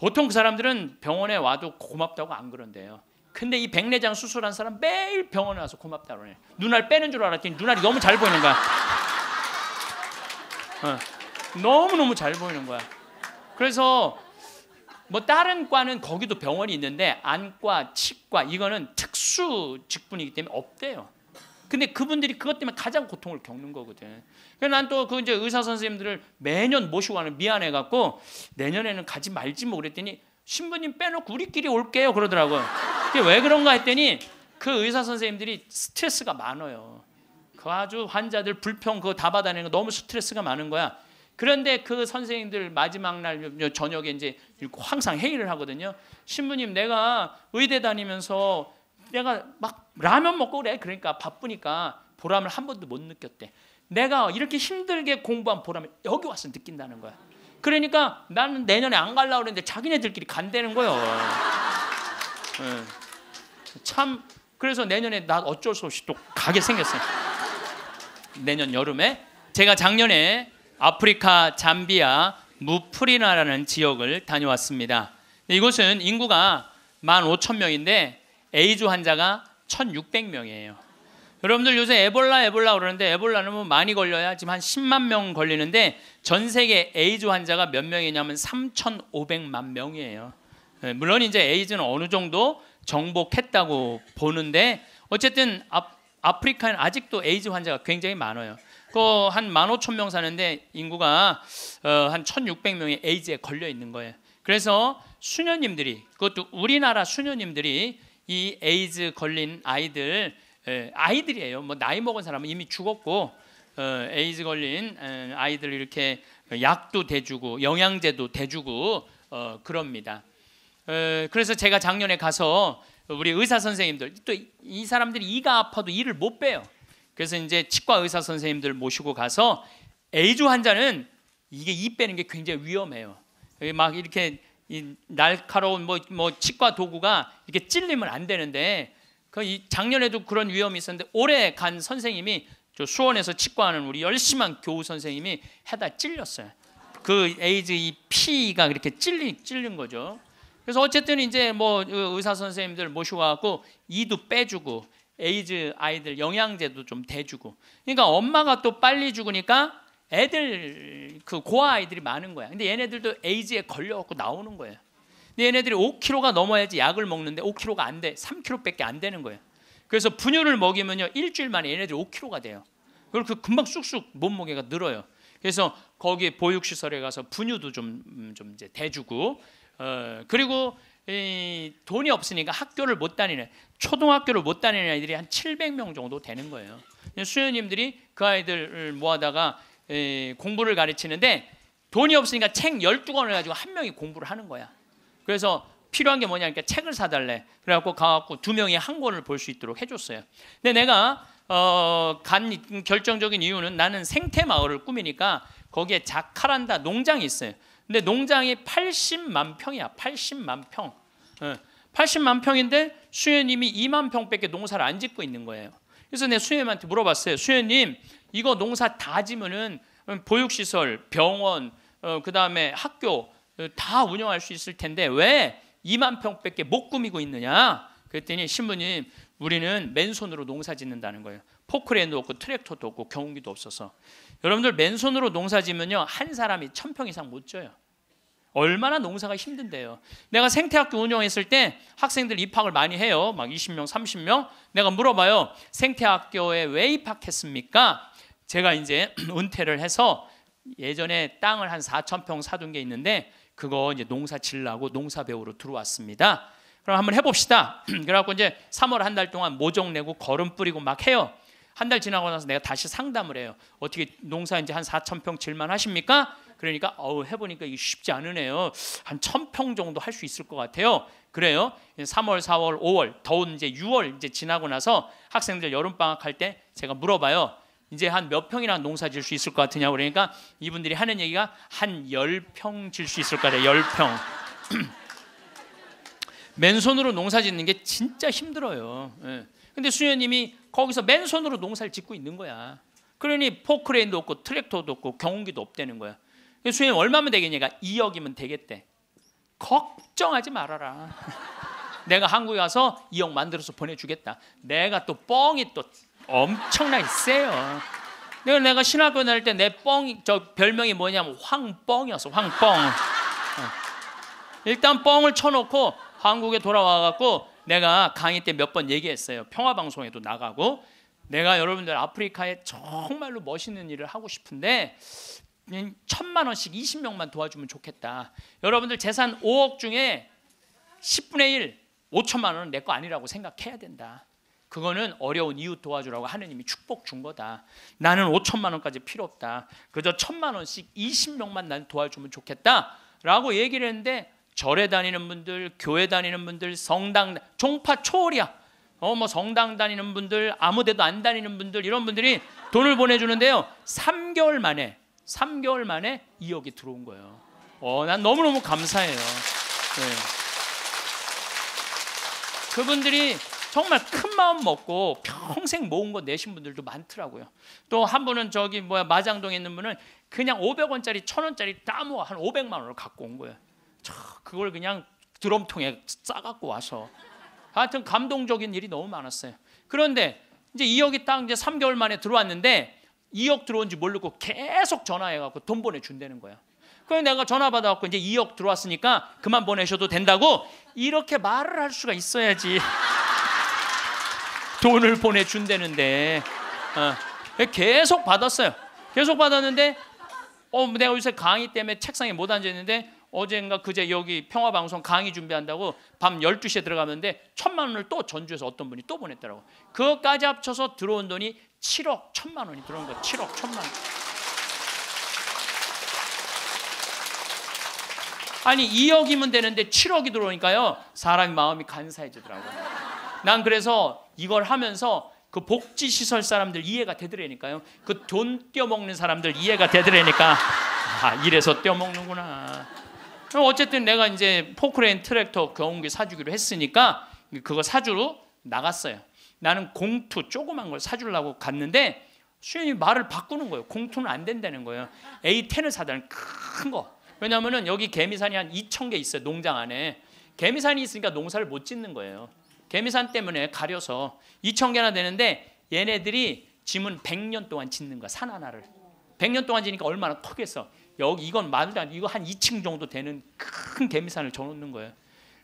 보통 그 사람들은 병원에 와도 고맙다고 안 그런대요. 근데 이 백내장 수술한 사람 매일 병원에 와서 고맙다 그러네. 눈알 빼는 줄 알았더니 눈알이 너무 잘 보이는 거야. 어, 너무너무 잘 보이는 거야. 그래서 뭐 다른 과는 거기도 병원이 있는데 안과, 치과 이거는 특수 직분이기 때문에 없대요. 근데 그분들이 그것 때문에 가장 고통을 겪는 거거든. 그래서 난 또 그 이제 의사 선생님들을 매년 모시고 가는 미안해 갖고 내년에는 가지 말지 뭐 그랬더니 신부님 빼놓고 우리끼리 올게요 그러더라고왜 그런가 했더니 그 의사 선생님들이 스트레스가 많아요. 그 아주 환자들 불평 그거 다 받아내는 거 너무 스트레스가 많은 거야. 그런데 그 선생님들 마지막 날 저녁에 이제 항상 회의를 하거든요. 신부님 내가 의대 다니면서 내가 막 라면 먹고 그래. 그러니까 바쁘니까 보람을 한 번도 못 느꼈대. 내가 이렇게 힘들게 공부한 보람을 여기 와서 느낀다는 거야. 그러니까 나는 내년에 안 갈라 그랬는데 자기네들끼리 간대는 거예요. 네. 참 그래서 내년에 나 어쩔 수 없이 또 가게 생겼어요. 내년 여름에 제가 작년에 아프리카 잠비아 무프리나라는 지역을 다녀왔습니다. 이곳은 인구가 15,000명인데 에이즈 환자가 1,600명이에요. 여러분들 요새 에볼라 에볼라 그러는데 에볼라는 뭐 많이 걸려야 지금 한 10만 명 걸리는데 전 세계 에이즈 환자가 몇 명이냐면 3,500만 명이에요. 예, 물론 이제 에이즈는 어느 정도 정복했다고 보는데 어쨌든 아, 프리카는 아직도 에이즈 환자가 굉장히 많아요. 그 한 15,000명 사는데 인구가 어, 한 1,600명이 에이즈에 걸려 있는 거예요. 그래서 수녀님들이 그것도 우리나라 수녀님들이 이 에이즈 걸린 아이들 아이들이에요. 뭐 나이 먹은 사람은 이미 죽었고 어, 에이즈 걸린 아이들 이렇게 약도 대주고 영양제도 대주고 어, 그럽니다. 그래서 제가 작년에 가서 우리 의사 선생님들 또 이 사람들이 이가 아파도 이를 못 빼요. 그래서 이제 치과 의사 선생님들 모시고 가서 에이즈 환자는 이게 이 빼는 게 굉장히 위험해요. 막 이렇게 이 날카로운 뭐, 뭐 치과 도구가 이렇게 찔리면 안 되는데 그 작년에도 그런 위험이 있었는데 올해 간 선생님이 저 수원에서 치과하는 우리 열심한 교우 선생님이 해다 찔렸어요. 그 에이즈 이 피가 그렇게 찔리 찔린 거죠. 그래서 어쨌든 이제 뭐 어, 의사 선생님들 모셔와갖고 이도 빼주고 에이즈 아이들 영양제도 좀 대주고 그러니까 엄마가 또 빨리 죽으니까 애들 그 고아 아이들이 많은 거야. 근데 얘네들도 에이즈에 걸려갖고 나오는 거예요. 근데 얘네들이 5kg가 넘어야지 약을 먹는데 5kg가 안 돼. 3kg밖에 안 되는 거예요. 그래서 분유를 먹이면요 일주일 만에 얘네들이 5kg가 돼요. 그걸 그 금방 쑥쑥 몸무게가 늘어요. 그래서 거기 보육 시설에 가서 분유도 좀좀 음, 좀 이제 대주고 어 그리고 이 돈이 없으니까 학교를 못 다니는 초등학교를 못 다니는 아이들이 한 700명 정도 되는 거예요. 수녀님들이 그 아이들을 모아다가 예, 공부를 가르치는데 돈이 없으니까 책 12권을 가지고 한 명이 공부를 하는 거야. 그래서 필요한 게 뭐냐니까 책을 사달래. 그래갖고 가갖고 두 명이 한 권을 볼 수 있도록 해줬어요. 근데 내가 어, 간 결정적인 이유는 나는 생태 마을을 꾸미니까 거기에 자카란다 농장이 있어요. 근데 농장이 80만 평이야. 80만 평. 80만 예, 평인데 수현님이 2만 평밖에 농사를 안 짓고 있는 거예요. 그래서 내 수현님한테 물어봤어요. 수현님 이거 농사 다 지면은 보육시설, 병원, 어, 그 다음에 학교 어, 다 운영할 수 있을 텐데 왜 2만 평밖에 못 꾸미고 있느냐? 그랬더니 신부님 우리는 맨손으로 농사 짓는다는 거예요. 포크레인도 없고 트랙터도 없고 경운기도 없어서 여러분들 맨손으로 농사 지면요 한 사람이 천 평 이상 못 져요. 얼마나 농사가 힘든데요. 내가 생태학교 운영했을 때 학생들 입학을 많이 해요. 막 20명, 30명. 내가 물어봐요. 생태학교에 왜 입학했습니까? 제가 이제 은퇴를 해서 예전에 땅을 한 4천 평 사둔 게 있는데 그거 이제 농사 질라고 농사 배우로 들어왔습니다. 그럼 한번 해봅시다. 그래갖고 이제 3월 한 달 동안 모종 내고 거름 뿌리고 막 해요. 한 달 지나고 나서 내가 다시 상담을 해요. 어떻게 농사 이제 한 4천 평 질만 하십니까? 그러니까 어우 해보니까 이게 쉽지 않으네요. 한천평 정도 할 수 있을 것 같아요. 그래요. 3월, 4월, 5월 더운 이제 6월 이제 지나고 나서 학생들 여름 방학할 때 제가 물어봐요. 이제 한 몇 평이나 농사 질수 있을 것 같으냐 그러니까 이분들이 하는 얘기가 한 열 평 질 수 있을 것 같아요. 1 0평 맨손으로 농사 짓는 게 진짜 힘들어요. 예. 근데 수녀님이 거기서 맨손으로 농사를 짓고 있는 거야. 그러니 포크레인도 없고 트랙터도 없고 경운기도 없다는 거야. 수녀님 얼마면 되겠냐 2억이면 되겠대. 걱정하지 말아라. 내가 한국에 가서 2억 만들어서 보내주겠다. 내가 또 뻥이 또 엄청나게 세요. 내가 내가 신학교 다닐 때내뻥저 별명이 뭐냐면 황뻥이었어. 황뻥. 어. 일단 뻥을 쳐놓고 한국에 돌아와 갖고 내가 강의 때 몇 번 얘기했어요. 평화 방송에도 나가고 내가 여러분들 아프리카에 정말로 멋있는 일을 하고 싶은데 음, 천만 원씩 20명만 도와주면 좋겠다. 여러분들 재산 5억 중에 10분의 1, 5천만 원은 내 거 아니라고 생각해야 된다. 그거는 어려운 이웃 도와주라고 하느님이 축복 준 거다. 나는 5천만 원까지 필요 없다. 그저 천만 원씩 20명만 난 도와주면 좋겠다. 라고 얘기를 했는데 절에 다니는 분들, 교회 다니는 분들, 성당, 종파 초월이야. 어, 뭐 성당 다니는 분들, 아무 데도 안 다니는 분들, 이런 분들이 돈을 보내주는데요. 3개월 만에, 3개월 만에 2억이 들어온 거예요. 어, 난 너무너무 감사해요. 네. 그분들이 정말 큰 마음 먹고 평생 모은 거 내신 분들도 많더라고요. 또 한 분은 저기 뭐야 마장동에 있는 분은 그냥 500원짜리, 1000원짜리 다 모아 한 500만 원을 갖고 온 거예요. 저 그걸 그냥 드럼통에 싸 갖고 와서 하여튼 감동적인 일이 너무 많았어요. 그런데 이제 2억이 딱 이제 3개월 만에 들어왔는데 2억 들어온지 모르고 계속 전화해 갖고 돈 보내 준다는 거예요 그래서 내가 전화 받아 갖고 이제 2억 들어왔으니까 그만 보내셔도 된다고 이렇게 말을 할 수가 있어야지. 돈을 보내준다는데 어. 계속 받았어요. 계속 받았는데 어, 내가 요새 강의 때문에 책상에 못 앉았는데 어젠가 그제 여기 평화방송 강의 준비한다고 밤 12시에 들어갔는데 천만 원을 또 전주에서 어떤 분이 또 보냈더라고. 그것까지 합쳐서 들어온 돈이 7억 천만 원이 들어온 거야. 7억 천만 원. 아니 2억이면 되는데 7억이 들어오니까요. 사람 마음이 간사해지더라고요. 난 그래서 이걸 하면서 그 복지 시설 사람들 이해가 되더라니까요. 그 돈 떼어먹는 사람들 이해가 되더라니까. 아, 이래서 떼어먹는구나. 어쨌든 내가 이제 포크레인 트랙터 경운기 사주기로 했으니까 그거 사주로 나갔어요. 나는 공투 조그만 걸 사주려고 갔는데 수현이 말을 바꾸는 거예요. 공투는 안 된다는 거예요. A10을 사달라는 큰 거. 왜냐하면은 여기 개미산이 한 2천 개 있어요. 농장 안에. 개미산이 있으니까 농사를 못 짓는 거예요. 개미산 때문에 가려서 2천 개나 되는데 얘네들이 짐은 100년 동안 짓는 거야. 산 하나를. 100년 동안 지니까 얼마나 크겠어. 여기 이건 말도 안 이거 한 2층 정도 되는 큰 개미산을 져 놓는 거예요.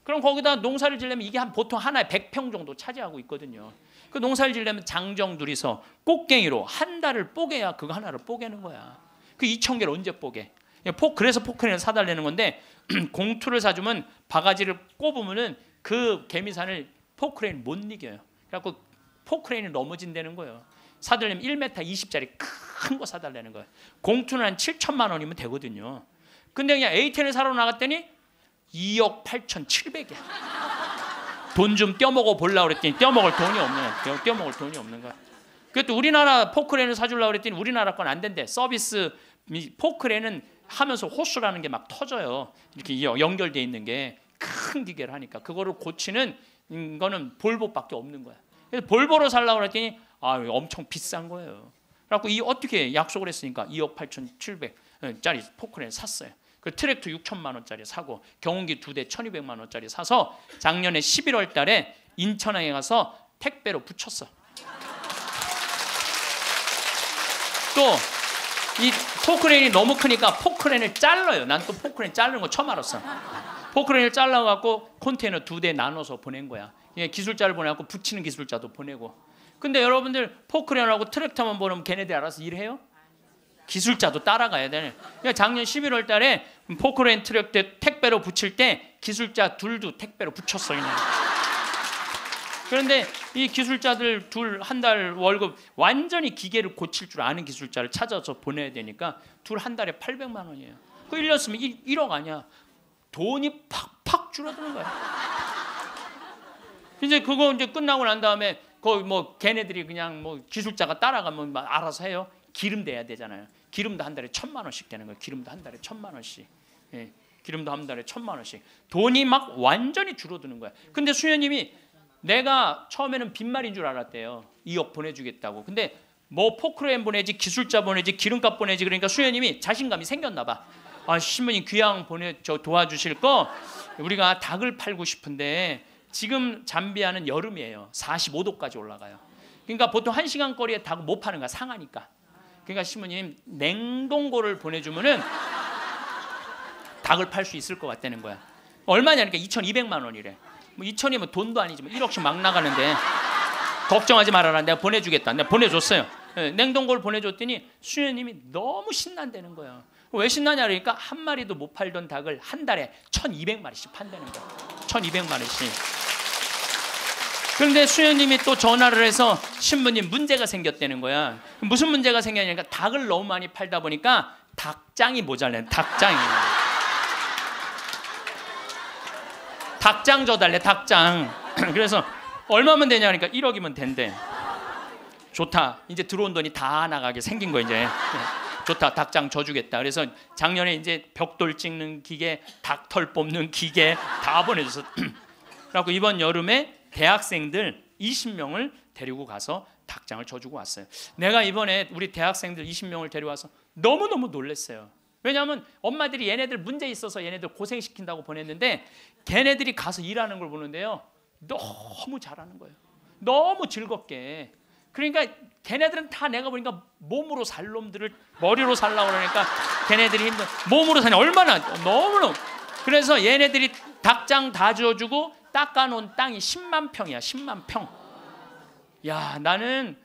그럼 거기다 농사를 지려면 이게 한 보통 하나에 100평 정도 차지하고 있거든요. 그 농사를 지려면 장정 둘이서 꽃갱이로 한 달을 뽀개야 그거 하나를 뽀개는 거야. 그 2천 개를 언제 뽀개? 예, 포 그래서 포크레인을 사달라는 건데 공투를 사주면 바가지를 꼽으면그 개미산을 포크레인 못 이겨요. 그래갖 포크레인이 넘어진다는 거예요. 사달려면 1m 20짜리 큰 거 사달라는 거예요. 공투는 한 7천만 원이면 되거든요. 근데 그냥 에이텐을 사러 나갔더니 2억 8천 7백이야. 돈 좀 떼먹어 보려고 그랬더니 떼먹을 돈이 없는 거야. 떼먹을 돈이 없는 거야. 그것도 우리나라 포크레인을 사주려고 그랬더니 우리나라 건 안 된대. 서비스 포크레인은 하면서 호수라는게 막 터져요. 이렇게 연결돼 있는 게 큰 기계를 하니까 그거를 고치는 음, 거는 볼보밖에 없는 거야. 그래서 볼보로 살라고 했더니 아 엄청 비싼 거예요. 그래갖고 이 어떻게 약속을 했으니까 2억 8천 7백짜리 예, 포크레인 샀어요. 그 트랙터 6천만 원짜리 사고 경운기 두대 1,200만 원짜리 사서 작년에 11월 달에 인천항에 가서 택배로 붙였어. 또이 포크레인이 너무 크니까 포크레인을 잘라요. 난 또 포크레인 자르는 거 처음 알았어. 포크레인을 잘라갖고 컨테이너 두 대 나눠서 보낸 거야. 예, 기술자를 보내갖고 붙이는 기술자도 보내고. 근데 여러분들 포크레인하고 트랙터만 보면 걔네들 알아서 일해요? 기술자도 따라가야 되는. 그러니까 작년 11월 달에 포크레인 트랙 때 택배로 붙일 때 기술자 둘도 택배로 붙였어. 그냥. 그런데 이 기술자들 둘 한 달 월급 완전히 기계를 고칠 줄 아는 기술자를 찾아서 보내야 되니까 둘 한 달에 800만 원이에요. 그 1년 쓰면 1, 억 아니야. 돈이 팍팍 줄어드는 거야. 이제 그거 이제 끝나고 난 다음에 거뭐 걔네들이 그냥 뭐 기술자가 따라가면 알아서 해요. 기름 대야 되잖아요. 기름도 한 달에 천만 원씩 되는 거예요. 기름도 한 달에 천만 원씩. 예. 기름도 한 달에 천만 원씩. 돈이 막 완전히 줄어드는 거야. 근데 수녀님이 내가 처음에는 빈말인 줄 알았대요. 이업 보내주겠다고. 근데 뭐 포크레인 보내지 기술자 보내지 기름값 보내지 그러니까 수현님이 자신감이 생겼나 봐. 아 신부님 귀향 보내 저 도와주실 거 우리가 닭을 팔고 싶은데 지금 잠비아는 여름이에요. 45도까지 올라가요. 그러니까 보통 한 시간 거리에 닭 못 파는 가 상하니까. 그러니까 신부님 냉동고를 보내주면은 닭을 팔 수 있을 것 같다는 거야. 얼마냐니까 2,200만 원이래. 뭐 2천이면 뭐 돈도 아니지만 1억씩 뭐 막 나가는데 걱정하지 말아라. 내가 보내주겠다. 내가 보내줬어요. 네, 냉동고를 보내줬더니 수녀님이 너무 신난다는 거예요. 왜 신나냐 그러니까 한 마리도 못 팔던 닭을 한 달에 1,200마리씩 판다는 거예요. 1,200마리씩. 그런데 수녀님이 또 전화를 해서 신부님 문제가 생겼다는 거야. 무슨 문제가 생겼냐니까 닭을 너무 많이 팔다 보니까 닭장이 모자란 닭장이. 닭장 줘달래 닭장 그래서 얼마면 되냐 하니까 1억이면 된대 좋다 이제 들어온 돈이 다 나가게 생긴 거 이제 좋다 닭장 줘주겠다 그래서 작년에 이제 벽돌 찍는 기계 닭털 뽑는 기계 다 보내줘서 그래갖고 이번 여름에 대학생들 20명을 데리고 가서 닭장을 쳐주고 왔어요. 내가 이번에 우리 대학생들 20명을 데려와서 너무너무 놀랐어요. 왜냐하면 엄마들이 얘네들 문제 있어서 얘네들 고생시킨다고 보냈는데 걔네들이 가서 일하는 걸 보는데요. 너무 잘하는 거예요. 너무 즐겁게. 그러니까 걔네들은 다 내가 보니까 몸으로 살 놈들을 머리로 살라고 그러니까 걔네들이 힘든 몸으로 사니 얼마나 너무너무 그래서 얘네들이 닭장 다지어주고 닦아놓은 땅이 10만 평이야 10만 평. 야 나는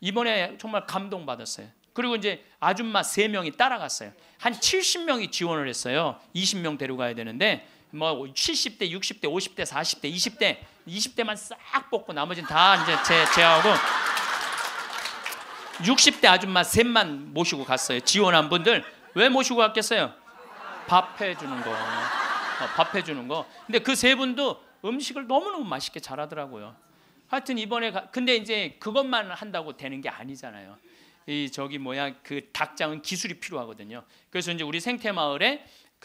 이번에 정말 감동받았어요. 그리고 이제 아줌마 3명이 따라갔어요. 한 70명이 지원을 했어요. 20명 데려가야 되는데 뭐 70대, 60대, 50대, 40대, 20대, 20대만 싹 뽑고 나머지는 다 이제 제, 제하고 60대 아줌마 셋만 모시고 갔어요. 지원한 분들 왜 모시고 갔겠어요? 밥 해주는 거, 어, 밥 해주는 거. 근데 그 세 분도 음식을 너무너무 맛있게 잘하더라고요. 하여튼 이번에 가, 근데 이제 그것만 한다고 되는 게 아니잖아요. 이 저기 뭐야 그 닭장은 기술이 필요하거든요. 그래서 이제 우리 생태 마을에 그,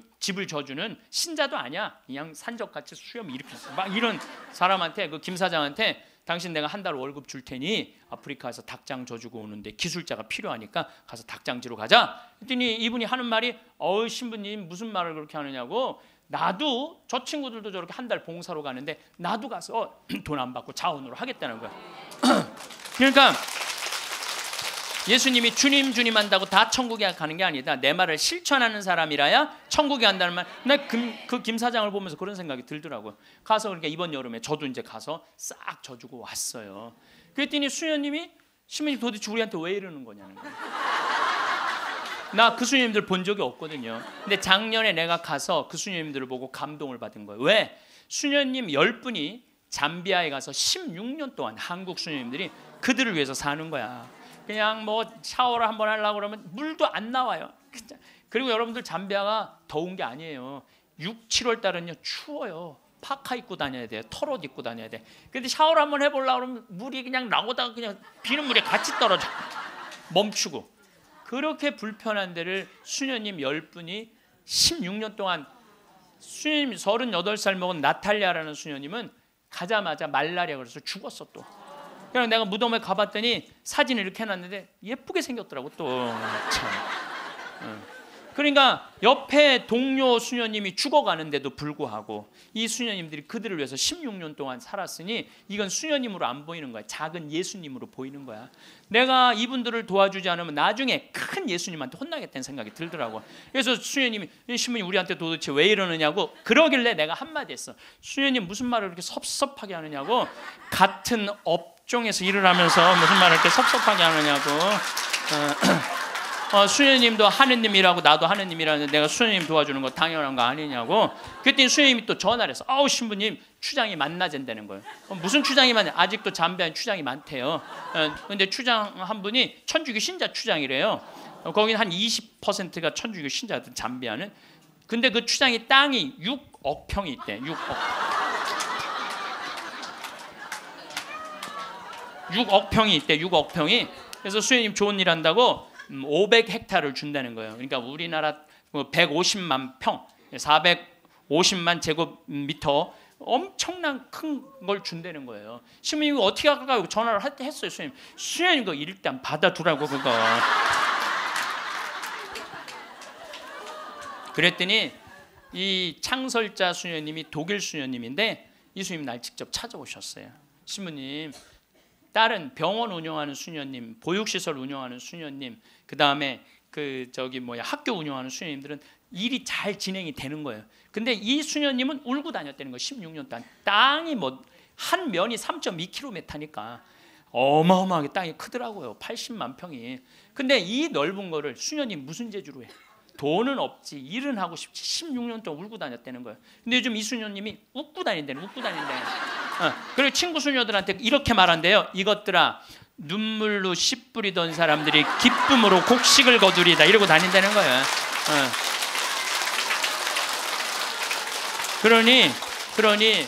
그 집을 져주는 신자도 아니야. 그냥 산적같이 수염 이렇게 막 이런 사람한테 그 김 사장한테 당신 내가 한 달 월급 줄 테니 아프리카에서 닭장 져주고 오는데 기술자가 필요하니까 가서 닭장지로 가자. 그랬더니 이분이 하는 말이 어우 신부님 무슨 말을 그렇게 하느냐고 나도 저 친구들도 저렇게 한 달 봉사로 가는데 나도 가서 돈 안 받고 자원으로 하겠다는 거야. 그러니까 예수님이 주님 주님 한다고 다 천국에 가는 게 아니다. 내 말을 실천하는 사람이라야 천국에 간다는 말. 나그김 그 사장을 보면서 그런 생각이 들더라고요. 가서 그러니까 이번 여름에 저도 이제 가서 싹 져주고 왔어요. 그랬더니 수녀님이 신부님 도대체 우리한테 왜 이러는 거냐는 거예요. 나그 수녀님들 본 적이 없거든요. 근데 작년에 내가 가서 그 수녀님들을 보고 감동을 받은 거예요. 왜? 수녀님 열분이 잠비아에 가서 16년 동안 한국 수녀님들이 그들을 위해서 사는 거야. 그냥 뭐 샤워를 한번 하려고 그러면 물도 안 나와요. 그리고 여러분들 잠비아가 더운 게 아니에요. 6, 7월 달은요 추워요. 파카 입고 다녀야 돼요. 털옷 입고 다녀야 돼. 근데 샤워를 한번 해보려고 그러면 물이 그냥 나오다가 그냥 비는 물에 같이 떨어져. 멈추고. 그렇게 불편한 데를 수녀님 1분이 16년 동안 수녀님 38살 먹은 나탈리아라는 수녀님은 가자마자 말라리아 그래서 죽었어 또. 그냥 내가 무덤에 가봤더니 사진을 이렇게 해놨는데 예쁘게 생겼더라고 또. 참. 어. 그러니까 옆에 동료 수녀님이 죽어가는데도 불구하고 이 수녀님들이 그들을 위해서 16년 동안 살았으니 이건 수녀님으로 안 보이는 거야. 작은 예수님으로 보이는 거야. 내가 이분들을 도와주지 않으면 나중에 큰 예수님한테 혼나겠다는 생각이 들더라고. 그래서 수녀님이 신부님 우리한테 도대체 왜 이러느냐고 그러길래 내가 한마디 했어. 수녀님 무슨 말을 이렇게 섭섭하게 하느냐고 같은 업 직종에서 일을 하면서 무슨 말을 이렇게 섭섭하게 하느냐고. 어, 어, 수녀님도 하느님이라고 나도 하느님이라는데 내가 수녀님 도와주는 거 당연한 거 아니냐고. 그랬더니 수녀님이 또 전화를 했어. 아우 신부님 추장이 만나젠다는 거예요. 어, 무슨 추장이 만냐 아직도 잠배한 추장이 많대요. 어, 근데 추장 한 분이 천주교 신자 추장이래요. 어, 거긴 한 20%가 천주교 신자들 잠비하는 근데 그 추장이 땅이 6억 평이 있대. 6억. 6억 평이 있대. 6억 평이. 그래서 수현님 좋은 일 한다고 500헥타를 음, 준다는 거예요. 그러니까 우리나라 150만 뭐 평, 450만 제곱미터 엄청난 큰 걸 준다는 거예요. 시민 이거 어떻게 할까요? 전화를 할때 했어요, 수현님. 수현님 이거 일단 받아두라고 그거. 그랬더니 이 창설자 수녀님이 독일 수녀님인데 이수님 날 직접 찾아오셨어요. 신부님 다른 병원 운영하는 수녀님, 보육시설 운영하는 수녀님, 그 다음에 그 저기 뭐야 학교 운영하는 수녀님들은 일이 잘 진행이 되는 거예요. 근데 이 수녀님은 울고 다녔다는 거예요 16년 동안 땅이 뭐 한 면이 3.2km니까 어마어마하게 땅이 크더라고요. 80만 평이. 근데 이 넓은 거를 수녀님 무슨 재주로 해? 돈은 없지 일은 하고 싶지 16년 동안 울고 다녔다는 거예요. 근데 요즘 이 수녀님이 웃고 다닌다는 웃고 다닌다는 어, 그리고 친구 수녀들한테 이렇게 말한대요. 이것들아 눈물로 씨 뿌리던 사람들이 기쁨으로 곡식을 거두리다 이러고 다닌다는 거예요. 어. 그러니 그러니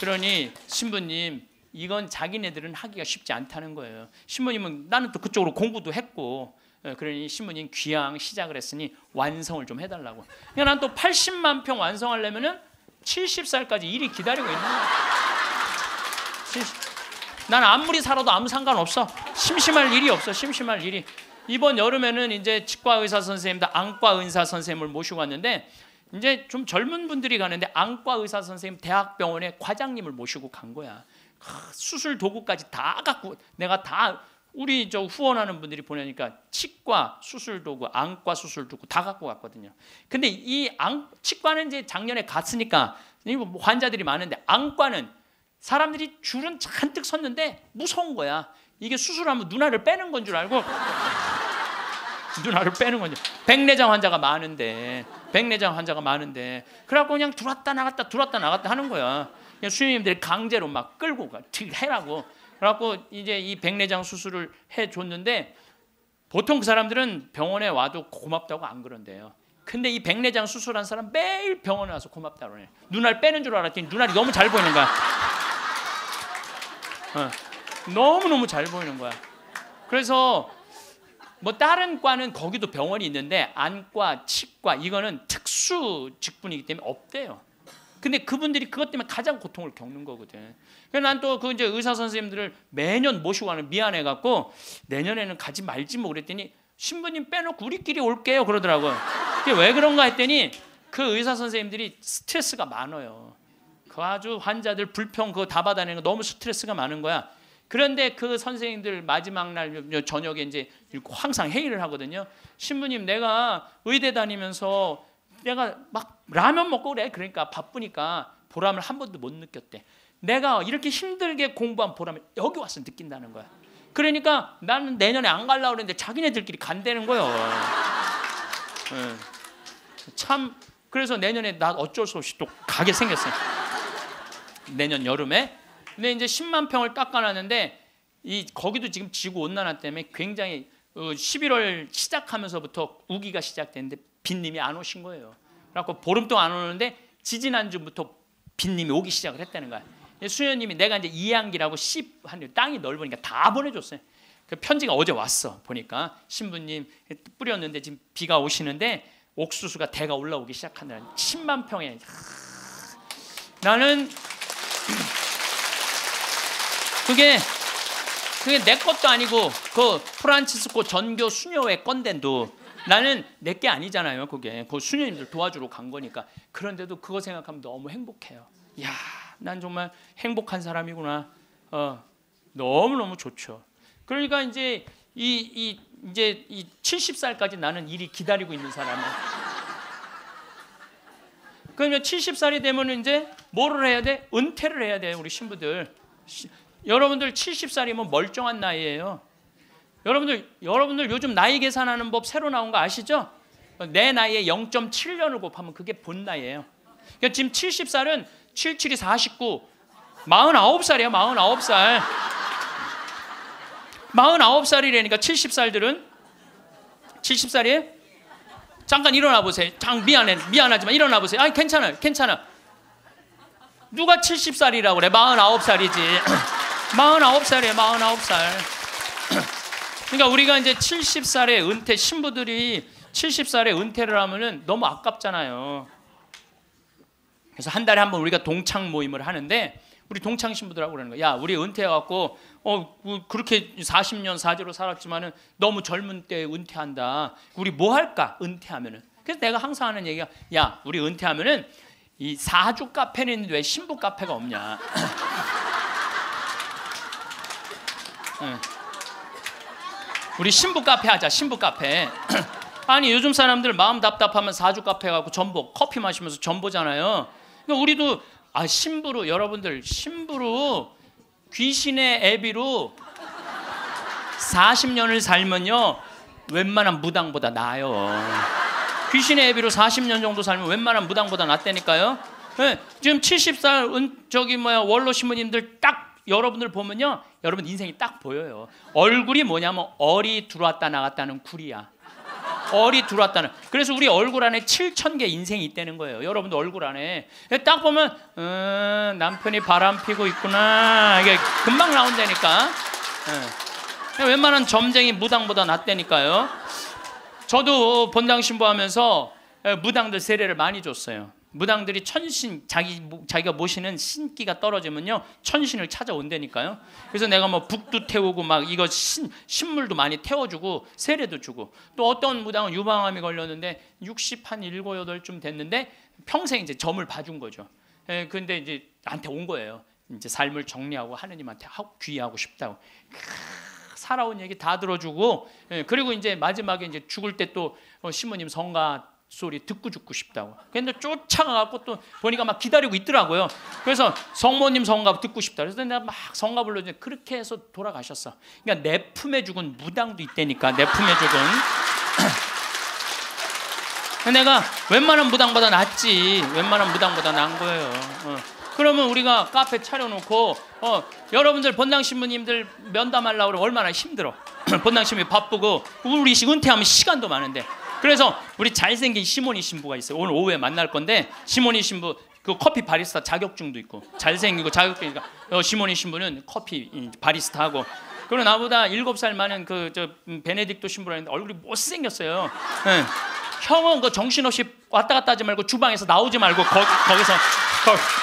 그러니 신부님 이건 자기네들은 하기가 쉽지 않다는 거예요. 신부님은 나는 또 그쪽으로 공부도 했고 어, 그러니 신부님 귀향 시작을 했으니 완성을 좀 해달라고. 그러니까 난또 80만 평 완성하려면은 70살까지 일이 기다리고 있는 거야. 난 아무리 살아도 아무 상관없어. 심심할 일이 없어. 심심할 일이. 이번 여름에는 이제 치과 의사 선생님들, 안과 의사 선생님을 모시고 왔는데 이제 좀 젊은 분들이 가는데 안과 의사 선생님 대학병원에 과장님을 모시고 간 거야. 수술 도구까지 다 갖고 내가 다 우리 저 후원하는 분들이 보내니까 치과 수술 도구, 안과 수술 도구 다 갖고 갔거든요. 근데 이 안, 치과는 이제 작년에 갔으니까 뭐 환자들이 많은데 안과는 사람들이 줄은 잔뜩 섰는데 무서운 거야. 이게 수술하면 누나를 빼는 건 줄 알고 누나를 빼는 건지 백내장 환자가 많은데 백내장 환자가 많은데 그래갖고 그냥 들어왔다 나갔다 들어왔다 나갔다 하는 거야 그냥 수녀님들이 강제로 막 끌고 가 해라고 그래갖고 이제 이 백내장 수술을 해줬는데 보통 그 사람들은 병원에 와도 고맙다고 안 그런대요 근데 이 백내장 수술한 사람 매일 병원에 와서 고맙다고 그래 눈알 빼는 줄 알았더니 눈알이 너무 잘 보이는 거야 어. 너무너무 잘 보이는 거야. 그래서 뭐 다른 과는 거기도 병원이 있는데 안과, 치과 이거는 특수 직분이기 때문에 없대요. 근데 그분들이 그것 때문에 가장 고통을 겪는 거거든. 그래서 난 또 그 이제 의사 선생님들을 매년 모시고 가는 미안해 갖고 내년에는 가지 말지 뭐 그랬더니 신부님 빼놓고 우리끼리 올게요 그러더라고요. 그게 왜 그런가 했더니 그 의사 선생님들이 스트레스가 많아요. 그 아주 환자들 불평 그거 다 받아내는 거 너무 스트레스가 많은 거야. 그런데 그 선생님들 마지막 날 저녁에 이제 항상 회의를 하거든요. 신부님 내가 의대 다니면서 내가 막 라면 먹고 그래. 그러니까 바쁘니까 보람을 한 번도 못 느꼈대. 내가 이렇게 힘들게 공부한 보람을 여기 와서 느낀다는 거야. 그러니까 나는 내년에 안 갈라 그랬는데 자기네들끼리 간다는 거예요. 네. 참 그래서 내년에 나 어쩔 수 없이 또 가게 생겼어요. 내년 여름에. 근데 이제 10만 평을 깎아놨는데 이 거기도 지금 지구 온난화 때문에 굉장히 11월 어, 시작하면서부터 우기가 시작됐는데 빈님이 안 오신 거예요. 그래갖고 보름 동안 안 오는데 지지난 주부터 빈님이 오기 시작을 했다는 거야. 수녀님이 내가 이제 이양기라고 씨 땅이 넓으니까 다 보내줬어요. 그 편지가 어제 왔어 보니까 신부님 뿌렸는데 지금 비가 오시는데 옥수수가 대가 올라오기 시작한다는 10만 평에 하... 나는 그게 그게 내 것도 아니고 그 프란치스코 전교 수녀회 건데도 나는 내 게 아니잖아요. 그게 그 수녀님들 도와주러 간 거니까 그런데도 그거 생각하면 너무 행복해요. 야, 난 정말 행복한 사람이구나. 어, 너무 너무 좋죠. 그러니까 이제 이, 이 이제 이 70살까지 나는 일이 기다리고 있는 사람이야. 그러면 70살이 되면 이제 뭐를 해야 돼? 은퇴를 해야 돼요 우리 신부들. 시, 여러분들 70살이면 멀쩡한 나이예요. 여러분들 여러분들 요즘 나이 계산하는 법 새로 나온 거 아시죠? 내 나이에 0.7년을 곱하면 그게 본 나이예요. 그러니까 지금 70살은 77이 49, 49살이야 49살. 49살이라니까 70살들은 70살이에요? 잠깐 일어나 보세요. 장 아, 미안해. 미안하지만 일어나 보세요. 아니 괜찮아 괜찮아. 누가 70살이라고 그래? 49살이지. 49살이에요. 49살. 그러니까 우리가 이제 70살에 은퇴 신부들이 70살에 은퇴를 하면은 너무 아깝잖아요. 그래서 한 달에 한번 우리가 동창 모임을 하는데 우리 동창 신부들하고 그러는 거야. 야, 우리 은퇴해 갖고 어 그, 그렇게 40년 사제로 살았지만은 너무 젊은 때 은퇴한다. 우리 뭐 할까? 은퇴하면은. 그래서 내가 항상 하는 얘기가 야, 우리 은퇴하면은 이 사주 카페는 있는데 왜 신부 카페가 없냐? 응. 우리 신부 카페 하자. 신부 카페. 아니 요즘 사람들 마음 답답하면 사주 카페 가고 전보 커피 마시면서 전보잖아요. 그러니까 우리도 아 신부로 여러분들 신부로 귀신의 애비로 40년을 살면요. 웬만한 무당보다 나아요. 귀신의 애비로 40년 정도 살면 웬만한 무당보다 낫다니까요. 네, 지금 70살 은, 저기 뭐야 원로 신부님들 딱 여러분들 보면요. 여러분 인생이 딱 보여요. 얼굴이 뭐냐면 얼이 들어왔다 나갔다는 쿨이야. 얼이 들어왔다는. 그래서 우리 얼굴 안에 7천 개 인생이 있다는 거예요. 여러분도 얼굴 안에 예, 딱 보면 음, 남편이 바람 피고 있구나. 이게 금방 나온다니까. 네. 웬만한 점쟁이 무당보다 낫다니까요. 저도 본당 신부하면서 무당들 세례를 많이 줬어요. 무당들이 천신 자기 자기가 모시는 신기가 떨어지면요 천신을 찾아온다니까요. 그래서 내가 뭐 북도 태우고 막 이거 신 신물도 많이 태워주고 세례도 주고 또 어떤 무당은 유방암이 걸렸는데 60한 7, 8쯤 됐는데 평생 이제 점을 봐준 거죠. 예, 근데 이제 나한테 온 거예요. 이제 삶을 정리하고 하느님한테 귀하고 싶다고. 살아온 얘기 다 들어주고 예, 그리고 이제 마지막에 이제 죽을 때또 어, 시모님 성가 소리 듣고 죽고 싶다고. 근데 쫓아가고 또 보니까 막 기다리고 있더라고요. 그래서 성모님 성가 듣고 싶다. 그래서 내가 막 성가 불러주니 그렇게 해서 돌아가셨어. 그러니까 내 품에 죽은 무당도 있다니까. 내 품에 죽은. 내가 웬만한 무당보다 낫지. 웬만한 무당보다 난 거예요. 어. 그러면 우리가 카페 차려놓고 어, 여러분들 본당 신부님들 면담하려고 얼마나 힘들어. 본당 신부 님 바쁘고 우리 은퇴하면 시간도 많은데 그래서 우리 잘생긴 시모니 신부가 있어요. 오늘 오후에 만날 건데 시모니 신부 그 커피 바리스타 자격증도 있고 잘생기고 자격증이니까 어, 시모니 신부는 커피 바리스타 하고 그리고 나보다 일곱 살 많은 그저 음, 베네딕토 신부라는데 얼굴이 못생겼어요. 네. 형은 그 정신없이 왔다 갔다 하지 말고 주방에서 나오지 말고 거, 기서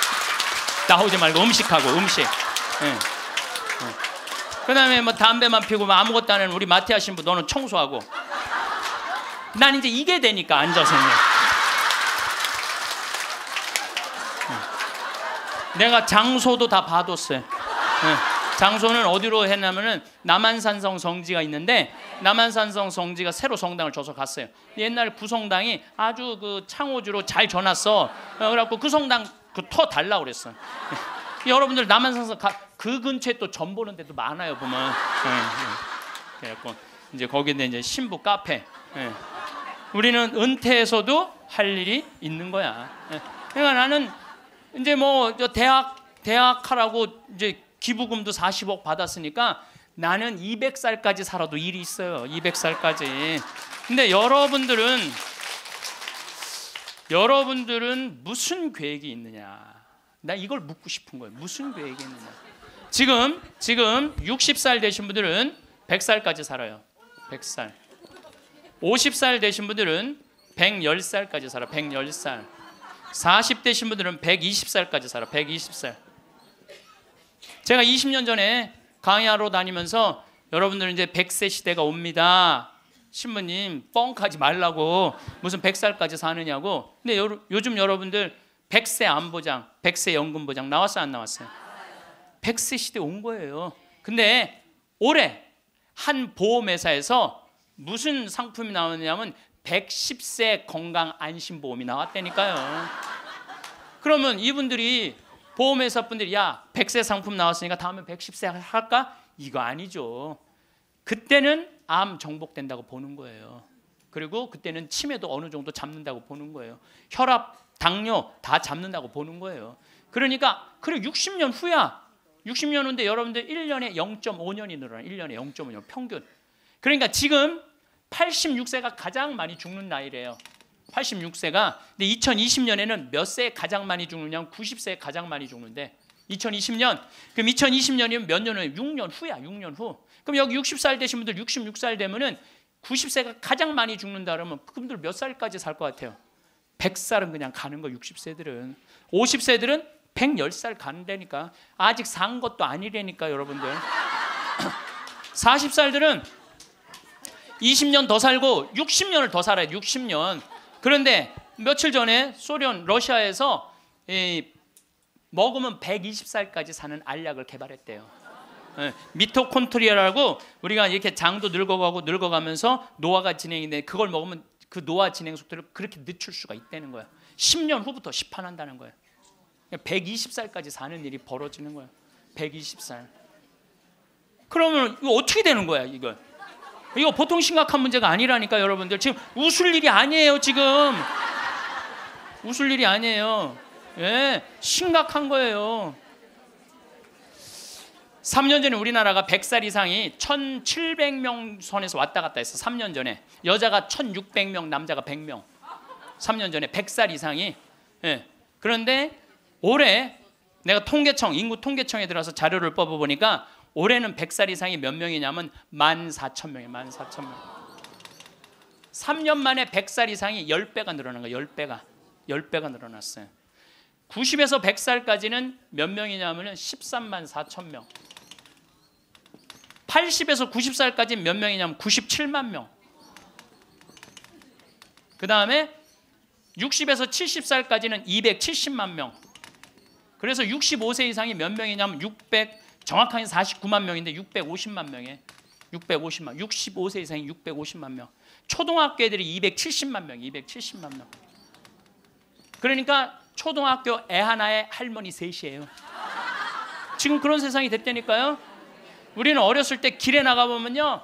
나오지 말고 음식하고 음식. 네. 네. 그다음에 뭐 담배만 피고 뭐 아무것도 안 하는 우리 마티아 신부 너는 청소하고 난 이제 이게 되니까 앉아서는. 내가 장소도 다 봐뒀어요. 장소는 어디로 했냐면은 남한산성 성지가 있는데 남한산성 성지가 새로 성당을 줘서 갔어요. 옛날 구성당이 아주 그 창호주로 잘 져놨어. 어, 그래갖고 그 성당 그터 달라 그랬어. 예. 여러분들 남한산성 가, 그 근처에 또점 보는 데도 많아요 보면. 예, 예. 그래갖고 이제 거기에 이제 신부 카페. 우리는 은퇴해서도 할 일이 있는 거야. 예. 그러니까 나는 이제 뭐 대학 대학 하라고 이제 기부금도 40억 받았으니까 나는 200살까지 살아도 일이 있어요. 200살까지. 근데 여러분들은 여러분들은 무슨 계획이 있느냐? 나 이걸 묻고 싶은 거예요. 무슨 계획이 있느냐? 지금 지금 60살 되신 분들은 100살까지 살아요. 100살. 50살 되신 분들은 110살까지 살아. 110살. 40 되신 분들은 120살까지 살아. 120살. 제가 20년 전에 강의하러 다니면서 여러분들 은 이제 100세 시대가 옵니다. 신부님 뻥하지 말라고 무슨 100살까지 사느냐고. 근데 요, 요즘 여러분들 100세 안보장, 100세 연금보장 나왔어요 안 나왔어요? 100세 시대 온 거예요. 근데 올해 한 보험회사에서 무슨 상품이 나왔냐면 110세 건강 안심보험이 나왔다니까요. 그러면 이분들이 보험회사 분들이 야 100세 상품 나왔으니까 다음에 110세 할까? 이거 아니죠. 그때는 암 정복된다고 보는 거예요. 그리고 그때는 치매도 어느 정도 잡는다고 보는 거예요. 혈압, 당뇨 다 잡는다고 보는 거예요. 그러니까 그래 60년 후야. 60년 후인데 여러분들 1년에 0.5년이 늘어나. 1년에 0.5년 평균. 그러니까 지금 86세가 가장 많이 죽는 나이래요. 86세가 근데 2020년에는 몇 세에 가장 많이 죽느냐? 90세에 가장 많이 죽는데 2020년 그럼 2020년이면 몇 년후 6년 후야 6년 후 그럼 여기 60살 되신 분들 66살 되면은 90세가 가장 많이 죽는다 그러면 그분들 몇 살까지 살 것 같아요 100살은 그냥 가는 거 60세들은 50세들은 110살 간다니까 아직 산 것도 아니래니까 여러분들 40살들은 20년 더 살고 60년을 더 살아요. 60년. 그런데 며칠 전에 소련 러시아에서 먹으면 120살까지 사는 알약을 개발했대요. 예, 미토콘트리아라고 우리가 이렇게 장도 늙어가고 늙어가면서 노화가 진행인데 그걸 먹으면 그 노화 진행 속도를 그렇게 늦출 수가 있다는 거야. 10년 후부터 시판한다는 거야. 120살까지 사는 일이 벌어지는 거야. 120살. 그러면 이거 어떻게 되는 거야, 이걸? 이거 보통 심각한 문제가 아니라니까 여러분들 지금 웃을 일이 아니에요 지금 웃을 일이 아니에요 예 심각한 거예요 3년 전에 우리나라가 100살 이상이 1,700명 선에서 왔다 갔다 했어 3년 전에 여자가 1,600명 남자가 100명 3년 전에 100살 이상이 예. 그런데 올해 내가 통계청 인구 통계청에 들어서 자료를 뽑아보니까 올해는 100살 이상이 몇 명이냐면 14,000명이에요. 14,000명. 3년 만에 100살 이상이 10배가 늘어난 거예요. 10배가. 10배가 늘어났어요. 90에서 100살까지는 몇 명이냐면 13만 4천 명. 80에서 90살까지 몇 명이냐면 97만 명. 그 다음에 60에서 70살까지는 270만 명. 그래서 65세 이상이 몇 명이냐면 600 정확하게 49만 명인데 650만 명에 650만 65세 이상이 650만 명. 초등학교 애들이 270만 명, 270만 명. 그러니까 초등학교 애 하나에 할머니 셋이에요. 지금 그런 세상이 됐다니까요. 우리는 어렸을 때 길에 나가 보면요.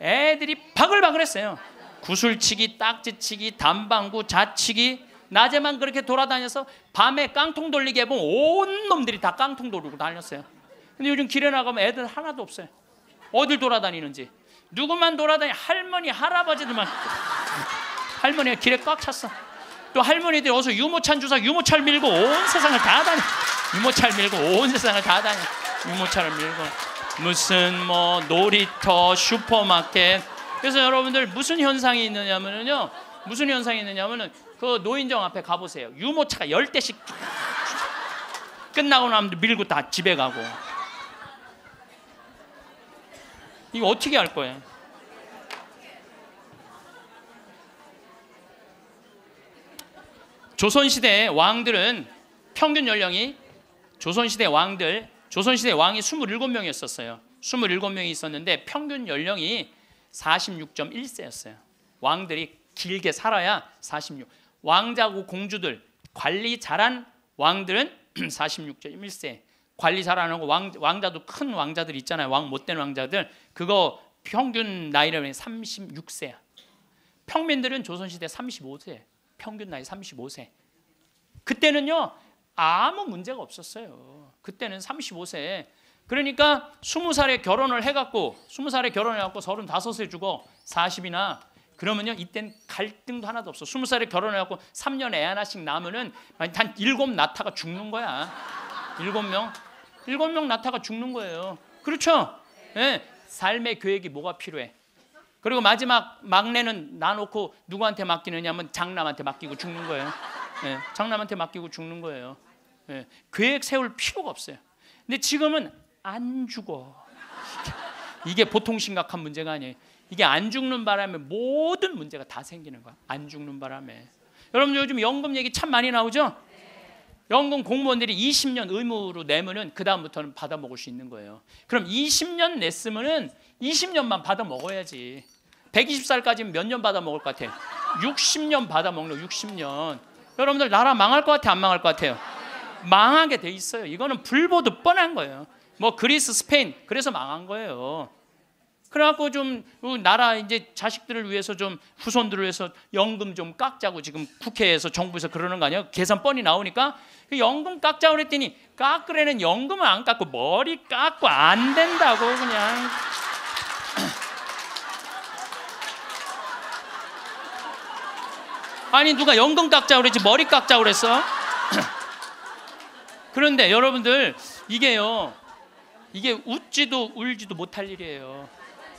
애들이 바글바글했어요. 구슬치기, 딱지치기, 단방구, 자치기 낮에만 그렇게 돌아다녀서 밤에 깡통 돌리게 해보온 놈들이 다 깡통 돌리고 다녔어요. 근데 요즘 길에 나가면 애들 하나도 없어요. 어딜 돌아다니는지. 누구만 돌아다니 할머니, 할아버지들만. 할머니가 길에 꽉 찼어. 또 할머니들이 어서 유모차 주사 유모차 밀고 온 세상을 다 다니. 유모차 밀고 온 세상을 다 다니. 유모차를 밀고 무슨 뭐 놀이터, 슈퍼마켓. 그래서 여러분들 무슨 현상이 있느냐면요. 무슨 현상이 있느냐면은 그 노인정 앞에 가보세요. 유모차가 열 대씩 끝나고 나면 밀고 다 집에 가고. 이거 어떻게 알 거예요? 조선시대 왕들은 평균 연령이 조선시대 왕들 조선시대 왕이 2 7명이었어요 27명이 있었는데 평균 연령이 46.1세였어요. 왕들이 길게 살아야 46. 왕자고 공주들 관리 잘한 왕들은 46.1세. 관리잘라는거 왕, 왕자도 큰 왕자들 있잖아요. 왕 못된 왕자들 그거 평균 나이를 36세야. 평민들은 조선시대 35세. 평균 나이 35세. 그때는요. 아무 문제가 없었어요. 그때는 35세. 그러니까 20살에 결혼을 해갖고 20살에 결혼 해갖고 35에 죽어 40이나 그러면요 이땐 갈등도 하나도 없어 20살에 결혼 해갖고 3년 애 하나씩 낳으면은 단7 낳다가 죽는 거야 일곱 명. 일곱 명 나타가 죽는 거예요. 그렇죠? 예. 네. 삶의 계획이 뭐가 필요해? 그리고 마지막 막내는 나놓고 누구한테 맡기느냐면 장남한테 맡기고 죽는 거예요. 예. 장남한테 맡기고 죽는 거예요. 예. 계획 세울 필요가 없어요. 근데 지금은 안 죽어. 이게 보통 심각한 문제가 아니에요. 이게 안 죽는 바람에 모든 문제가 다 생기는 거야. 안 죽는 바람에. 여러분 요즘 연금 얘기 참 많이 나오죠? 연금 공무원들이 20년 의무로 내면은 그 다음부터는 받아 먹을 수 있는 거예요. 그럼 20년 냈으면은 20년만 받아 먹어야지. 120살까지는 몇 년 받아 먹을 것같아 60년 받아 먹는 60년. 여러분들 나라 망할 것 같아 안 망할 것 같아요? 망하게 돼 있어요. 이거는 불보듯 뻔한 거예요. 뭐 그리스, 스페인 그래서 망한 거예요. 그래갖고 좀 나라 이제 자식들을 위해서 좀 후손들을 위해서 연금 좀 깎자고 지금 국회에서 정부에서 그러는 거 아니야? 계산 뻔히 나오니까 그 연금 깎자고 그랬더니 깎으래는 연금을 안 깎고 머리 깎고 안 된다고 그냥 아니 누가 연금 깎자 그랬지 머리 깎자 그랬어? 그런데 여러분들 이게요 이게 웃지도 울지도 못할 일이에요.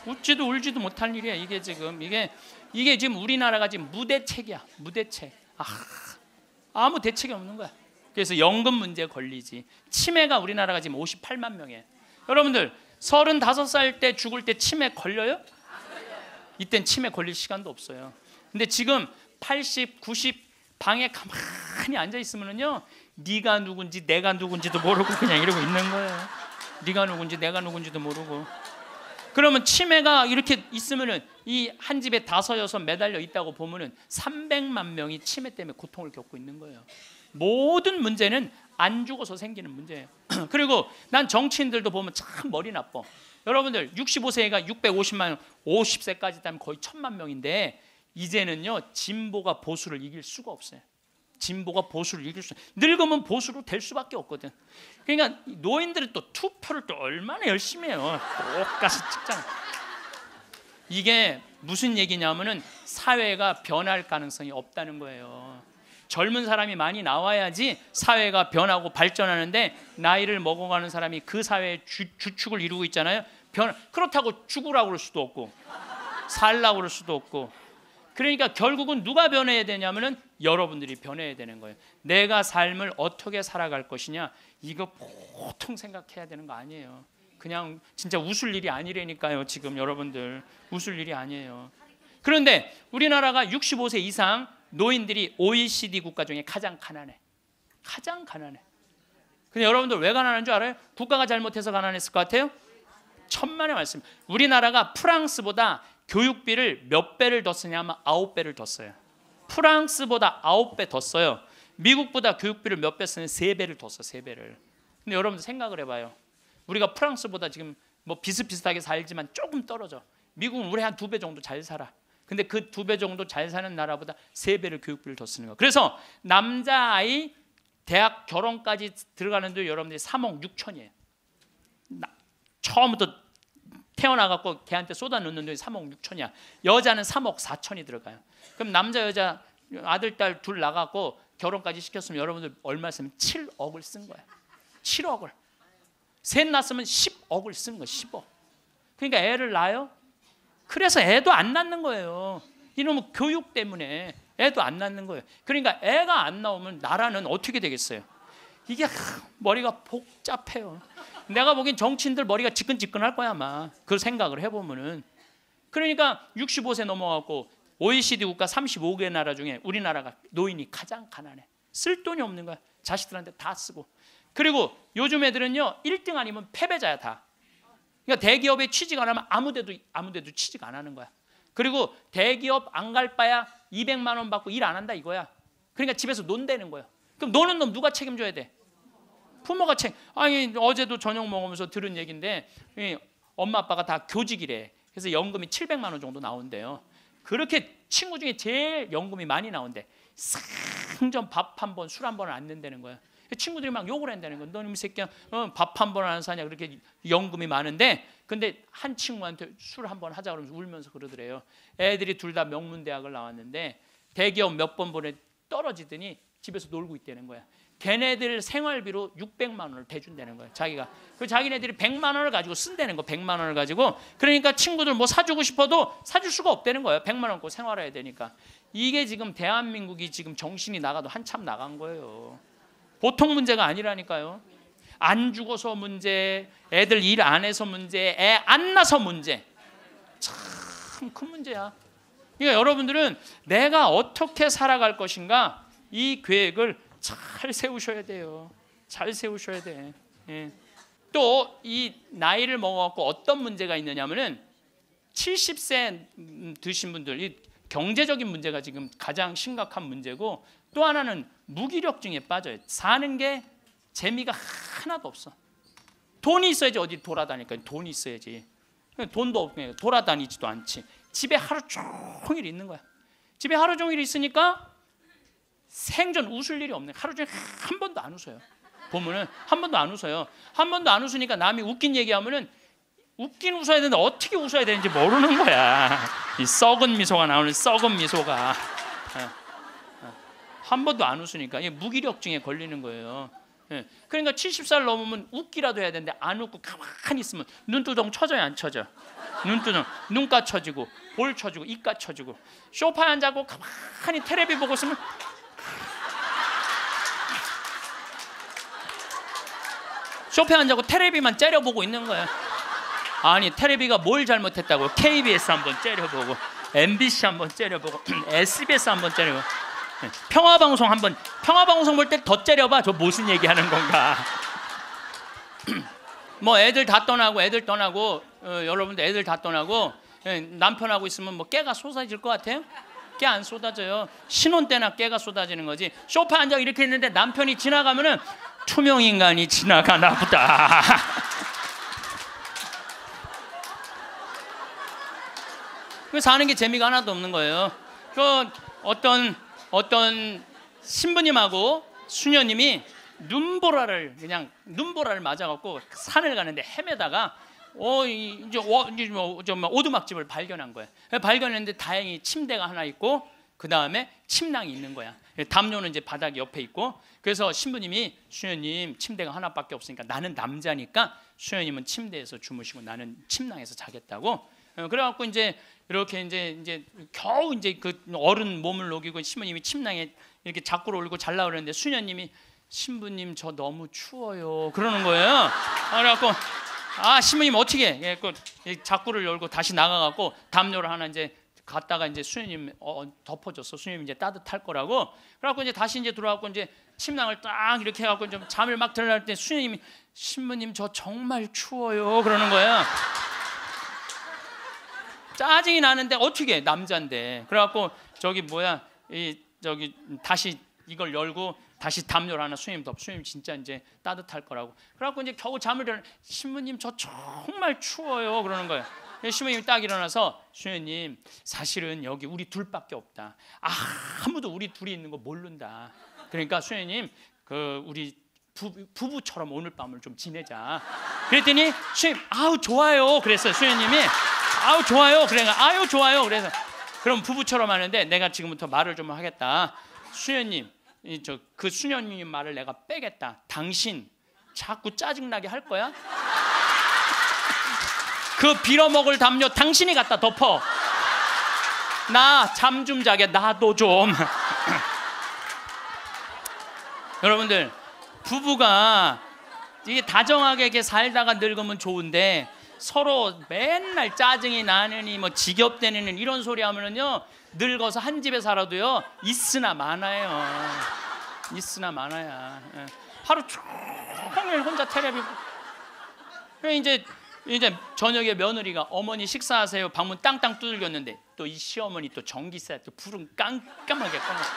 웃지도 울지도 못할 일이야. 이게 지금 이게 이게 지금 우리나라가 지금 무대책이야. 무대책. 아, 아무 대책이 없는 거야. 그래서 연금 문제 걸리지. 치매가 우리나라가 지금 58만 명에 여러분들 35살 때 죽을 때 치매 걸려요? 이땐 치매 걸릴 시간도 없어요. 근데 지금 80, 90 방에 가만히 앉아 있으면은요. 네가 누군지 내가 누군지도 모르고 그냥 이러고 있는 거예요. 네가 누군지 내가 누군지도 모르고. 그러면 치매가 이렇게 있으면은 이 한 집에 다섯 여섯 매달려 있다고 보면은 300만 명이 치매 때문에 고통을 겪고 있는 거예요. 모든 문제는 안 죽어서 생기는 문제예요. 그리고 난 정치인들도 보면 참 머리 나빠. 여러분들 65세가 650만 50세까지 되면 거의 천만 명인데 이제는요 진보가 보수를 이길 수가 없어요. 진보가 보수를 이길 수 늙으면 보수로 될 수밖에 없거든. 그러니까 노인들은 또 투표를 또 얼마나 열심히 해요. 똑같이 찍잖아. 이게 무슨 얘기냐면은 사회가 변할 가능성이 없다는 거예요. 젊은 사람이 많이 나와야지 사회가 변하고 발전하는데 나이를 먹어가는 사람이 그 사회의 주, 축을 이루고 있잖아요. 변 그렇다고 죽으라고 그 수도 없고 살라고 그 수도 없고 그러니까 결국은 누가 변해야 되냐면은 여러분들이 변해야 되는 거예요. 내가 삶을 어떻게 살아갈 것이냐 이거 보통 생각해야 되는 거 아니에요. 그냥 진짜 웃을 일이 아니래니까요 지금 여러분들 웃을 일이 아니에요. 그런데 우리나라가 65세 이상 노인들이 OECD 국가 중에 가장 가난해. 가장 가난해. 근데 여러분들 왜 가난한 줄 알아요? 국가가 잘못해서 가난했을 것 같아요? 천만의 말씀. 우리나라가 프랑스보다 교육비를 몇 배를 더 쓰냐면 아홉 배를 더 써요. 프랑스보다 9배 더 써요. 미국보다 교육비를 몇 배 쓰는 3배를 더 써, 3배를. 근데 여러분들 생각을 해봐요. 우리가 프랑스보다 지금 뭐 비슷비슷하게 살지만 조금 떨어져. 미국은 우리 한 두 배 정도 잘 살아. 근데 그 두 배 정도 잘 사는 나라보다 세 배를 교육비를 더 쓰는 거. 그래서 남자 아이 대학 결혼까지 들어가는데 여러분들이 3억 6천이에요. 처음부터 태어나갖고 걔한테 쏟아놓는 돈이 3억 6천이야. 여자는 3억 4천이 들어가요. 그럼 남자 여자 아들 딸 둘 나가고 결혼까지 시켰으면 여러분들 얼마 쓰면 7억을 쓴 거야. 7억을. 셋 낳았으면 10억을 쓴 거야. 10억. 그러니까 애를 낳아요? 그래서 애도 안 낳는 거예요. 이놈의 교육 때문에 애도 안 낳는 거예요. 그러니까 애가 안 나오면 나라는 어떻게 되겠어요? 이게 머리가 복잡해요. 내가 보기엔 정치인들 머리가 지끈지끈할 거야 아마. 그 생각을 해보면은. 그러니까 65세 넘어갖고 OECD 국가 35개 나라 중에 우리나라가 노인이 가장 가난해. 쓸 돈이 없는 거야. 자식들한테 다 쓰고. 그리고 요즘 애들은요. 1등 아니면 패배자야 다. 그러니까 대기업에 취직 안 하면 아무데도 아무데도 취직 안 하는 거야. 그리고 대기업 안 갈 바야 200만 원 받고 일 안 한다 이거야. 그러니까 집에서 논대는 거야. 그럼 노는 놈 누가 책임져야 돼? 부모가 책 아니 어제도 저녁 먹으면서 들은 얘긴데 엄마 아빠가 다 교직이래. 그래서 연금이 700만 원 정도 나온대요. 그렇게 친구 중에 제일 연금이 많이 나온대. 상점밥 한 번, 술 한 번을 안 낸다는 거야. 친구들이 막 욕을 한다는 건 너는 이 새끼야 어, 밥한 번 안 사냐 그렇게 연금이 많은데 근데 한 친구한테 술 한 번 하자 그러면서 울면서 그러더래요. 애들이 둘 다 명문 대학을 나왔는데 대기업 몇 번 보내 떨어지더니 집에서 놀고 있다는 거야. 걔네들 생활비로 600만 원을 대준다는 거예요. 자기가. 그 자기네들이 100만 원을 가지고 쓴다는 거. 100만 원을 가지고. 그러니까 친구들 뭐 사주고 싶어도 사줄 수가 없다는 거예요. 100만 원고 생활해야 되니까. 이게 지금 대한민국이 지금 정신이 나가도 한참 나간 거예요. 보통 문제가 아니라니까요. 안 죽어서 문제, 애들 일 안 해서 문제, 애 안 나서 문제. 참 큰 문제야. 그러니까 여러분들은 내가 어떻게 살아갈 것인가 이 계획을 잘 세우셔야 돼요. 잘 세우셔야 돼. 예. 또이 나이를 먹어갖고 어떤 문제가 있느냐면은 70세 드신 분들 이 경제적인 문제가 지금 가장 심각한 문제고 또 하나는 무기력증에 빠져요. 사는 게 재미가 하나도 없어. 돈이 있어야지 어디 돌아다니까 돈이 있어야지. 돈도 없네 돌아다니지도 않지. 집에 하루 종일 있는 거야. 집에 하루 종일 있으니까 생전 웃을 일이 없네. 하루 종일 한 번도 안 웃어요. 보면은 한 번도 안 웃어요. 한 번도 안 웃으니까 남이 웃긴 얘기하면은 웃긴 웃어야 되는데 어떻게 웃어야 되는지 모르는 거야. 이 썩은 미소가 나오는 썩은 미소가 어, 어. 한 번도 안 웃으니까 이게 무기력증에 걸리는 거예요. 예. 그러니까 70살 넘으면 웃기라도 해야 되는데 안 웃고 가만히 있으면 눈두덩 쳐져요 안 쳐져? 눈두덩 눈가 쳐지고 볼 쳐지고 입가 쳐지고 쇼파에 앉아고 가만히 테레비 보고 있으면 쇼핑 앉아고 테레비만 째려보고 있는 거야. 아니 테레비가 뭘 잘못했다고 KBS 한번 째려보고 MBC 한번 째려보고 SBS 한번 째려보고 평화방송 한번 평화방송 볼 때 더 째려봐 저 무슨 얘기하는 건가 뭐 애들 다 떠나고 애들 떠나고 어, 여러분들 애들 다 떠나고 예, 남편하고 있으면 뭐 깨가 쏟아질 것 같아요? 깨 안 쏟아져요 신혼 때나 깨가 쏟아지는 거지 쇼파 앉아 이렇게 있는데 남편이 지나가면은 투명 인간이 지나가나 보다. 그 사는 게 재미가 하나도 없는 거예요. 그 어떤 어떤 신부님하고 수녀님이 눈보라를 그냥 눈보라를 맞아갖고 산을 가는데 헤매다가 어 이제 어, 이제 좀 뭐, 뭐 오두막집을 발견한 거예요. 발견했는데 다행히 침대가 하나 있고 그 다음에 침낭이 있는 거야. 담요는 이제 바닥 옆에 있고 그래서 신부님이 수녀님 침대가 하나밖에 없으니까 나는 남자니까 수녀님은 침대에서 주무시고 나는 침낭에서 자겠다고 어, 그래갖고 이제 이렇게 이제 이제 겨우 이제 그 어른 몸을 녹이고 신부님이 침낭에 이렇게 자꾸로 올고 잘라 그러는데 수녀님이 신부님 저 너무 추워요 그러는 거예요. 아, 그래갖고 아 신부님 어떻게? 예, 그 자꾸를 열고 다시 나가갖고 담요를 하나 이제 갔다가 이제 수녀님 어, 덮어줬어. 수녀님 이제 따뜻할 거라고. 그래갖고 이제 다시 이제 들어와갖고 이제 심낭을딱 이렇게 해갖고 좀 잠을 막 들어갈 때 수녀님이 신부님 저 정말 추워요 그러는 거야. 짜증이 나는데 어떻게 남자인데 그래갖고 저기 뭐야 이 저기 다시 이걸 열고 다시 담요를 하나 수님 덮 수님 진짜 이제 따뜻할 거라고 그래갖고 이제 겨우 잠을 들 신부님 저 정말 추워요 그러는 거예요 신부님이 딱 일어나서 수녀님 사실은 여기 우리 둘밖에 없다 아무도 우리 둘이 있는 거 모른다 그러니까 수현님그 우리 부부, 처럼 오늘 밤을 좀 지내자. 그랬더니 수님 현 아우 좋아요. 그랬어요. 수현님이 아우 좋아요. 그래 아유 좋아요. 그래서 그럼 부부처럼 하는데 내가 지금부터 말을 좀 하겠다. 수현님저그수현님 그 말을 내가 빼겠다. 당신 자꾸 짜증나게 할 거야? 그 빌어먹을 담요 당신이 갖다 덮어. 나 잠 좀 자게 나도 좀. 여러분들 부부가 이게 다정하게 이렇게 살다가 늙으면 좋은데 서로 맨날 짜증이 나느니 뭐 지겹대느니 이런 소리 하면은요 늙어서 한 집에 살아도요 있으나 많아요 있으나 많아야 예. 하루 종일 혼자 테레비 그 이제 이제 저녁에 며느리가 어머니 식사하세요 방문 땅땅 두들겼는데 또 이 시어머니 또 전기세 또 불은 깜깜하게 꺼놨어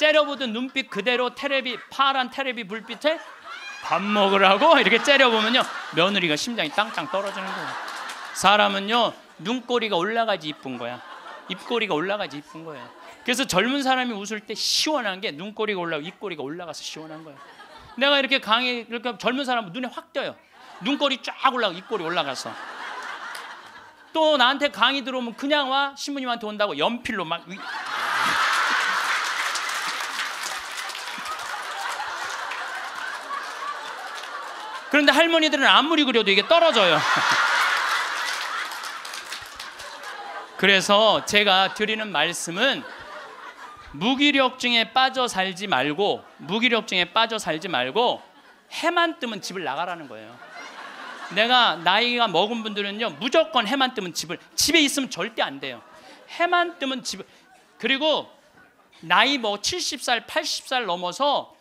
째려보던 눈빛 그대로 테레비 파란 테레비 불빛에 밥 먹으라고 이렇게 째려보면요 며느리가 심장이 땅땅 떨어지는 거예요. 사람은요 눈꼬리가 올라가지 이쁜 거야. 입꼬리가 올라가지 이쁜 거예요. 그래서 젊은 사람이 웃을 때 시원한 게 눈꼬리가 올라가고 입꼬리가 올라가서 시원한 거예요. 내가 이렇게 강의 이렇게 젊은 사람은 눈에 확 띄어요. 눈꼬리 쫙 올라가고 입꼬리 올라가서. 또 나한테 강의 들어오면 그냥 와 신부님한테 온다고 연필로 막 그런데 할머니들은 아무리 그려도 이게 떨어져요. 그래서 제가 드리는 말씀은 무기력증에 빠져 살지 말고 무기력증에 빠져 살지 말고 해만 뜨면 집을 나가라는 거예요. 내가 나이가 먹은 분들은요 무조건 해만 뜨면 집을 집에 있으면 절대 안 돼요. 해만 뜨면 집을 그리고 나이 뭐 70살, 80살 넘어서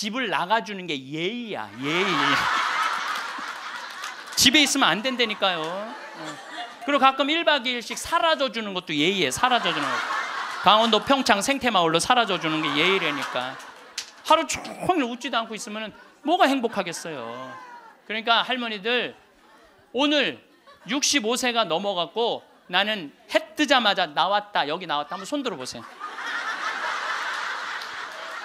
집을 나가주는 게 예의야 예의 집에 있으면 안 된다니까요 어. 그리고 가끔 1박 2일씩 사라져주는 것도 예의에 사라져주는 것 강원도 평창 생태마을로 사라져주는 게 예의라니까 하루 종일 웃지도 않고 있으면 뭐가 행복하겠어요 그러니까 할머니들 오늘 65세가 넘어갔고 나는 해 뜨자마자 나왔다 여기 나왔다 한번 손 들어보세요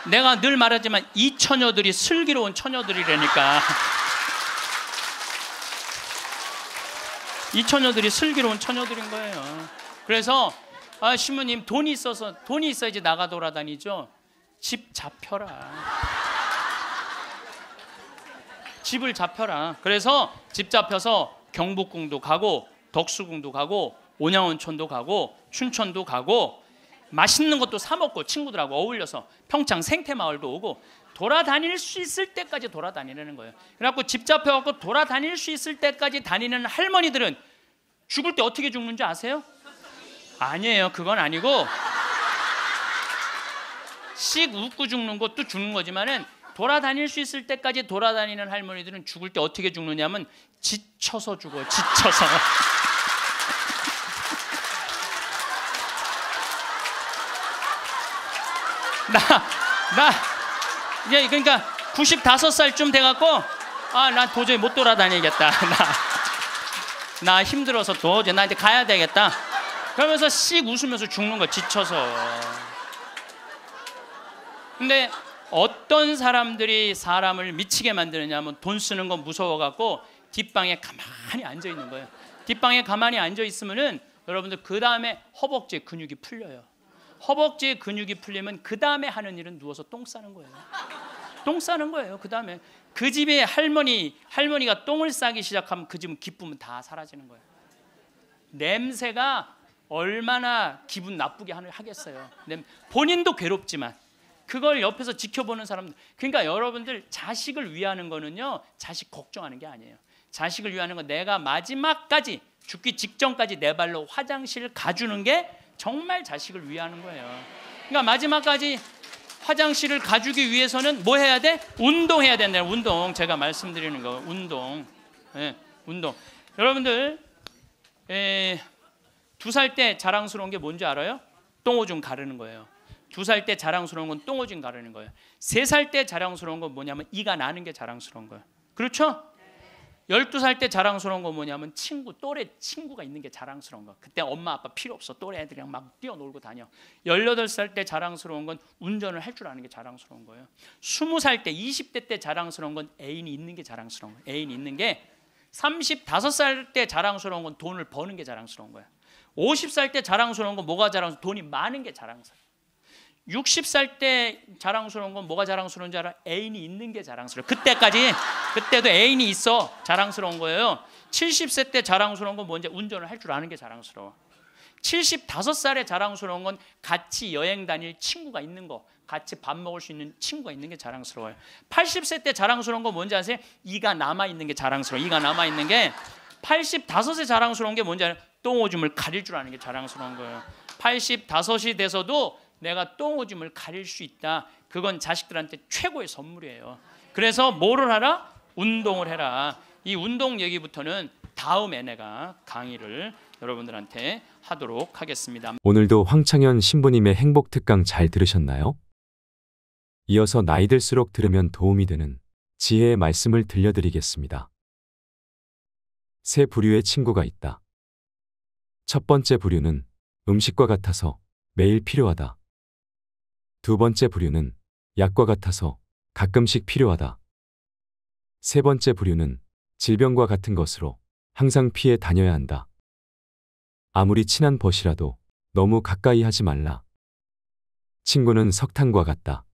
내가 늘 말하지만 이 처녀들이 슬기로운 처녀들이라니까. 이 처녀들이 슬기로운 처녀들인 거예요. 그래서 아, 신부님 돈이 있어서 돈이 있어야지 나가 돌아다니죠. 집 잡혀라. 집을 잡혀라. 그래서 집 잡혀서 경복궁도 가고 덕수궁도 가고 온양온천도 가고 춘천도 가고 맛있는 것도 사 먹고 친구들하고 어울려서 평창 생태 마을도 오고 돌아다닐 수 있을 때까지 돌아다니는 거예요. 그래갖고 집 잡혀갖고 돌아다닐 수 있을 때까지 다니는 할머니들은 죽을 때 어떻게 죽는지 아세요? 아니에요. 그건 아니고 씩 웃고 죽는 것도 죽는 거지만은 돌아다닐 수 있을 때까지 돌아다니는 할머니들은 죽을 때 어떻게 죽느냐면 지쳐서 죽어. 지쳐서. 나나 이제 그러니까 95살쯤 돼갖고 아나 도저히 못 돌아다니겠다 나나 힘들어서 도저히 나 이제 가야 되겠다 그러면서 씩 웃으면서 죽는 거 지쳐서 근데 어떤 사람들이 사람을 미치게 만드느냐 하면 돈 쓰는 건 무서워갖고 뒷방에 가만히 앉아 있는 거예요 뒷방에 가만히 앉아 있으면은 여러분들 그 다음에 허벅지 근육이 풀려요 허벅지의 근육이 풀리면 그 다음에 하는 일은 누워서 똥 싸는 거예요. 똥 싸는 거예요. 그 다음에 그 집에 할머니 할머니가 똥을 싸기 시작하면 그 집은 기쁨은 다 사라지는 거예요. 냄새가 얼마나 기분 나쁘게 하겠어요. 본인도 괴롭지만 그걸 옆에서 지켜보는 사람들. 그러니까 여러분들 자식을 위하는 거는요. 자식 걱정하는 게 아니에요. 자식을 위하는 건 내가 마지막까지 죽기 직전까지 내 발로 화장실 가주는 게 정말 자식을 위하는 거예요. 그러니까 마지막까지 화장실을 가주기 위해서는 뭐 해야 돼? 운동해야 된다. 운동. 제가 말씀드리는 거. 운동. 예, 운동. 여러분들 예, 두살 때 자랑스러운 게 뭔지 알아요? 똥오줌 가르는 거예요. 두 살 때 자랑스러운 건 똥오줌 가르는 거예요. 세 살 때 자랑스러운 건 뭐냐면 이가 나는 게 자랑스러운 거예요. 그렇죠? 12살 때 자랑스러운 건 뭐냐면 친구 또래 친구가 있는 게 자랑스러운 거. 그때 엄마 아빠 필요 없어. 또래 애들이랑 막 뛰어놀고 다녀. 18살 때 자랑스러운 건 운전을 할 줄 아는 게 자랑스러운 거예요. 20살 때 20대 때 자랑스러운 건 애인이 있는 게 자랑스러운 거예요. 애인이 있는 게 35살 때 자랑스러운 건 돈을 버는 게 자랑스러운 거야. 50살 때 자랑스러운 건 뭐가 자랑스러운 돈이 많은 게 자랑스러워. 60살 때 자랑스러운 건 뭐가 자랑스러운지 알아? 애인이 있는 게 자랑스러워. 그때까지 그때도 애인이 있어 자랑스러운 거예요. 70세 때 자랑스러운 건 뭔지 운전을 할 줄 아는 게 자랑스러워. 75살에 자랑스러운 건 같이 여행 다닐 친구가 있는 거, 같이 밥 먹을 수 있는 친구가 있는 게 자랑스러워요. 80세 때 자랑스러운 건 뭔지 아세요? 이가 남아 있는 게 자랑스러워. 이가 남아 있는 게 85세 자랑스러운 게 뭔지 알아요? 똥오줌을 가릴 줄 아는 게 자랑스러운 거예요. 85이 돼서도 내가 똥 오줌을 가릴 수 있다. 그건 자식들한테 최고의 선물이에요. 그래서 뭐를 하라? 운동을 해라. 이 운동 얘기부터는 다음에 내가 강의를 여러분들한테 하도록 하겠습니다. 오늘도 황창현 신부님의 행복 특강 잘 들으셨나요? 이어서 나이 들수록 들으면 도움이 되는 지혜의 말씀을 들려드리겠습니다. 세 부류의 친구가 있다. 첫 번째 부류는 음식과 같아서 매일 필요하다. 두 번째 부류는 약과 같아서 가끔씩 필요하다. 세 번째 부류는 질병과 같은 것으로 항상 피해 다녀야 한다. 아무리 친한 벗이라도 너무 가까이 하지 말라. 친구는 석탄과 같다.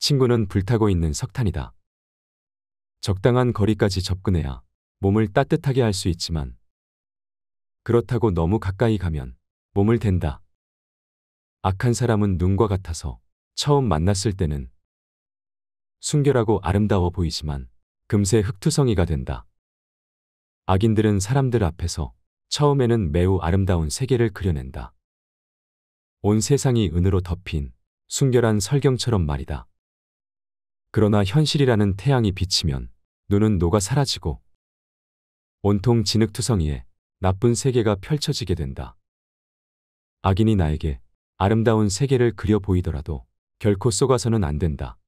친구는 불타고 있는 석탄이다. 적당한 거리까지 접근해야 몸을 따뜻하게 할 수 있지만 그렇다고 너무 가까이 가면 몸을 댄다. 악한 사람은 눈과 같아서 처음 만났을 때는 순결하고 아름다워 보이지만 금세 흙투성이가 된다. 악인들은 사람들 앞에서 처음에는 매우 아름다운 세계를 그려낸다. 온 세상이 은으로 덮인 순결한 설경처럼 말이다. 그러나 현실이라는 태양이 비치면 눈은 녹아 사라지고 온통 진흙투성이에 나쁜 세계가 펼쳐지게 된다. 악인이 나에게 아름다운 세계를 그려 보이더라도 결코 속아서는 안 된다.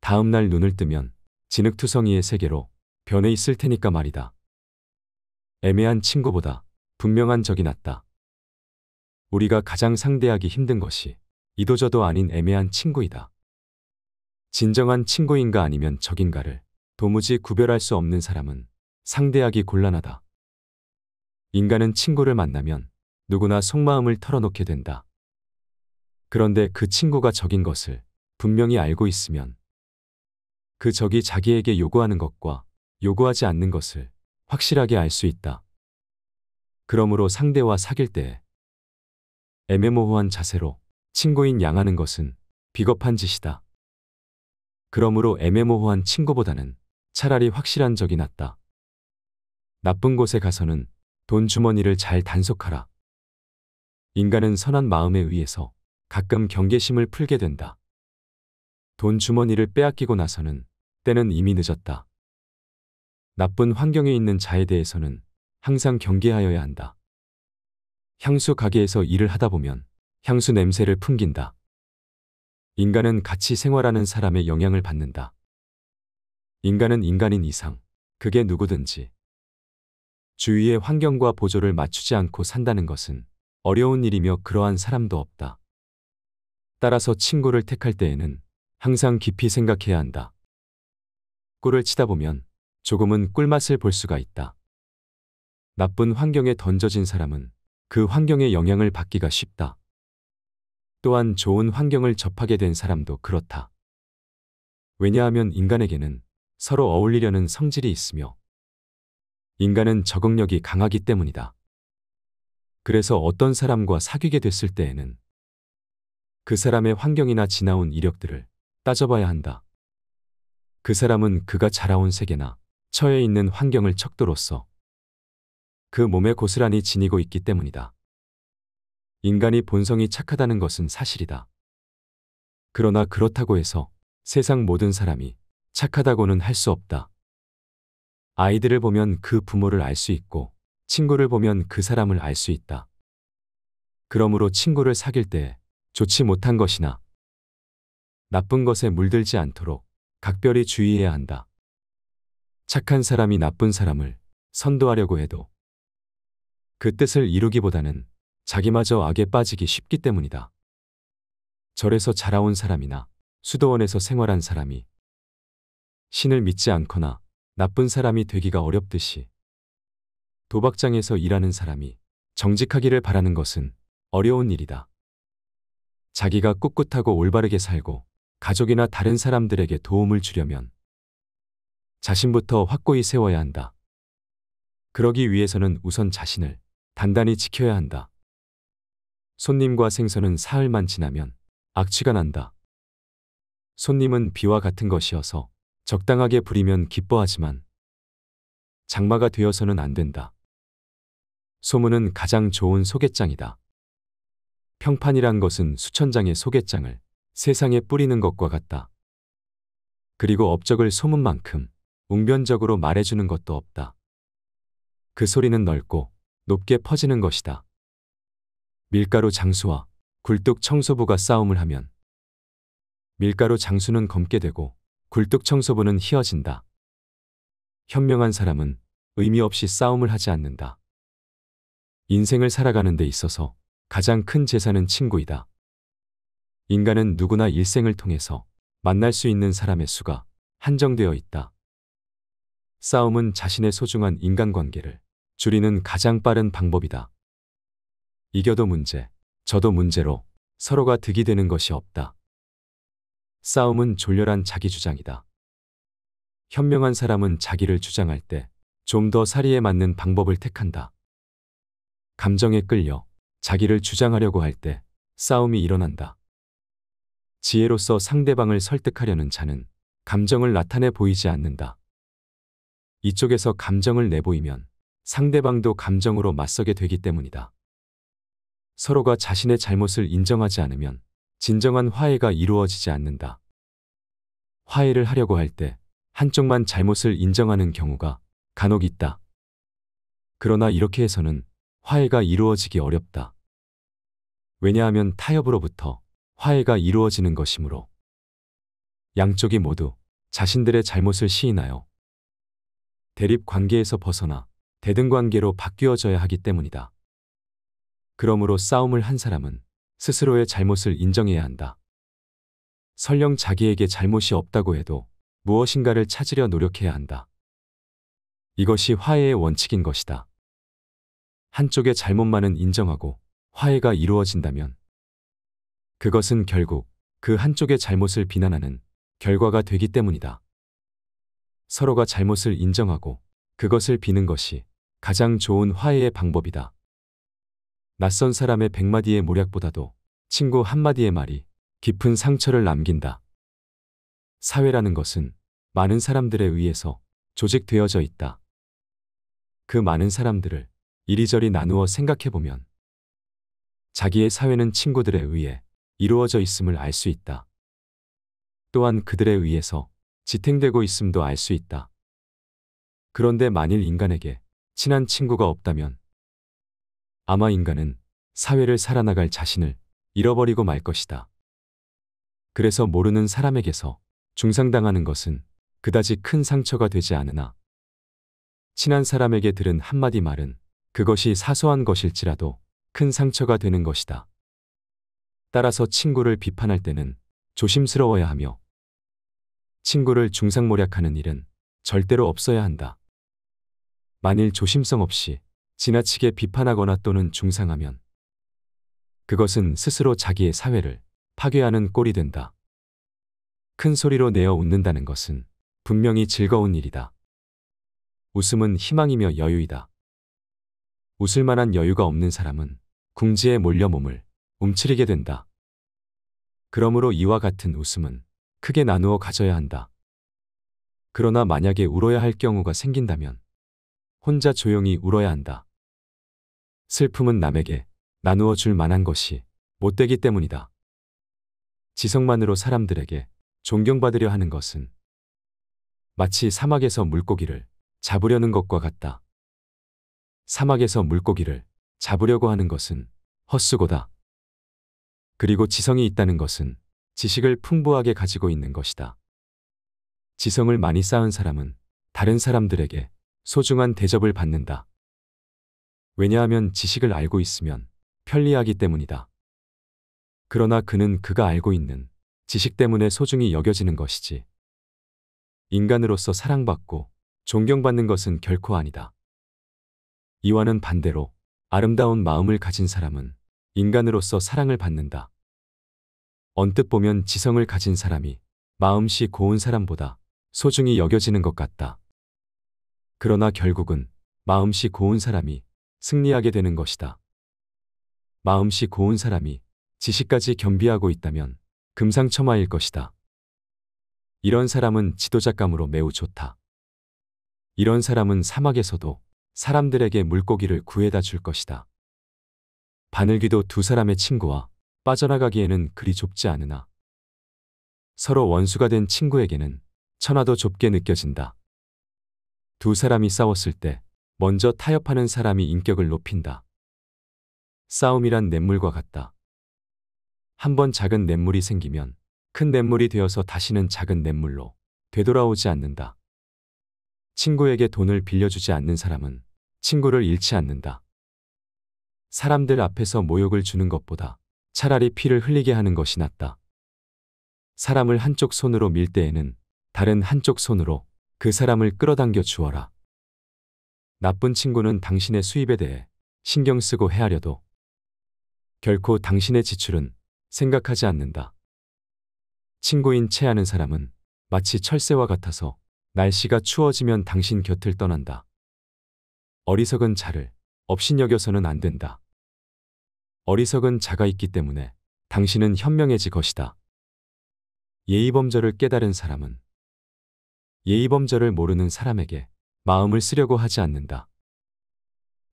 다음 날 눈을 뜨면 진흙투성이의 세계로 변해 있을 테니까 말이다. 애매한 친구보다 분명한 적이 낫다. 우리가 가장 상대하기 힘든 것이 이도저도 아닌 애매한 친구이다. 진정한 친구인가 아니면 적인가를 도무지 구별할 수 없는 사람은 상대하기 곤란하다. 인간은 친구를 만나면 누구나 속마음을 털어놓게 된다. 그런데 그 친구가 적인 것을 분명히 알고 있으면 그 적이 자기에게 요구하는 것과 요구하지 않는 것을 확실하게 알 수 있다. 그러므로 상대와 사귈 때 애매모호한 자세로 친구인 양하는 것은 비겁한 짓이다. 그러므로 애매모호한 친구보다는 차라리 확실한 적이 낫다. 나쁜 곳에 가서는 돈 주머니를 잘 단속하라. 인간은 선한 마음에 의해서 가끔 경계심을 풀게 된다. 돈 주머니를 빼앗기고 나서는 때는 이미 늦었다. 나쁜 환경에 있는 자에 대해서는 항상 경계하여야 한다. 향수 가게에서 일을 하다 보면 향수 냄새를 풍긴다. 인간은 같이 생활하는 사람의 영향을 받는다. 인간은 인간인 이상, 그게 누구든지. 주위의 환경과 보조를 맞추지 않고 산다는 것은 어려운 일이며 그러한 사람도 없다. 따라서 친구를 택할 때에는 항상 깊이 생각해야 한다. 꿀을 치다 보면 조금은 꿀맛을 볼 수가 있다. 나쁜 환경에 던져진 사람은 그 환경의 영향을 받기가 쉽다. 또한 좋은 환경을 접하게 된 사람도 그렇다. 왜냐하면 인간에게는 서로 어울리려는 성질이 있으며 인간은 적응력이 강하기 때문이다. 그래서 어떤 사람과 사귀게 됐을 때에는 그 사람의 환경이나 지나온 이력들을 따져봐야 한다. 그 사람은 그가 자라온 세계나 처해 있는 환경을 척도로서 그 몸에 고스란히 지니고 있기 때문이다. 인간이 본성이 착하다는 것은 사실이다. 그러나 그렇다고 해서 세상 모든 사람이 착하다고는 할 수 없다. 아이들을 보면 그 부모를 알 수 있고 친구를 보면 그 사람을 알 수 있다. 그러므로 친구를 사귈 때 좋지 못한 것이나 나쁜 것에 물들지 않도록 각별히 주의해야 한다. 착한 사람이 나쁜 사람을 선도하려고 해도 그 뜻을 이루기보다는 자기마저 악에 빠지기 쉽기 때문이다. 절에서 자라온 사람이나 수도원에서 생활한 사람이 신을 믿지 않거나 나쁜 사람이 되기가 어렵듯이 도박장에서 일하는 사람이 정직하기를 바라는 것은 어려운 일이다. 자기가 꿋꿋하고 올바르게 살고 가족이나 다른 사람들에게 도움을 주려면 자신부터 확고히 세워야 한다. 그러기 위해서는 우선 자신을 단단히 지켜야 한다. 손님과 생선은 사흘만 지나면 악취가 난다. 손님은 비와 같은 것이어서 적당하게 부리면 기뻐하지만 장마가 되어서는 안 된다. 소문은 가장 좋은 소개장이다. 평판이란 것은 수천 장의 소개장을 세상에 뿌리는 것과 같다. 그리고 업적을 소문만큼 웅변적으로 말해주는 것도 없다. 그 소리는 넓고 높게 퍼지는 것이다. 밀가루 장수와 굴뚝 청소부가 싸움을 하면 밀가루 장수는 검게 되고 굴뚝 청소부는 희어진다. 현명한 사람은 의미 없이 싸움을 하지 않는다. 인생을 살아가는 데 있어서 가장 큰 재산은 친구이다. 인간은 누구나 일생을 통해서 만날 수 있는 사람의 수가 한정되어 있다. 싸움은 자신의 소중한 인간관계를 줄이는 가장 빠른 방법이다. 이겨도 문제, 저도 문제로 서로가 득이 되는 것이 없다. 싸움은 졸렬한 자기주장이다. 현명한 사람은 자기를 주장할 때 좀 더 사리에 맞는 방법을 택한다. 감정에 끌려 자기를 주장하려고 할 때 싸움이 일어난다. 지혜로서 상대방을 설득하려는 자는 감정을 나타내 보이지 않는다. 이쪽에서 감정을 내보이면 상대방도 감정으로 맞서게 되기 때문이다. 서로가 자신의 잘못을 인정하지 않으면 진정한 화해가 이루어지지 않는다. 화해를 하려고 할 때 한쪽만 잘못을 인정하는 경우가 간혹 있다. 그러나 이렇게 해서는 화해가 이루어지기 어렵다. 왜냐하면 타협으로부터 화해가 이루어지는 것이므로 양쪽이 모두 자신들의 잘못을 시인하여 대립 관계에서 벗어나 대등 관계로 바뀌어져야 하기 때문이다. 그러므로 싸움을 한 사람은 스스로의 잘못을 인정해야 한다. 설령 자기에게 잘못이 없다고 해도 무엇인가를 찾으려 노력해야 한다. 이것이 화해의 원칙인 것이다. 한쪽의 잘못만은 인정하고 화해가 이루어진다면 그것은 결국 그 한쪽의 잘못을 비난하는 결과가 되기 때문이다. 서로가 잘못을 인정하고 그것을 비는 것이 가장 좋은 화해의 방법이다. 낯선 사람의 백마디의 모략보다도 친구 한마디의 말이 깊은 상처를 남긴다. 사회라는 것은 많은 사람들에 의해서 조직되어져 있다. 그 많은 사람들을 이리저리 나누어 생각해보면 자기의 사회는 친구들에 의해 이루어져 있음을 알 수 있다. 또한 그들에 의해서 지탱되고 있음도 알 수 있다. 그런데 만일 인간에게 친한 친구가 없다면 아마 인간은 사회를 살아나갈 자신을 잃어버리고 말 것이다. 그래서 모르는 사람에게서 중상당하는 것은 그다지 큰 상처가 되지 않으나 친한 사람에게 들은 한마디 말은 그것이 사소한 것일지라도 큰 상처가 되는 것이다. 따라서 친구를 비판할 때는 조심스러워야 하며 친구를 중상모략하는 일은 절대로 없어야 한다. 만일 조심성 없이 지나치게 비판하거나 또는 중상하면 그것은 스스로 자기의 사회를 파괴하는 꼴이 된다. 큰 소리로 내어 웃는다는 것은 분명히 즐거운 일이다. 웃음은 희망이며 여유이다. 웃을 만한 여유가 없는 사람은 궁지에 몰려 몸을 움츠리게 된다. 그러므로 이와 같은 웃음은 크게 나누어 가져야 한다. 그러나 만약에 울어야 할 경우가 생긴다면 혼자 조용히 울어야 한다. 슬픔은 남에게 나누어 줄 만한 것이 못되기 때문이다. 지성만으로 사람들에게 존경받으려 하는 것은 마치 사막에서 물고기를 잡으려는 것과 같다. 사막에서 물고기를 잡으려고 하는 것은 헛수고다. 그리고 지성이 있다는 것은 지식을 풍부하게 가지고 있는 것이다. 지성을 많이 쌓은 사람은 다른 사람들에게 소중한 대접을 받는다. 왜냐하면 지식을 알고 있으면 편리하기 때문이다. 그러나 그는 그가 알고 있는 지식 때문에 소중히 여겨지는 것이지. 인간으로서 사랑받고 존경받는 것은 결코 아니다. 이와는 반대로 아름다운 마음을 가진 사람은 인간으로서 사랑을 받는다. 언뜻 보면 지성을 가진 사람이 마음씨 고운 사람보다 소중히 여겨지는 것 같다. 그러나 결국은 마음씨 고운 사람이 승리하게 되는 것이다. 마음씨 고운 사람이 지식까지 겸비하고 있다면 금상첨화일 것이다. 이런 사람은 지도자감으로 매우 좋다. 이런 사람은 사막에서도 사람들에게 물고기를 구해다 줄 것이다. 바늘귀도 두 사람의 친구와 빠져나가기에는 그리 좁지 않으나 서로 원수가 된 친구에게는 천하도 좁게 느껴진다. 두 사람이 싸웠을 때 먼저 타협하는 사람이 인격을 높인다. 싸움이란 냇물과 같다. 한 번 작은 냇물이 생기면 큰 냇물이 되어서 다시는 작은 냇물로 되돌아오지 않는다. 친구에게 돈을 빌려주지 않는 사람은 친구를 잃지 않는다. 사람들 앞에서 모욕을 주는 것보다 차라리 피를 흘리게 하는 것이 낫다. 사람을 한쪽 손으로 밀 때에는 다른 한쪽 손으로 그 사람을 끌어당겨 주어라. 나쁜 친구는 당신의 수입에 대해 신경 쓰고 헤아려도 결코 당신의 지출은 생각하지 않는다. 친구인 체하는 사람은 마치 철새와 같아서 날씨가 추워지면 당신 곁을 떠난다. 어리석은 자를 업신여겨서는 안 된다. 어리석은 자가 있기 때문에 당신은 현명해질 것이다. 예의범절을 깨달은 사람은 예의범절을 모르는 사람에게 마음을 쓰려고 하지 않는다.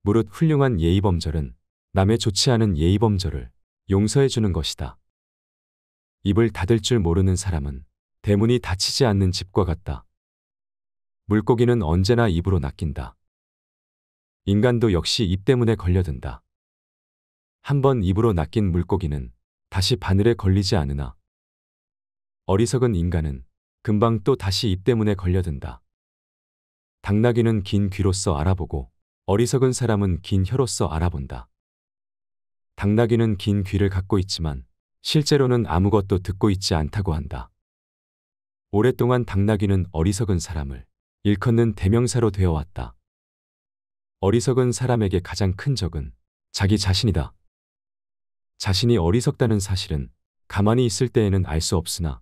무릇 훌륭한 예의범절은 남의 좋지 않은 예의범절을 용서해 주는 것이다. 입을 닫을 줄 모르는 사람은 대문이 닫히지 않는 집과 같다. 물고기는 언제나 입으로 낚인다. 인간도 역시 입 때문에 걸려든다. 한번 입으로 낚인 물고기는 다시 바늘에 걸리지 않으나 어리석은 인간은 금방 또 다시 입 때문에 걸려든다. 당나귀는 긴 귀로서 알아보고 어리석은 사람은 긴 혀로서 알아본다. 당나귀는 긴 귀를 갖고 있지만 실제로는 아무것도 듣고 있지 않다고 한다. 오랫동안 당나귀는 어리석은 사람을 일컫는 대명사로 되어 왔다. 어리석은 사람에게 가장 큰 적은 자기 자신이다. 자신이 어리석다는 사실은 가만히 있을 때에는 알 수 없으나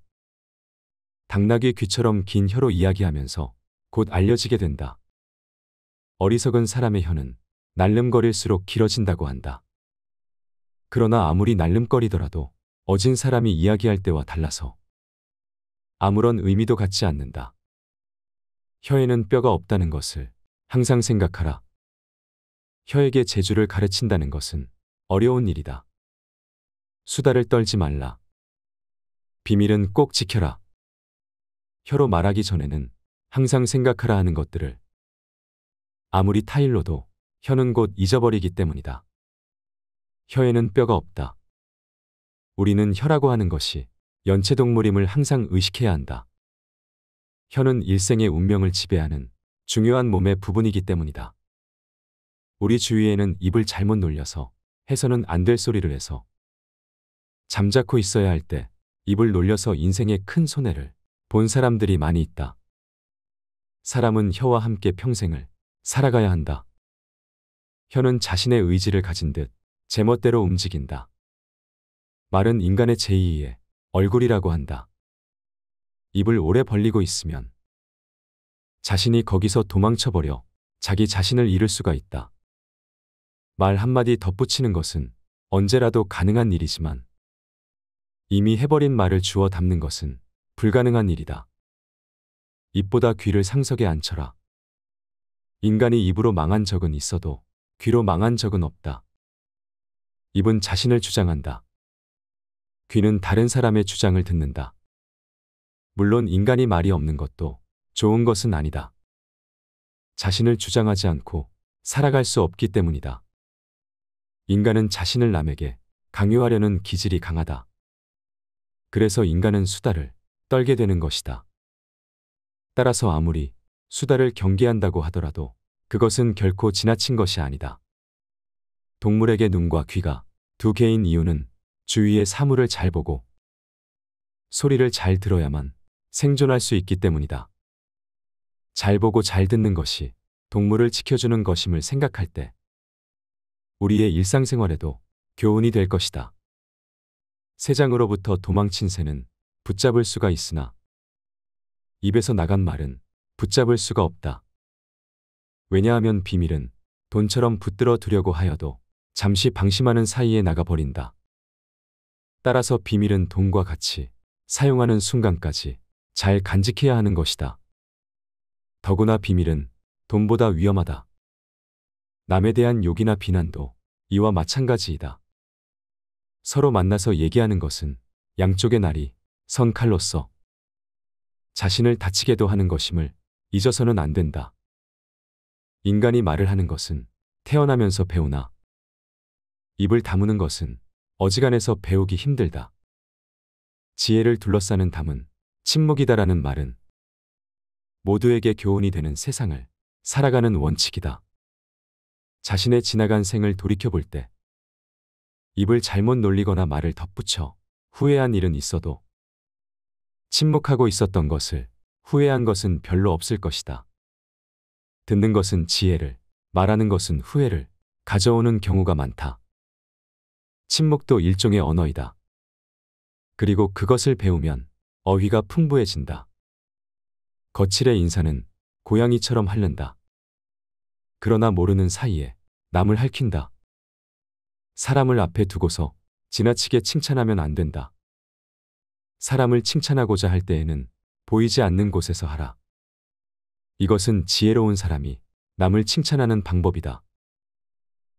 당나귀 귀처럼 긴 혀로 이야기하면서 곧 알려지게 된다. 어리석은 사람의 혀는 날름거릴수록 길어진다고 한다. 그러나 아무리 날름거리더라도 어진 사람이 이야기할 때와 달라서 아무런 의미도 갖지 않는다. 혀에는 뼈가 없다는 것을 항상 생각하라. 혀에게 재주를 가르친다는 것은 어려운 일이다. 수다를 떨지 말라. 비밀은 꼭 지켜라. 혀로 말하기 전에는 항상 생각하라 하는 것들을 아무리 타일로도 혀는 곧 잊어버리기 때문이다. 혀에는 뼈가 없다. 우리는 혀라고 하는 것이 연체동물임을 항상 의식해야 한다. 혀는 일생의 운명을 지배하는 중요한 몸의 부분이기 때문이다. 우리 주위에는 입을 잘못 놀려서 해서는 안 될 소리를 해서 잠자코 있어야 할 때 입을 놀려서 인생의 큰 손해를 본 사람들이 많이 있다. 사람은 혀와 함께 평생을 살아가야 한다. 혀는 자신의 의지를 가진 듯 제멋대로 움직인다. 말은 인간의 제2의 얼굴이라고 한다. 입을 오래 벌리고 있으면 자신이 거기서 도망쳐버려 자기 자신을 잃을 수가 있다. 말 한마디 덧붙이는 것은 언제라도 가능한 일이지만 이미 해버린 말을 주워 담는 것은 불가능한 일이다. 입보다 귀를 상석에 앉혀라. 인간이 입으로 망한 적은 있어도 귀로 망한 적은 없다. 입은 자신을 주장한다. 귀는 다른 사람의 주장을 듣는다. 물론 인간이 말이 없는 것도 좋은 것은 아니다. 자신을 주장하지 않고 살아갈 수 없기 때문이다. 인간은 자신을 남에게 강요하려는 기질이 강하다. 그래서 인간은 수다를 떨게 되는 것이다. 따라서 아무리 수다를 경계한다고 하더라도 그것은 결코 지나친 것이 아니다. 동물에게 눈과 귀가 두 개인 이유는 주위의 사물을 잘 보고 소리를 잘 들어야만 생존할 수 있기 때문이다. 잘 보고 잘 듣는 것이 동물을 지켜주는 것임을 생각할 때 우리의 일상생활에도 교훈이 될 것이다. 새장으로부터 도망친 새는 붙잡을 수가 있으나 입에서 나간 말은 붙잡을 수가 없다. 왜냐하면 비밀은 돈처럼 붙들어 두려고 하여도 잠시 방심하는 사이에 나가버린다. 따라서 비밀은 돈과 같이 사용하는 순간까지 잘 간직해야 하는 것이다. 더구나 비밀은 돈보다 위험하다. 남에 대한 욕이나 비난도 이와 마찬가지이다. 서로 만나서 얘기하는 것은 양쪽의 날이 선칼로서 자신을 다치게도 하는 것임을 잊어서는 안 된다. 인간이 말을 하는 것은 태어나면서 배우나 입을 다무는 것은 어지간해서 배우기 힘들다. 지혜를 둘러싸는 담은 침묵이다라는 말은 모두에게 교훈이 되는 세상을 살아가는 원칙이다. 자신의 지나간 생을 돌이켜볼 때 입을 잘못 놀리거나 말을 덧붙여 후회한 일은 있어도 침묵하고 있었던 것을 후회한 것은 별로 없을 것이다. 듣는 것은 지혜를, 말하는 것은 후회를 가져오는 경우가 많다. 침묵도 일종의 언어이다. 그리고 그것을 배우면 어휘가 풍부해진다. 거칠의 인사는 고양이처럼 할른다. 그러나 모르는 사이에 남을 할킨다. 사람을 앞에 두고서 지나치게 칭찬하면 안 된다. 사람을 칭찬하고자 할 때에는 보이지 않는 곳에서 하라. 이것은 지혜로운 사람이 남을 칭찬하는 방법이다.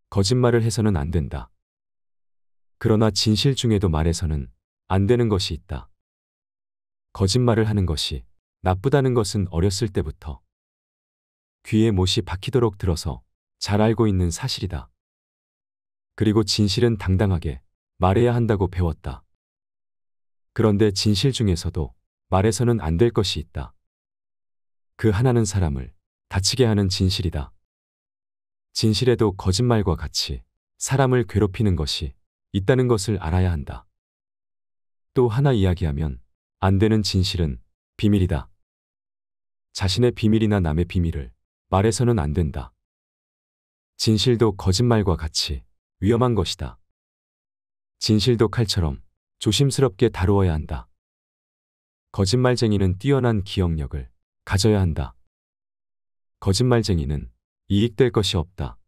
거짓말을 해서는 안 된다. 그러나 진실 중에도 말해서는 안 되는 것이 있다. 거짓말을 하는 것이 나쁘다는 것은 어렸을 때부터 귀에 못이 박히도록 들어서 잘 알고 있는 사실이다. 그리고 진실은 당당하게 말해야 한다고 배웠다. 그런데 진실 중에서도 말해서는 안 될 것이 있다. 그 하나는 사람을 다치게 하는 진실이다. 진실에도 거짓말과 같이 사람을 괴롭히는 것이 있다는 것을 알아야 한다. 또 하나 이야기하면 안 되는 진실은 비밀이다. 자신의 비밀이나 남의 비밀을 말해서는 안 된다. 진실도 거짓말과 같이 위험한 것이다. 진실도 칼처럼 조심스럽게 다루어야 한다. 거짓말쟁이는 뛰어난 기억력을 가져야 한다. 거짓말쟁이는 이익될 것이 없다.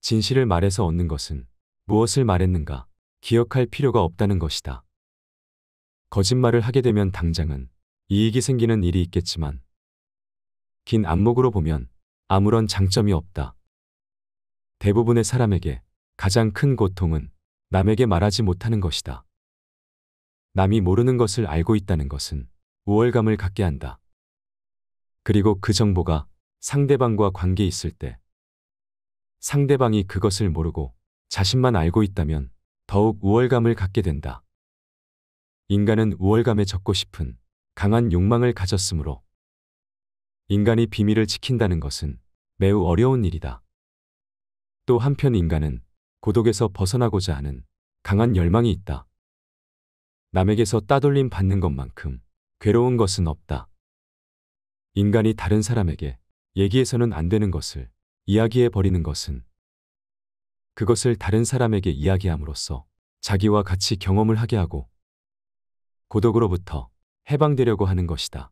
진실을 말해서 얻는 것은 무엇을 말했는가 기억할 필요가 없다는 것이다. 거짓말을 하게 되면 당장은 이익이 생기는 일이 있겠지만 긴 안목으로 보면 아무런 장점이 없다. 대부분의 사람에게 가장 큰 고통은 남에게 말하지 못하는 것이다. 남이 모르는 것을 알고 있다는 것은 우월감을 갖게 한다. 그리고 그 정보가 상대방과 관계 있을 때 상대방이 그것을 모르고 자신만 알고 있다면 더욱 우월감을 갖게 된다. 인간은 우월감에 적고 싶은 강한 욕망을 가졌으므로 인간이 비밀을 지킨다는 것은 매우 어려운 일이다. 또 한편 인간은 고독에서 벗어나고자 하는 강한 열망이 있다. 남에게서 따돌림 받는 것만큼 괴로운 것은 없다. 인간이 다른 사람에게 얘기해서는 안 되는 것을 이야기해 버리는 것은 그것을 다른 사람에게 이야기함으로써 자기와 같이 경험을 하게 하고 고독으로부터 해방되려고 하는 것이다.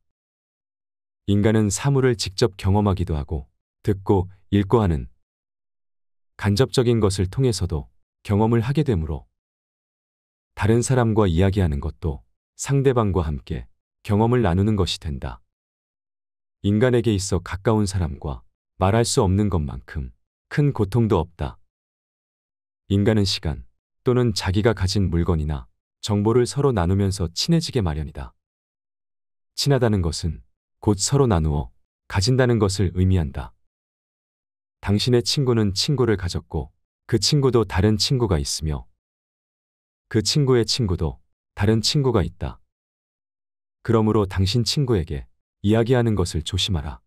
인간은 사물을 직접 경험하기도 하고 듣고 읽고 하는 간접적인 것을 통해서도 경험을 하게 되므로 다른 사람과 이야기하는 것도 상대방과 함께 경험을 나누는 것이 된다. 인간에게 있어 가까운 사람과 말할 수 없는 것만큼 큰 고통도 없다. 인간은 시간 또는 자기가 가진 물건이나 정보를 서로 나누면서 친해지게 마련이다. 친하다는 것은 곧 서로 나누어 가진다는 것을 의미한다. 당신의 친구는 친구를 가졌고 그 친구도 다른 친구가 있으며 그 친구의 친구도 다른 친구가 있다. 그러므로 당신 친구에게 이야기하는 것을 조심하라.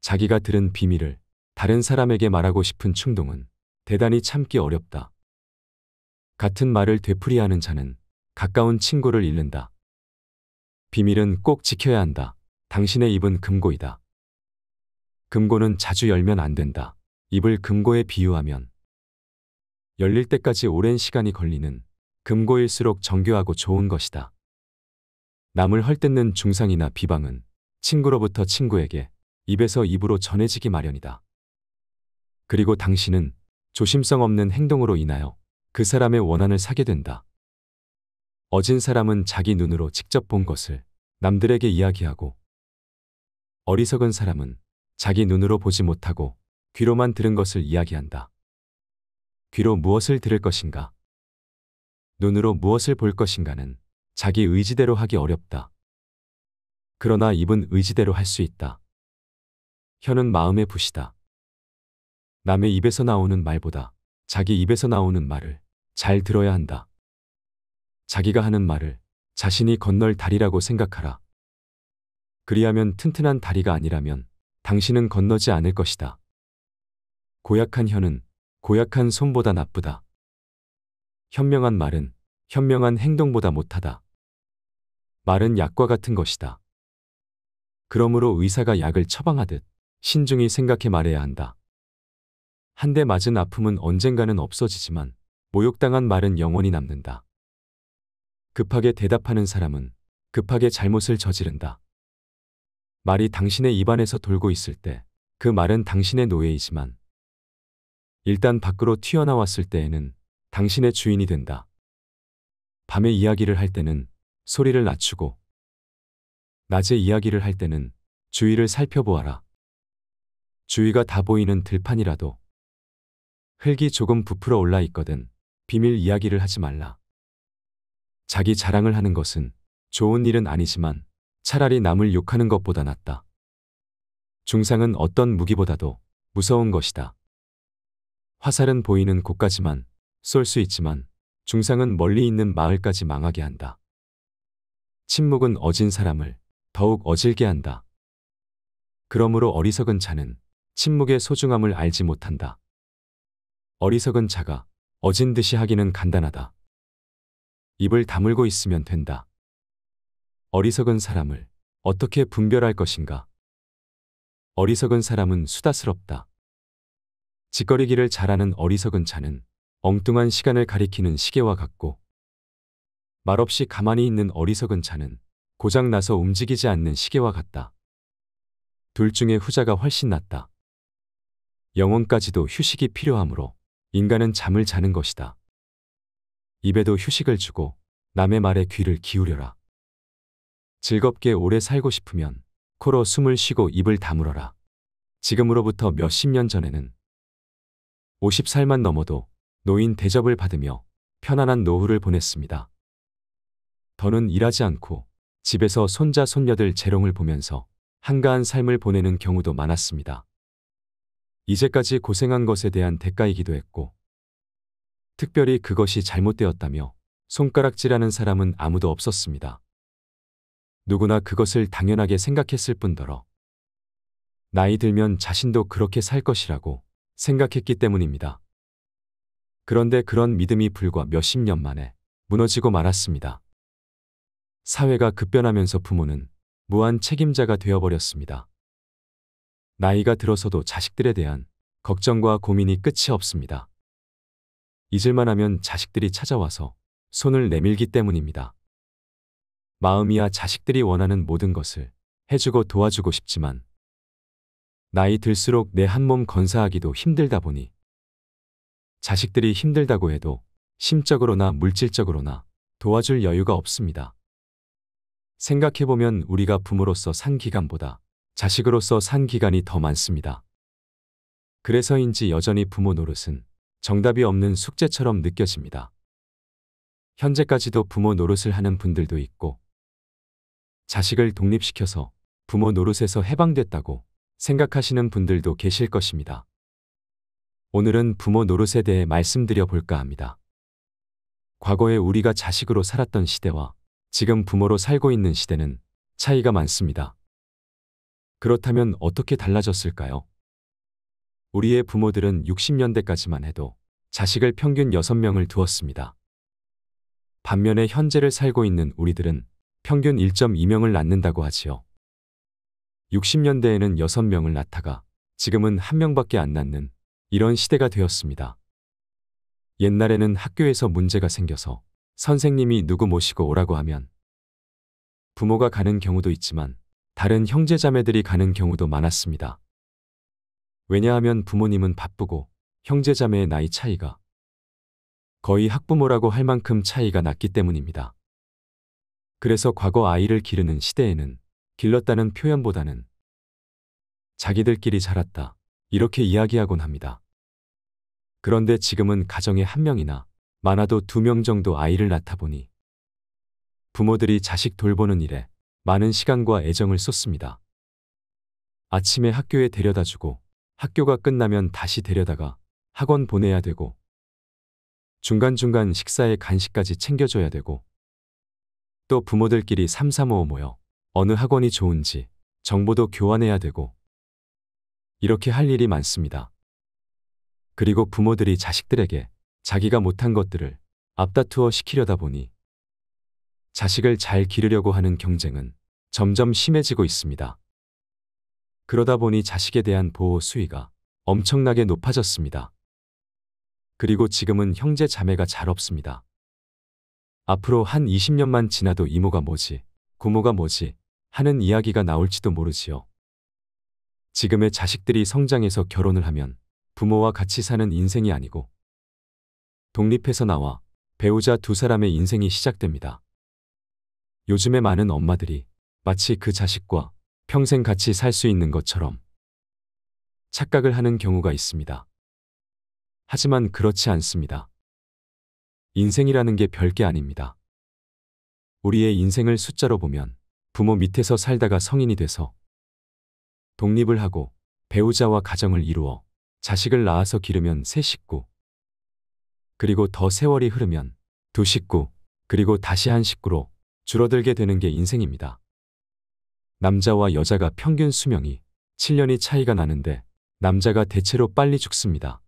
자기가 들은 비밀을 다른 사람에게 말하고 싶은 충동은 대단히 참기 어렵다. 같은 말을 되풀이하는 자는 가까운 친구를 잃는다. 비밀은 꼭 지켜야 한다. 당신의 입은 금고이다. 금고는 자주 열면 안 된다. 입을 금고에 비유하면 열릴 때까지 오랜 시간이 걸리는 금고일수록 정교하고 좋은 것이다. 남을 헐뜯는 중상이나 비방은 친구로부터 친구에게 입에서 입으로 전해지기 마련이다. 그리고 당신은 조심성 없는 행동으로 인하여 그 사람의 원한을 사게 된다. 어진 사람은 자기 눈으로 직접 본 것을 남들에게 이야기하고 어리석은 사람은 자기 눈으로 보지 못하고 귀로만 들은 것을 이야기한다. 귀로 무엇을 들을 것인가? 눈으로 무엇을 볼 것인가는 자기 의지대로 하기 어렵다. 그러나 입은 의지대로 할 수 있다. 혀는 마음의 붓이다. 남의 입에서 나오는 말보다 자기 입에서 나오는 말을 잘 들어야 한다. 자기가 하는 말을 자신이 건널 다리라고 생각하라. 그리하면 튼튼한 다리가 아니라면 당신은 건너지 않을 것이다. 고약한 혀는 고약한 손보다 나쁘다. 현명한 말은 현명한 행동보다 못하다. 말은 약과 같은 것이다. 그러므로 의사가 약을 처방하듯 신중히 생각해 말해야 한다. 한대 맞은 아픔은 언젠가는 없어지지만 모욕당한 말은 영원히 남는다. 급하게 대답하는 사람은 급하게 잘못을 저지른다. 말이 당신의 입안에서 돌고 있을 때 그 말은 당신의 노예이지만 일단 밖으로 튀어나왔을 때에는 당신의 주인이 된다. 밤에 이야기를 할 때는 소리를 낮추고 낮에 이야기를 할 때는 주위를 살펴보아라. 주위가 다 보이는 들판이라도 흙이 조금 부풀어 올라 있거든 비밀 이야기를 하지 말라. 자기 자랑을 하는 것은 좋은 일은 아니지만 차라리 남을 욕하는 것보다 낫다. 중상은 어떤 무기보다도 무서운 것이다. 화살은 보이는 곳까지만 쏠 수 있지만 중상은 멀리 있는 마을까지 망하게 한다. 침묵은 어진 사람을 더욱 어질게 한다. 그러므로 어리석은 자는 침묵의 소중함을 알지 못한다. 어리석은 자가 어진 듯이 하기는 간단하다. 입을 다물고 있으면 된다. 어리석은 사람을 어떻게 분별할 것인가? 어리석은 사람은 수다스럽다. 짓거리기를 잘하는 어리석은 자는 엉뚱한 시간을 가리키는 시계와 같고 말없이 가만히 있는 어리석은 자는 고장나서 움직이지 않는 시계와 같다. 둘 중에 후자가 훨씬 낫다. 영혼까지도 휴식이 필요하므로 인간은 잠을 자는 것이다. 입에도 휴식을 주고 남의 말에 귀를 기울여라. 즐겁게 오래 살고 싶으면 코로 숨을 쉬고 입을 다물어라. 지금으로부터 몇십 년 전에는 50살만 넘어도 노인 대접을 받으며 편안한 노후를 보냈습니다. 더는 일하지 않고 집에서 손자 손녀들 재롱을 보면서 한가한 삶을 보내는 경우도 많았습니다. 이제까지 고생한 것에 대한 대가이기도 했고 특별히 그것이 잘못되었다며 손가락질하는 사람은 아무도 없었습니다. 누구나 그것을 당연하게 생각했을 뿐더러 나이 들면 자신도 그렇게 살 것이라고 생각했기 때문입니다. 그런데 그런 믿음이 불과 몇십 년 만에 무너지고 말았습니다. 사회가 급변하면서 부모는 무한 책임자가 되어버렸습니다. 나이가 들어서도 자식들에 대한 걱정과 고민이 끝이 없습니다. 잊을만 하면 자식들이 찾아와서 손을 내밀기 때문입니다. 마음이야 자식들이 원하는 모든 것을 해주고 도와주고 싶지만 나이 들수록 내 한 몸 건사하기도 힘들다 보니 자식들이 힘들다고 해도 심적으로나 물질적으로나 도와줄 여유가 없습니다. 생각해보면 우리가 부모로서 산 기간보다 자식으로서 산 기간이 더 많습니다. 그래서인지 여전히 부모 노릇은 정답이 없는 숙제처럼 느껴집니다. 현재까지도 부모 노릇을 하는 분들도 있고, 자식을 독립시켜서 부모 노릇에서 해방됐다고 생각하시는 분들도 계실 것입니다. 오늘은 부모 노릇에 대해 말씀드려 볼까 합니다. 과거에 우리가 자식으로 살았던 시대와 지금 부모로 살고 있는 시대는 차이가 많습니다. 그렇다면 어떻게 달라졌을까요? 우리의 부모들은 60년대까지만 해도 자식을 평균 6명을 두었습니다. 반면에 현재를 살고 있는 우리들은 평균 1.2명을 낳는다고 하지요. 60년대에는 6명을 낳다가 지금은 1명밖에 안 낳는 이런 시대가 되었습니다. 옛날에는 학교에서 문제가 생겨서 선생님이 누구 모시고 오라고 하면 부모가 가는 경우도 있지만 다른 형제자매들이 가는 경우도 많았습니다. 왜냐하면 부모님은 바쁘고 형제자매의 나이 차이가 거의 학부모라고 할 만큼 차이가 났기 때문입니다. 그래서 과거 아이를 기르는 시대에는 길렀다는 표현보다는 자기들끼리 자랐다 이렇게 이야기하곤 합니다. 그런데 지금은 가정에 한 명이나 많아도 두 명 정도 아이를 낳다 보니 부모들이 자식 돌보는 일에 많은 시간과 애정을 쏟습니다. 아침에 학교에 데려다 주고 학교가 끝나면 다시 데려다가 학원 보내야 되고 중간중간 식사에 간식까지 챙겨줘야 되고 또 부모들끼리 삼삼오오 모여 어느 학원이 좋은지 정보도 교환해야 되고 이렇게 할 일이 많습니다. 그리고 부모들이 자식들에게 자기가 못한 것들을 앞다투어 시키려다 보니 자식을 잘 기르려고 하는 경쟁은 점점 심해지고 있습니다. 그러다 보니 자식에 대한 보호 수위가 엄청나게 높아졌습니다. 그리고 지금은 형제 자매가 잘 없습니다. 앞으로 한 20년만 지나도 이모가 뭐지, 고모가 뭐지 하는 이야기가 나올지도 모르지요. 지금의 자식들이 성장해서 결혼을 하면 부모와 같이 사는 인생이 아니고 독립해서 나와 배우자 두 사람의 인생이 시작됩니다. 요즘에 많은 엄마들이 마치 그 자식과 평생 같이 살 수 있는 것처럼 착각을 하는 경우가 있습니다. 하지만 그렇지 않습니다. 인생이라는 게 별게 아닙니다. 우리의 인생을 숫자로 보면 부모 밑에서 살다가 성인이 돼서 독립을 하고 배우자와 가정을 이루어 자식을 낳아서 기르면 세 식구 그리고 더 세월이 흐르면 두 식구 그리고 다시 한 식구로 줄어들게 되는 게 인생입니다. 남자와 여자가 평균 수명이 7년이 차이가 나는데 남자가 대체로 빨리 죽습니다.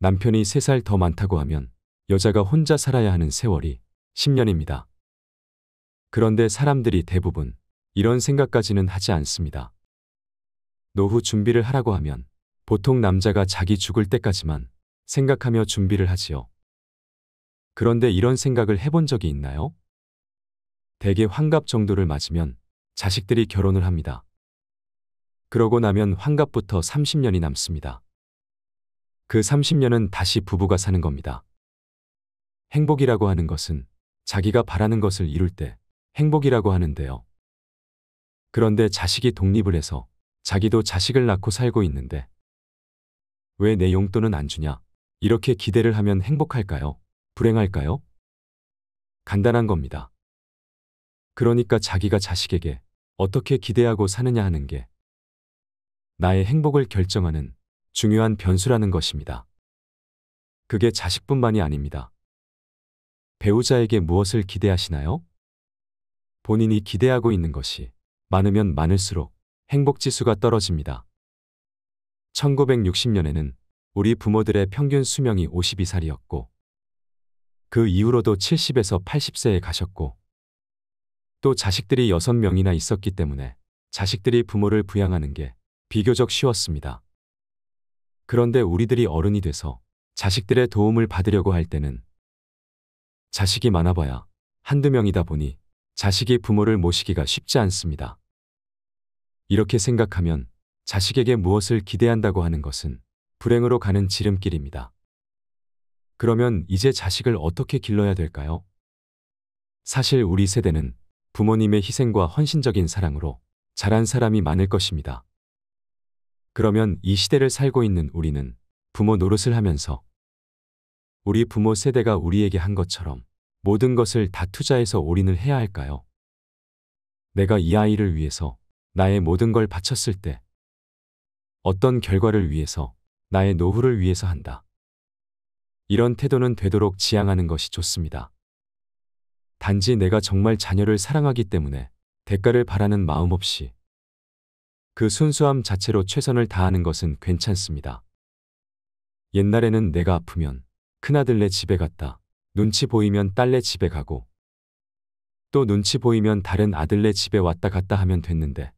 남편이 3살 더 많다고 하면 여자가 혼자 살아야 하는 세월이 10년입니다. 그런데 사람들이 대부분 이런 생각까지는 하지 않습니다. 노후 준비를 하라고 하면 보통 남자가 자기 죽을 때까지만 생각하며 준비를 하지요. 그런데 이런 생각을 해본 적이 있나요? 대개 환갑 정도를 맞으면 자식들이 결혼을 합니다. 그러고 나면 환갑부터 30년이 남습니다. 그 30년은 다시 부부가 사는 겁니다. 행복이라고 하는 것은 자기가 바라는 것을 이룰 때 행복이라고 하는데요. 그런데 자식이 독립을 해서 자기도 자식을 낳고 살고 있는데 왜 내 용돈은 안 주냐? 이렇게 기대를 하면 행복할까요? 불행할까요? 간단한 겁니다. 그러니까 자기가 자식에게 어떻게 기대하고 사느냐 하는 게 나의 행복을 결정하는 중요한 변수라는 것입니다. 그게 자식뿐만이 아닙니다. 배우자에게 무엇을 기대하시나요? 본인이 기대하고 있는 것이 많으면 많을수록 행복 지수가 떨어집니다. 1960년에는 우리 부모들의 평균 수명이 52살이었고 그 이후로도 70에서 80세에 가셨고 또 자식들이 6명이나 있었기 때문에 자식들이 부모를 부양하는 게 비교적 쉬웠습니다. 그런데 우리들이 어른이 돼서 자식들의 도움을 받으려고 할 때는 자식이 많아봐야 한두 명이다 보니 자식이 부모를 모시기가 쉽지 않습니다. 이렇게 생각하면 자식에게 무엇을 기대한다고 하는 것은 불행으로 가는 지름길입니다. 그러면 이제 자식을 어떻게 길러야 될까요? 사실 우리 세대는 부모님의 희생과 헌신적인 사랑으로 자란 사람이 많을 것입니다. 그러면 이 시대를 살고 있는 우리는 부모 노릇을 하면서 우리 부모 세대가 우리에게 한 것처럼 모든 것을 다 투자해서 올인을 해야 할까요? 내가 이 아이를 위해서 나의 모든 걸 바쳤을 때 어떤 결과를 위해서 나의 노후를 위해서 한다. 이런 태도는 되도록 지향하는 것이 좋습니다. 단지 내가 정말 자녀를 사랑하기 때문에 대가를 바라는 마음 없이 그 순수함 자체로 최선을 다하는 것은 괜찮습니다. 옛날에는 내가 아프면 큰아들네 집에 갔다. 눈치 보이면 딸네 집에 가고 또 눈치 보이면 다른 아들네 집에 왔다 갔다 하면 됐는데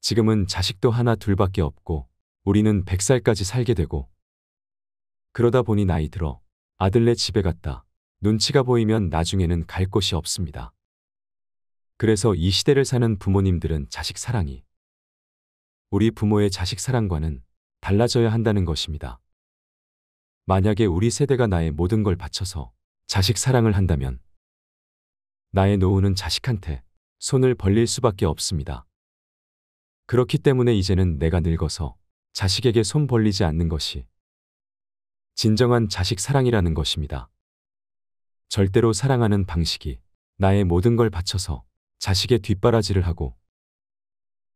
지금은 자식도 하나 둘밖에 없고 우리는 100살까지 살게 되고 그러다 보니 나이 들어 아들네 집에 갔다. 눈치가 보이면 나중에는 갈 곳이 없습니다. 그래서 이 시대를 사는 부모님들은 자식 사랑이 우리 부모의 자식 사랑과는 달라져야 한다는 것입니다. 만약에 우리 세대가 나의 모든 걸 바쳐서 자식 사랑을 한다면 나의 노후는 자식한테 손을 벌릴 수밖에 없습니다. 그렇기 때문에 이제는 내가 늙어서 자식에게 손 벌리지 않는 것이 진정한 자식 사랑이라는 것입니다. 절대로 사랑하는 방식이 나의 모든 걸 바쳐서 자식의 뒷바라지를 하고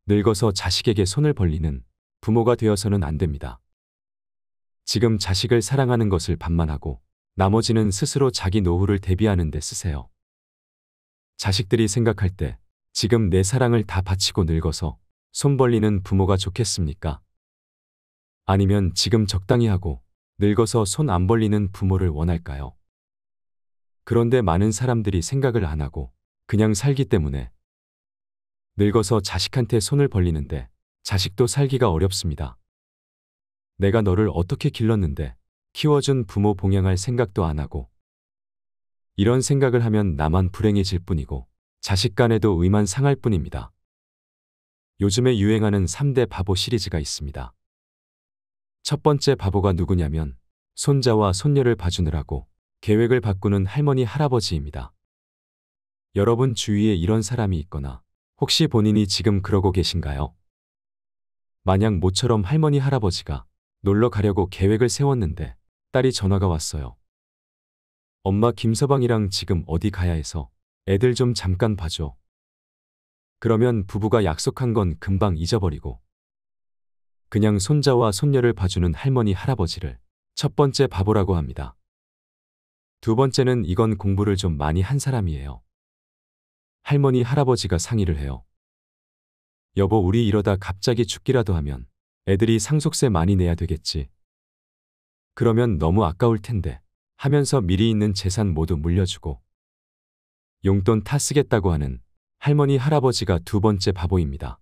늙어서 자식에게 손을 벌리는 부모가 되어서는 안 됩니다. 지금 자식을 사랑하는 것을 반만하고 나머지는 스스로 자기 노후를 대비하는 데 쓰세요. 자식들이 생각할 때 지금 내 사랑을 다 바치고 늙어서 손 벌리는 부모가 좋겠습니까? 아니면 지금 적당히 하고 늙어서 손 안 벌리는 부모를 원할까요? 그런데 많은 사람들이 생각을 안 하고 그냥 살기 때문에 늙어서 자식한테 손을 벌리는데 자식도 살기가 어렵습니다. 내가 너를 어떻게 길렀는데 키워준 부모 봉양할 생각도 안 하고 이런 생각을 하면 나만 불행해질 뿐이고 자식 간에도 의만 상할 뿐입니다. 요즘에 유행하는 3대 바보 시리즈가 있습니다. 첫 번째 바보가 누구냐면 손자와 손녀를 봐주느라고 계획을 바꾸는 할머니 할아버지입니다. 여러분 주위에 이런 사람이 있거나 혹시 본인이 지금 그러고 계신가요? 만약 모처럼 할머니 할아버지가 놀러 가려고 계획을 세웠는데 딸이 전화가 왔어요. 엄마 김서방이랑 지금 어디 가야 해서 애들 좀 잠깐 봐줘. 그러면 부부가 약속한 건 금방 잊어버리고 그냥 손자와 손녀를 봐주는 할머니 할아버지를 첫 번째 바보라고 합니다. 두 번째는 이건 공부를 좀 많이 한 사람이에요. 할머니, 할아버지가 상의를 해요. 여보, 우리 이러다 갑자기 죽기라도 하면 애들이 상속세 많이 내야 되겠지. 그러면 너무 아까울 텐데 하면서 미리 있는 재산 모두 물려주고 용돈 타 쓰겠다고 하는 할머니, 할아버지가 두 번째 바보입니다.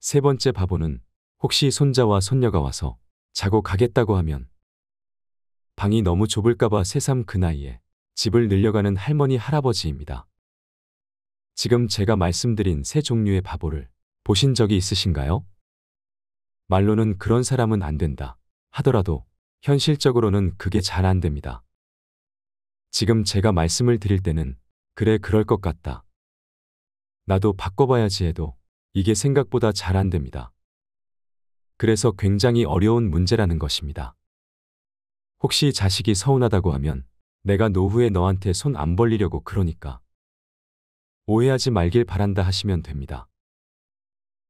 세 번째 바보는 혹시 손자와 손녀가 와서 자고 가겠다고 하면 방이 너무 좁을까봐 새삼 그 나이에 집을 늘려가는 할머니 할아버지입니다. 지금 제가 말씀드린 세 종류의 바보를 보신 적이 있으신가요? 말로는 그런 사람은 안 된다 하더라도 현실적으로는 그게 잘 안 됩니다. 지금 제가 말씀을 드릴 때는 그래 그럴 것 같다. 나도 바꿔봐야지 해도 이게 생각보다 잘 안 됩니다. 그래서 굉장히 어려운 문제라는 것입니다. 혹시 자식이 서운하다고 하면 내가 노후에 너한테 손 안 벌리려고 그러니까. 오해하지 말길 바란다 하시면 됩니다.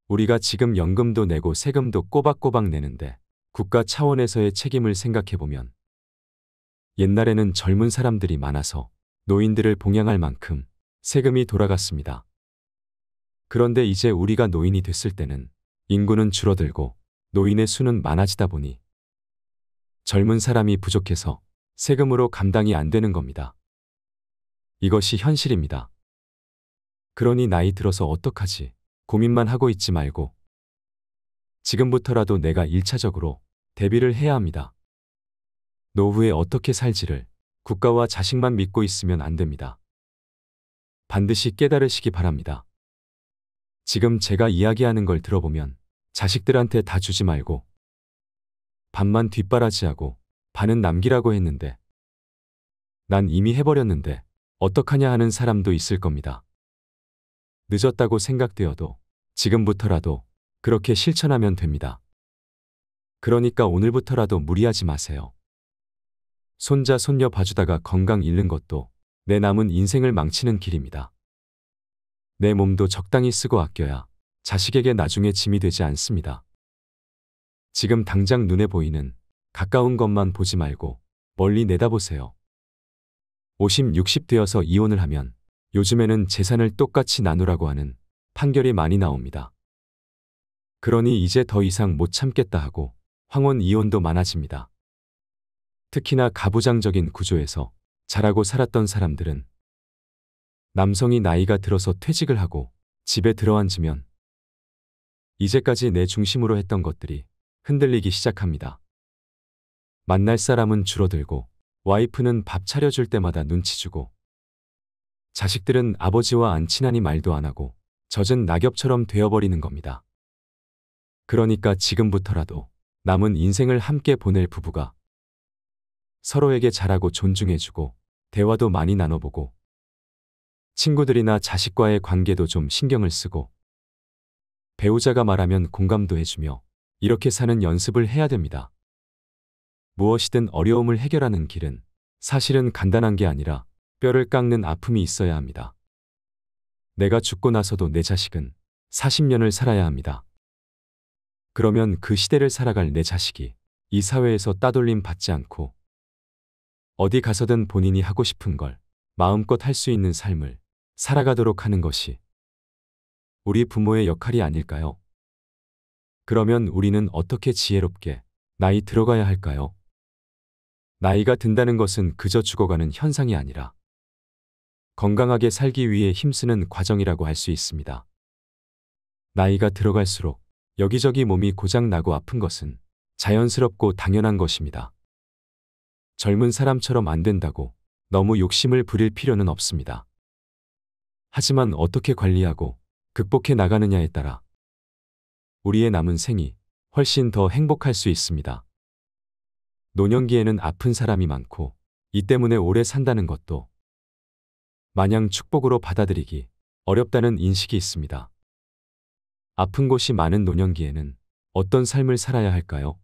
우리가 지금 연금도 내고 세금도 꼬박꼬박 내는데 국가 차원에서의 책임을 생각해보면 옛날에는 젊은 사람들이 많아서 노인들을 봉양할 만큼 세금이 돌아갔습니다. 그런데 이제 우리가 노인이 됐을 때는 인구는 줄어들고 노인의 수는 많아지다 보니 젊은 사람이 부족해서 세금으로 감당이 안 되는 겁니다. 이것이 현실입니다. 그러니 나이 들어서 어떡하지 고민만 하고 있지 말고 지금부터라도 내가 1차적으로 대비를 해야 합니다. 노후에 어떻게 살지를 국가와 자식만 믿고 있으면 안 됩니다. 반드시 깨달으시기 바랍니다. 지금 제가 이야기하는 걸 들어보면 자식들한테 다 주지 말고 반만 뒷바라지하고 반은 남기라고 했는데 난 이미 해버렸는데 어떡하냐 하는 사람도 있을 겁니다. 늦었다고 생각되어도 지금부터라도 그렇게 실천하면 됩니다. 그러니까 오늘부터라도 무리하지 마세요. 손자 손녀 봐주다가 건강 잃는 것도 내 남은 인생을 망치는 길입니다. 내 몸도 적당히 쓰고 아껴야 자식에게 나중에 짐이 되지 않습니다. 지금 당장 눈에 보이는 가까운 것만 보지 말고 멀리 내다보세요. 50, 60 되어서 이혼을 하면 요즘에는 재산을 똑같이 나누라고 하는 판결이 많이 나옵니다. 그러니 이제 더 이상 못 참겠다 하고 황혼 이혼도 많아집니다. 특히나 가부장적인 구조에서 자라고 살았던 사람들은 남성이 나이가 들어서 퇴직을 하고 집에 들어앉으면 이제까지 내 중심으로 했던 것들이 흔들리기 시작합니다. 만날 사람은 줄어들고 와이프는 밥 차려줄 때마다 눈치 주고 자식들은 아버지와 안 친하니 말도 안 하고 젖은 낙엽처럼 되어버리는 겁니다. 그러니까 지금부터라도 남은 인생을 함께 보낼 부부가 서로에게 잘하고 존중해주고 대화도 많이 나눠보고 친구들이나 자식과의 관계도 좀 신경을 쓰고 배우자가 말하면 공감도 해주며 이렇게 사는 연습을 해야 됩니다. 무엇이든 어려움을 해결하는 길은 사실은 간단한 게 아니라 뼈를 깎는 아픔이 있어야 합니다. 내가 죽고 나서도 내 자식은 40년을 살아야 합니다. 그러면 그 시대를 살아갈 내 자식이 이 사회에서 따돌림 받지 않고 어디 가서든 본인이 하고 싶은 걸 마음껏 할 수 있는 삶을 살아가도록 하는 것이 우리 부모의 역할이 아닐까요? 그러면 우리는 어떻게 지혜롭게 나이 들어가야 할까요? 나이가 든다는 것은 그저 죽어가는 현상이 아니라 건강하게 살기 위해 힘쓰는 과정이라고 할 수 있습니다. 나이가 들어갈수록 여기저기 몸이 고장나고 아픈 것은 자연스럽고 당연한 것입니다. 젊은 사람처럼 안 된다고 너무 욕심을 부릴 필요는 없습니다. 하지만 어떻게 관리하고 극복해 나가느냐에 따라 우리의 남은 생이 훨씬 더 행복할 수 있습니다. 노년기에는 아픈 사람이 많고 이 때문에 오래 산다는 것도 마냥 축복으로 받아들이기 어렵다는 인식이 있습니다. 아픈 곳이 많은 노년기에는 어떤 삶을 살아야 할까요?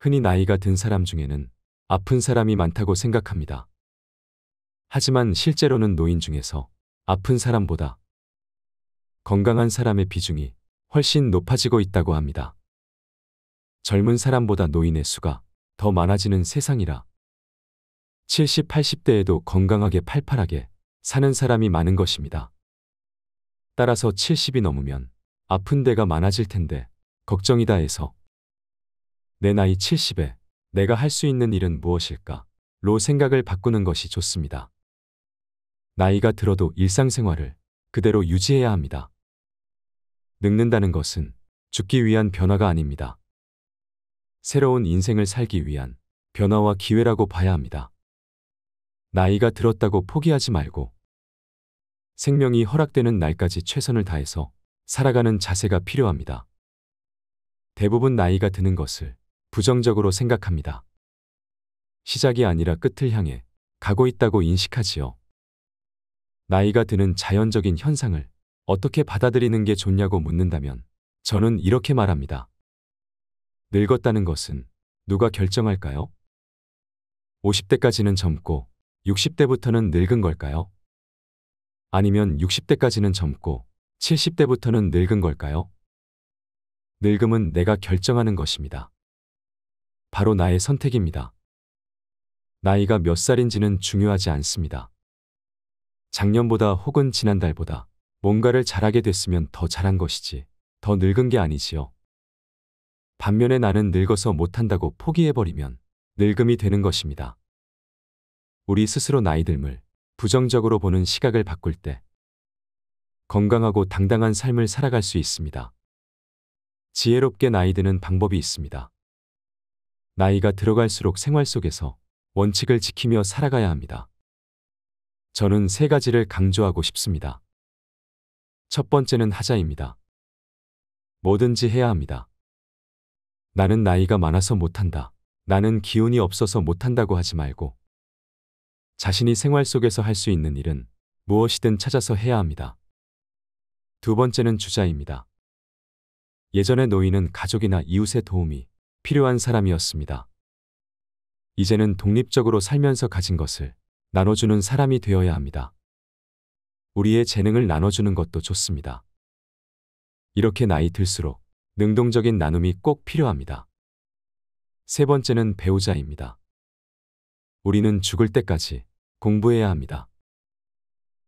흔히 나이가 든 사람 중에는 아픈 사람이 많다고 생각합니다. 하지만 실제로는 노인 중에서 아픈 사람보다 건강한 사람의 비중이 훨씬 높아지고 있다고 합니다. 젊은 사람보다 노인의 수가 더 많아지는 세상이라 70, 80대에도 건강하게 팔팔하게 사는 사람이 많은 것입니다. 따라서 70이 넘으면 아픈 데가 많아질 텐데 걱정이다 해서 내 나이 70에 내가 할 수 있는 일은 무엇일까? 로 생각을 바꾸는 것이 좋습니다. 나이가 들어도 일상생활을 그대로 유지해야 합니다. 늙는다는 것은 죽기 위한 변화가 아닙니다. 새로운 인생을 살기 위한 변화와 기회라고 봐야 합니다. 나이가 들었다고 포기하지 말고 생명이 허락되는 날까지 최선을 다해서 살아가는 자세가 필요합니다. 대부분 나이가 드는 것을 부정적으로 생각합니다. 시작이 아니라 끝을 향해 가고 있다고 인식하지요. 나이가 드는 자연적인 현상을 어떻게 받아들이는 게 좋냐고 묻는다면 저는 이렇게 말합니다. 늙었다는 것은 누가 결정할까요? 50대까지는 젊고 60대부터는 늙은 걸까요? 아니면 60대까지는 젊고 70대부터는 늙은 걸까요? 늙음은 내가 결정하는 것입니다. 바로 나의 선택입니다. 나이가 몇 살인지는 중요하지 않습니다. 작년보다 혹은 지난달보다 뭔가를 잘하게 됐으면 더 잘한 것이지 더 늙은 게 아니지요. 반면에 나는 늙어서 못한다고 포기해버리면 늙음이 되는 것입니다. 우리 스스로 나이들물 부정적으로 보는 시각을 바꿀 때 건강하고 당당한 삶을 살아갈 수 있습니다. 지혜롭게 나이 드는 방법이 있습니다. 나이가 들어갈수록 생활 속에서 원칙을 지키며 살아가야 합니다. 저는 세 가지를 강조하고 싶습니다. 첫 번째는 하자입니다. 뭐든지 해야 합니다. 나는 나이가 많아서 못한다. 나는 기운이 없어서 못한다고 하지 말고 자신이 생활 속에서 할 수 있는 일은 무엇이든 찾아서 해야 합니다. 두 번째는 주자입니다. 예전의 노인은 가족이나 이웃의 도움이 필요한 사람이었습니다. 이제는 독립적으로 살면서 가진 것을 나눠주는 사람이 되어야 합니다. 우리의 재능을 나눠주는 것도 좋습니다. 이렇게 나이 들수록 능동적인 나눔이 꼭 필요합니다. 세 번째는 배우자입니다. 우리는 죽을 때까지 공부해야 합니다.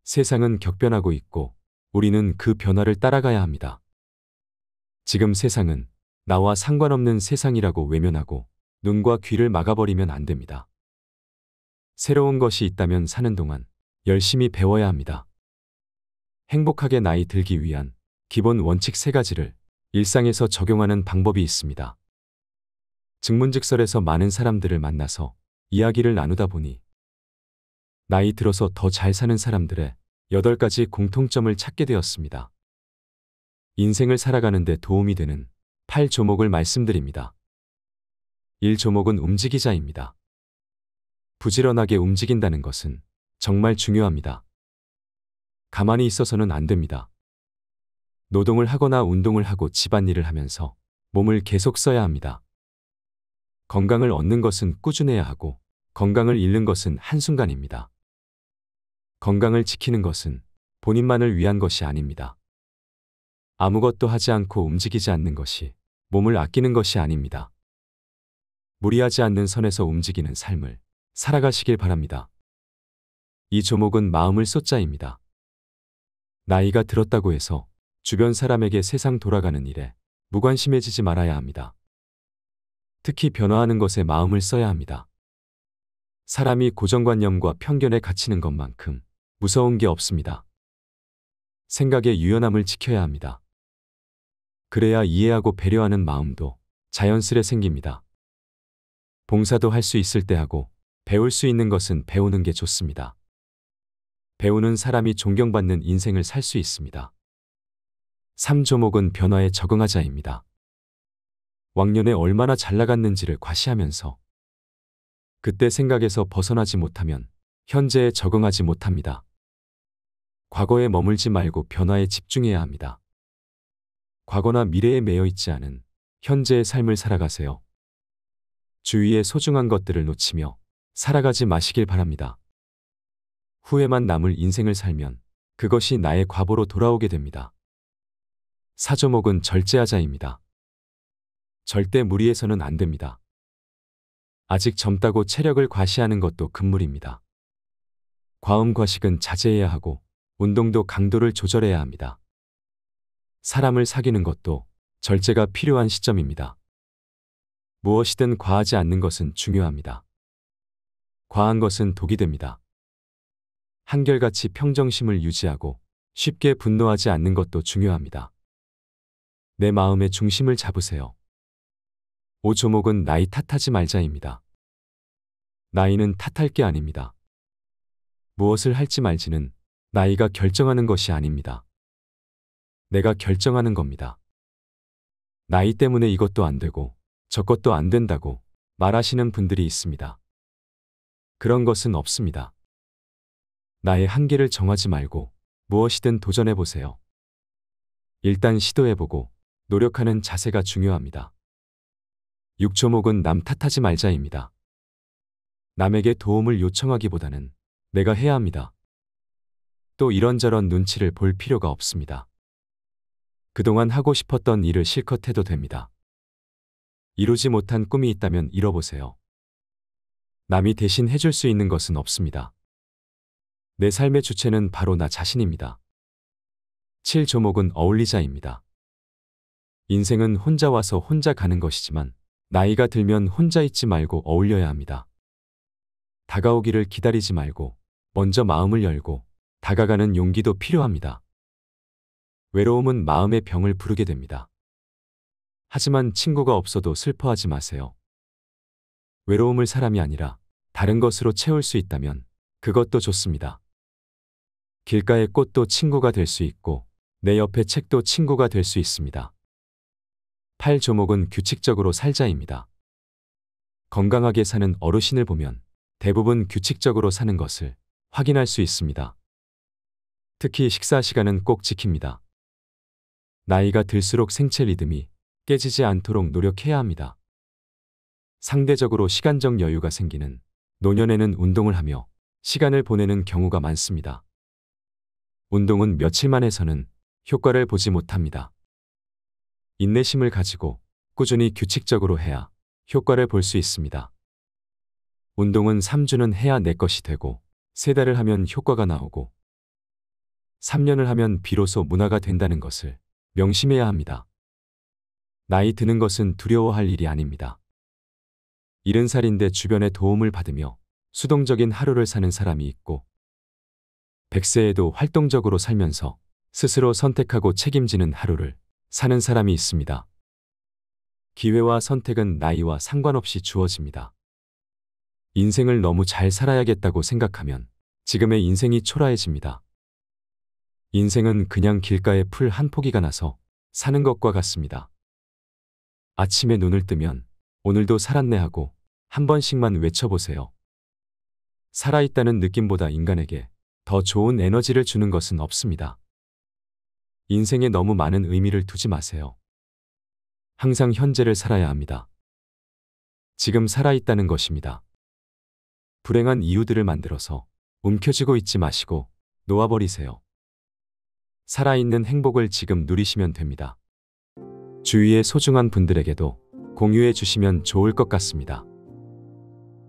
세상은 격변하고 있고 우리는 그 변화를 따라가야 합니다. 지금 세상은 나와 상관없는 세상이라고 외면하고 눈과 귀를 막아버리면 안 됩니다. 새로운 것이 있다면 사는 동안 열심히 배워야 합니다. 행복하게 나이 들기 위한 기본 원칙 세가지를 일상에서 적용하는 방법이 있습니다. 증문직설에서 많은 사람들을 만나서 이야기를 나누다 보니 나이 들어서 더 잘 사는 사람들의 8가지 공통점을 찾게 되었습니다. 인생을 살아가는데 도움이 되는 8조목을 말씀드립니다. 1조목은 움직이자입니다. 부지런하게 움직인다는 것은 정말 중요합니다. 가만히 있어서는 안 됩니다. 노동을 하거나 운동을 하고 집안일을 하면서 몸을 계속 써야 합니다. 건강을 얻는 것은 꾸준해야 하고 건강을 잃는 것은 한순간입니다. 건강을 지키는 것은 본인만을 위한 것이 아닙니다. 아무것도 하지 않고 움직이지 않는 것이 몸을 아끼는 것이 아닙니다. 무리하지 않는 선에서 움직이는 삶을 살아가시길 바랍니다. 이 조목은 마음을 쏟자입니다. 나이가 들었다고 해서 주변 사람에게 세상 돌아가는 일에 무관심해지지 말아야 합니다. 특히 변화하는 것에 마음을 써야 합니다. 사람이 고정관념과 편견에 갇히는 것만큼 무서운 게 없습니다. 생각의 유연함을 지켜야 합니다. 그래야 이해하고 배려하는 마음도 자연스레 생깁니다. 봉사도 할 수 있을 때 하고 배울 수 있는 것은 배우는 게 좋습니다. 배우는 사람이 존경받는 인생을 살 수 있습니다. 3조목은 변화에 적응하자입니다. 왕년에 얼마나 잘 나갔는지를 과시하면서 그때 생각에서 벗어나지 못하면 현재에 적응하지 못합니다. 과거에 머물지 말고 변화에 집중해야 합니다. 과거나 미래에 매여 있지 않은 현재의 삶을 살아가세요. 주위의 소중한 것들을 놓치며 살아가지 마시길 바랍니다. 후회만 남을 인생을 살면 그것이 나의 과보로 돌아오게 됩니다. 사조목은 절제하자입니다. 절대 무리해서는 안 됩니다. 아직 젊다고 체력을 과시하는 것도 금물입니다. 과음 과식은 자제해야 하고 운동도 강도를 조절해야 합니다. 사람을 사귀는 것도 절제가 필요한 시점입니다. 무엇이든 과하지 않는 것은 중요합니다. 과한 것은 독이 됩니다. 한결같이 평정심을 유지하고 쉽게 분노하지 않는 것도 중요합니다. 내 마음의 중심을 잡으세요. 오조목은 나이 탓하지 말자입니다. 나이는 탓할 게 아닙니다. 무엇을 할지 말지는 나이가 결정하는 것이 아닙니다. 내가 결정하는 겁니다. 나이 때문에 이것도 안 되고 저것도 안 된다고 말하시는 분들이 있습니다. 그런 것은 없습니다. 나의 한계를 정하지 말고 무엇이든 도전해 보세요. 일단 시도해 보고 노력하는 자세가 중요합니다. 6초목은 남 탓하지 말자입니다. 남에게 도움을 요청하기보다는 내가 해야 합니다. 또 이런저런 눈치를 볼 필요가 없습니다. 그동안 하고 싶었던 일을 실컷 해도 됩니다. 이루지 못한 꿈이 있다면 잃어보세요. 남이 대신 해줄 수 있는 것은 없습니다. 내 삶의 주체는 바로 나 자신입니다. 7조목은 어울리자입니다. 인생은 혼자 와서 혼자 가는 것이지만 나이가 들면 혼자 있지 말고 어울려야 합니다. 다가오기를 기다리지 말고 먼저 마음을 열고 다가가는 용기도 필요합니다. 외로움은 마음의 병을 부르게 됩니다. 하지만 친구가 없어도 슬퍼하지 마세요. 외로움을 사람이 아니라 다른 것으로 채울 수 있다면 그것도 좋습니다. 길가의 꽃도 친구가 될 수 있고 내옆에 책도 친구가 될 수 있습니다. 8조목은 규칙적으로 살자입니다. 건강하게 사는 어르신을 보면 대부분 규칙적으로 사는 것을 확인할 수 있습니다. 특히 식사 시간은 꼭 지킵니다. 나이가 들수록 생체 리듬이 깨지지 않도록 노력해야 합니다. 상대적으로 시간적 여유가 생기는 노년에는 운동을 하며 시간을 보내는 경우가 많습니다. 운동은 며칠 만에서는 효과를 보지 못합니다. 인내심을 가지고 꾸준히 규칙적으로 해야 효과를 볼 수 있습니다. 운동은 3주는 해야 내 것이 되고 3달을 하면 효과가 나오고 3년을 하면 비로소 문화가 된다는 것을 명심해야 합니다. 나이 드는 것은 두려워할 일이 아닙니다. 70살인데 주변의 도움을 받으며 수동적인 하루를 사는 사람이 있고 100세에도 활동적으로 살면서 스스로 선택하고 책임지는 하루를 사는 사람이 있습니다. 기회와 선택은 나이와 상관없이 주어집니다. 인생을 너무 잘 살아야겠다고 생각하면 지금의 인생이 초라해집니다. 인생은 그냥 길가에 풀 한 포기가 나서 사는 것과 같습니다. 아침에 눈을 뜨면 오늘도 살았네 하고 한 번씩만 외쳐보세요. 살아있다는 느낌보다 인간에게 더 좋은 에너지를 주는 것은 없습니다. 인생에 너무 많은 의미를 두지 마세요. 항상 현재를 살아야 합니다. 지금 살아있다는 것입니다. 불행한 이유들을 만들어서 움켜쥐고 있지 마시고 놓아버리세요. 살아있는 행복을 지금 누리시면 됩니다. 주위의 소중한 분들에게도 공유해 주시면 좋을 것 같습니다.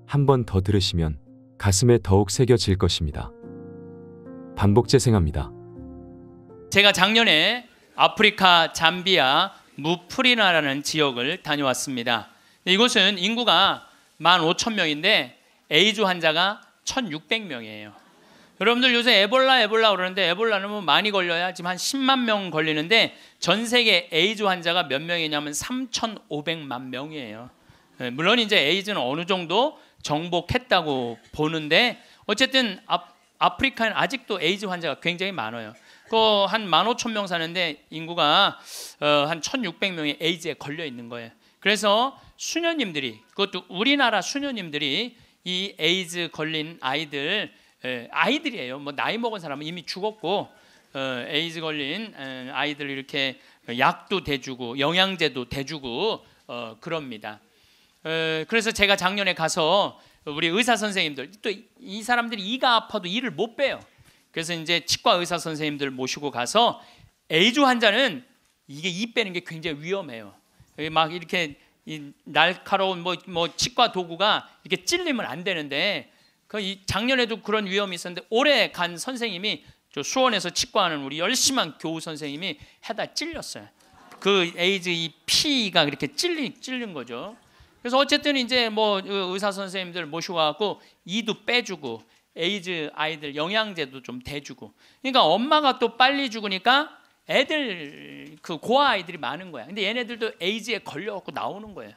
한 번 더 들으시면 가슴에 더욱 새겨질 것입니다. 반복 재생합니다. 제가 작년에 아프리카 잠비아 무프리나라는 지역을 다녀왔습니다. 이곳은 인구가 15,000명인데 에이즈 환자가 1,600명이에요. 여러분들 요새 에볼라 에볼라 그러는데 에볼라는 뭐 많이 걸려야 지금 한 10만 명 걸리는데 전 세계 에이즈 환자가 몇 명이냐면 3,500만 명이에요. 예, 물론 이제 에이즈는 어느 정도 정복했다고 보는데 어쨌든 아프리카는 아직도 에이즈 환자가 굉장히 많아요. 그한 15,000명 사는데 인구가 어, 한 1,600명이 에이즈에 걸려 있는 거예요. 그래서 수녀님들이 그것도 우리나라 수녀님들이 이 에이즈 걸린 아이들 아이들이에요. 뭐 나이 먹은 사람은 이미 죽었고 어, 에이즈 걸린 아이들 이렇게 약도 대주고 영양제도 대주고 어, 그럽니다. 그래서 제가 작년에 가서 우리 의사 선생님들 또 이 사람들이 이가 아파도 이를 못 빼요. 그래서 이제 치과 의사 선생님들 모시고 가서 A조 환자는 이게 이 빼는 게 굉장히 위험해요. 막 이렇게 날카로운 뭐, 뭐 치과 도구가 이렇게 찔리면 안 되는데 그 작년에도 그런 위험이 있었는데 올해 간 선생님이 저 수원에서 치과하는 우리 열심한 교우 선생님이 해다 찔렸어요. 그에이이 피가 이렇게 찔리 찔린 거죠. 그래서 어쨌든 이제 뭐 그 의사 선생님들 모셔와갖고 이도 빼주고 에이즈 아이들 영양제도 좀 대주고 그러니까 엄마가 또 빨리 죽으니까 애들 그 고아 아이들이 많은 거야 근데 얘네들도 에이즈에 걸려갖고 나오는 거예요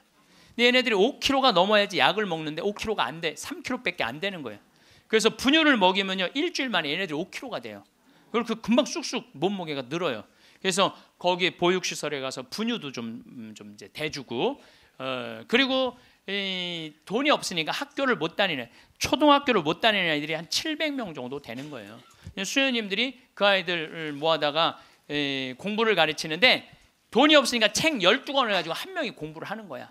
근데 얘네들이 5kg가 넘어야지 약을 먹는데 5kg가 안 돼 3kg밖에 안 되는 거예요 그래서 분유를 먹이면요 일주일 만에 얘네들 5kg가 돼요 그리고 그 금방 쑥쑥 몸무게가 늘어요 그래서 거기 보육시설에 가서 분유도 좀, 음, 좀 이제 대주고 어, 그리고 돈이 없으니까 학교를 못 다니는 초등학교를 못 다니는 아이들이 한 700명 정도 되는 거예요. 수녀님들이 그 아이들을 모아다가 에, 공부를 가르치는데 돈이 없으니까 책 12권을 가지고 한 명이 공부를 하는 거야.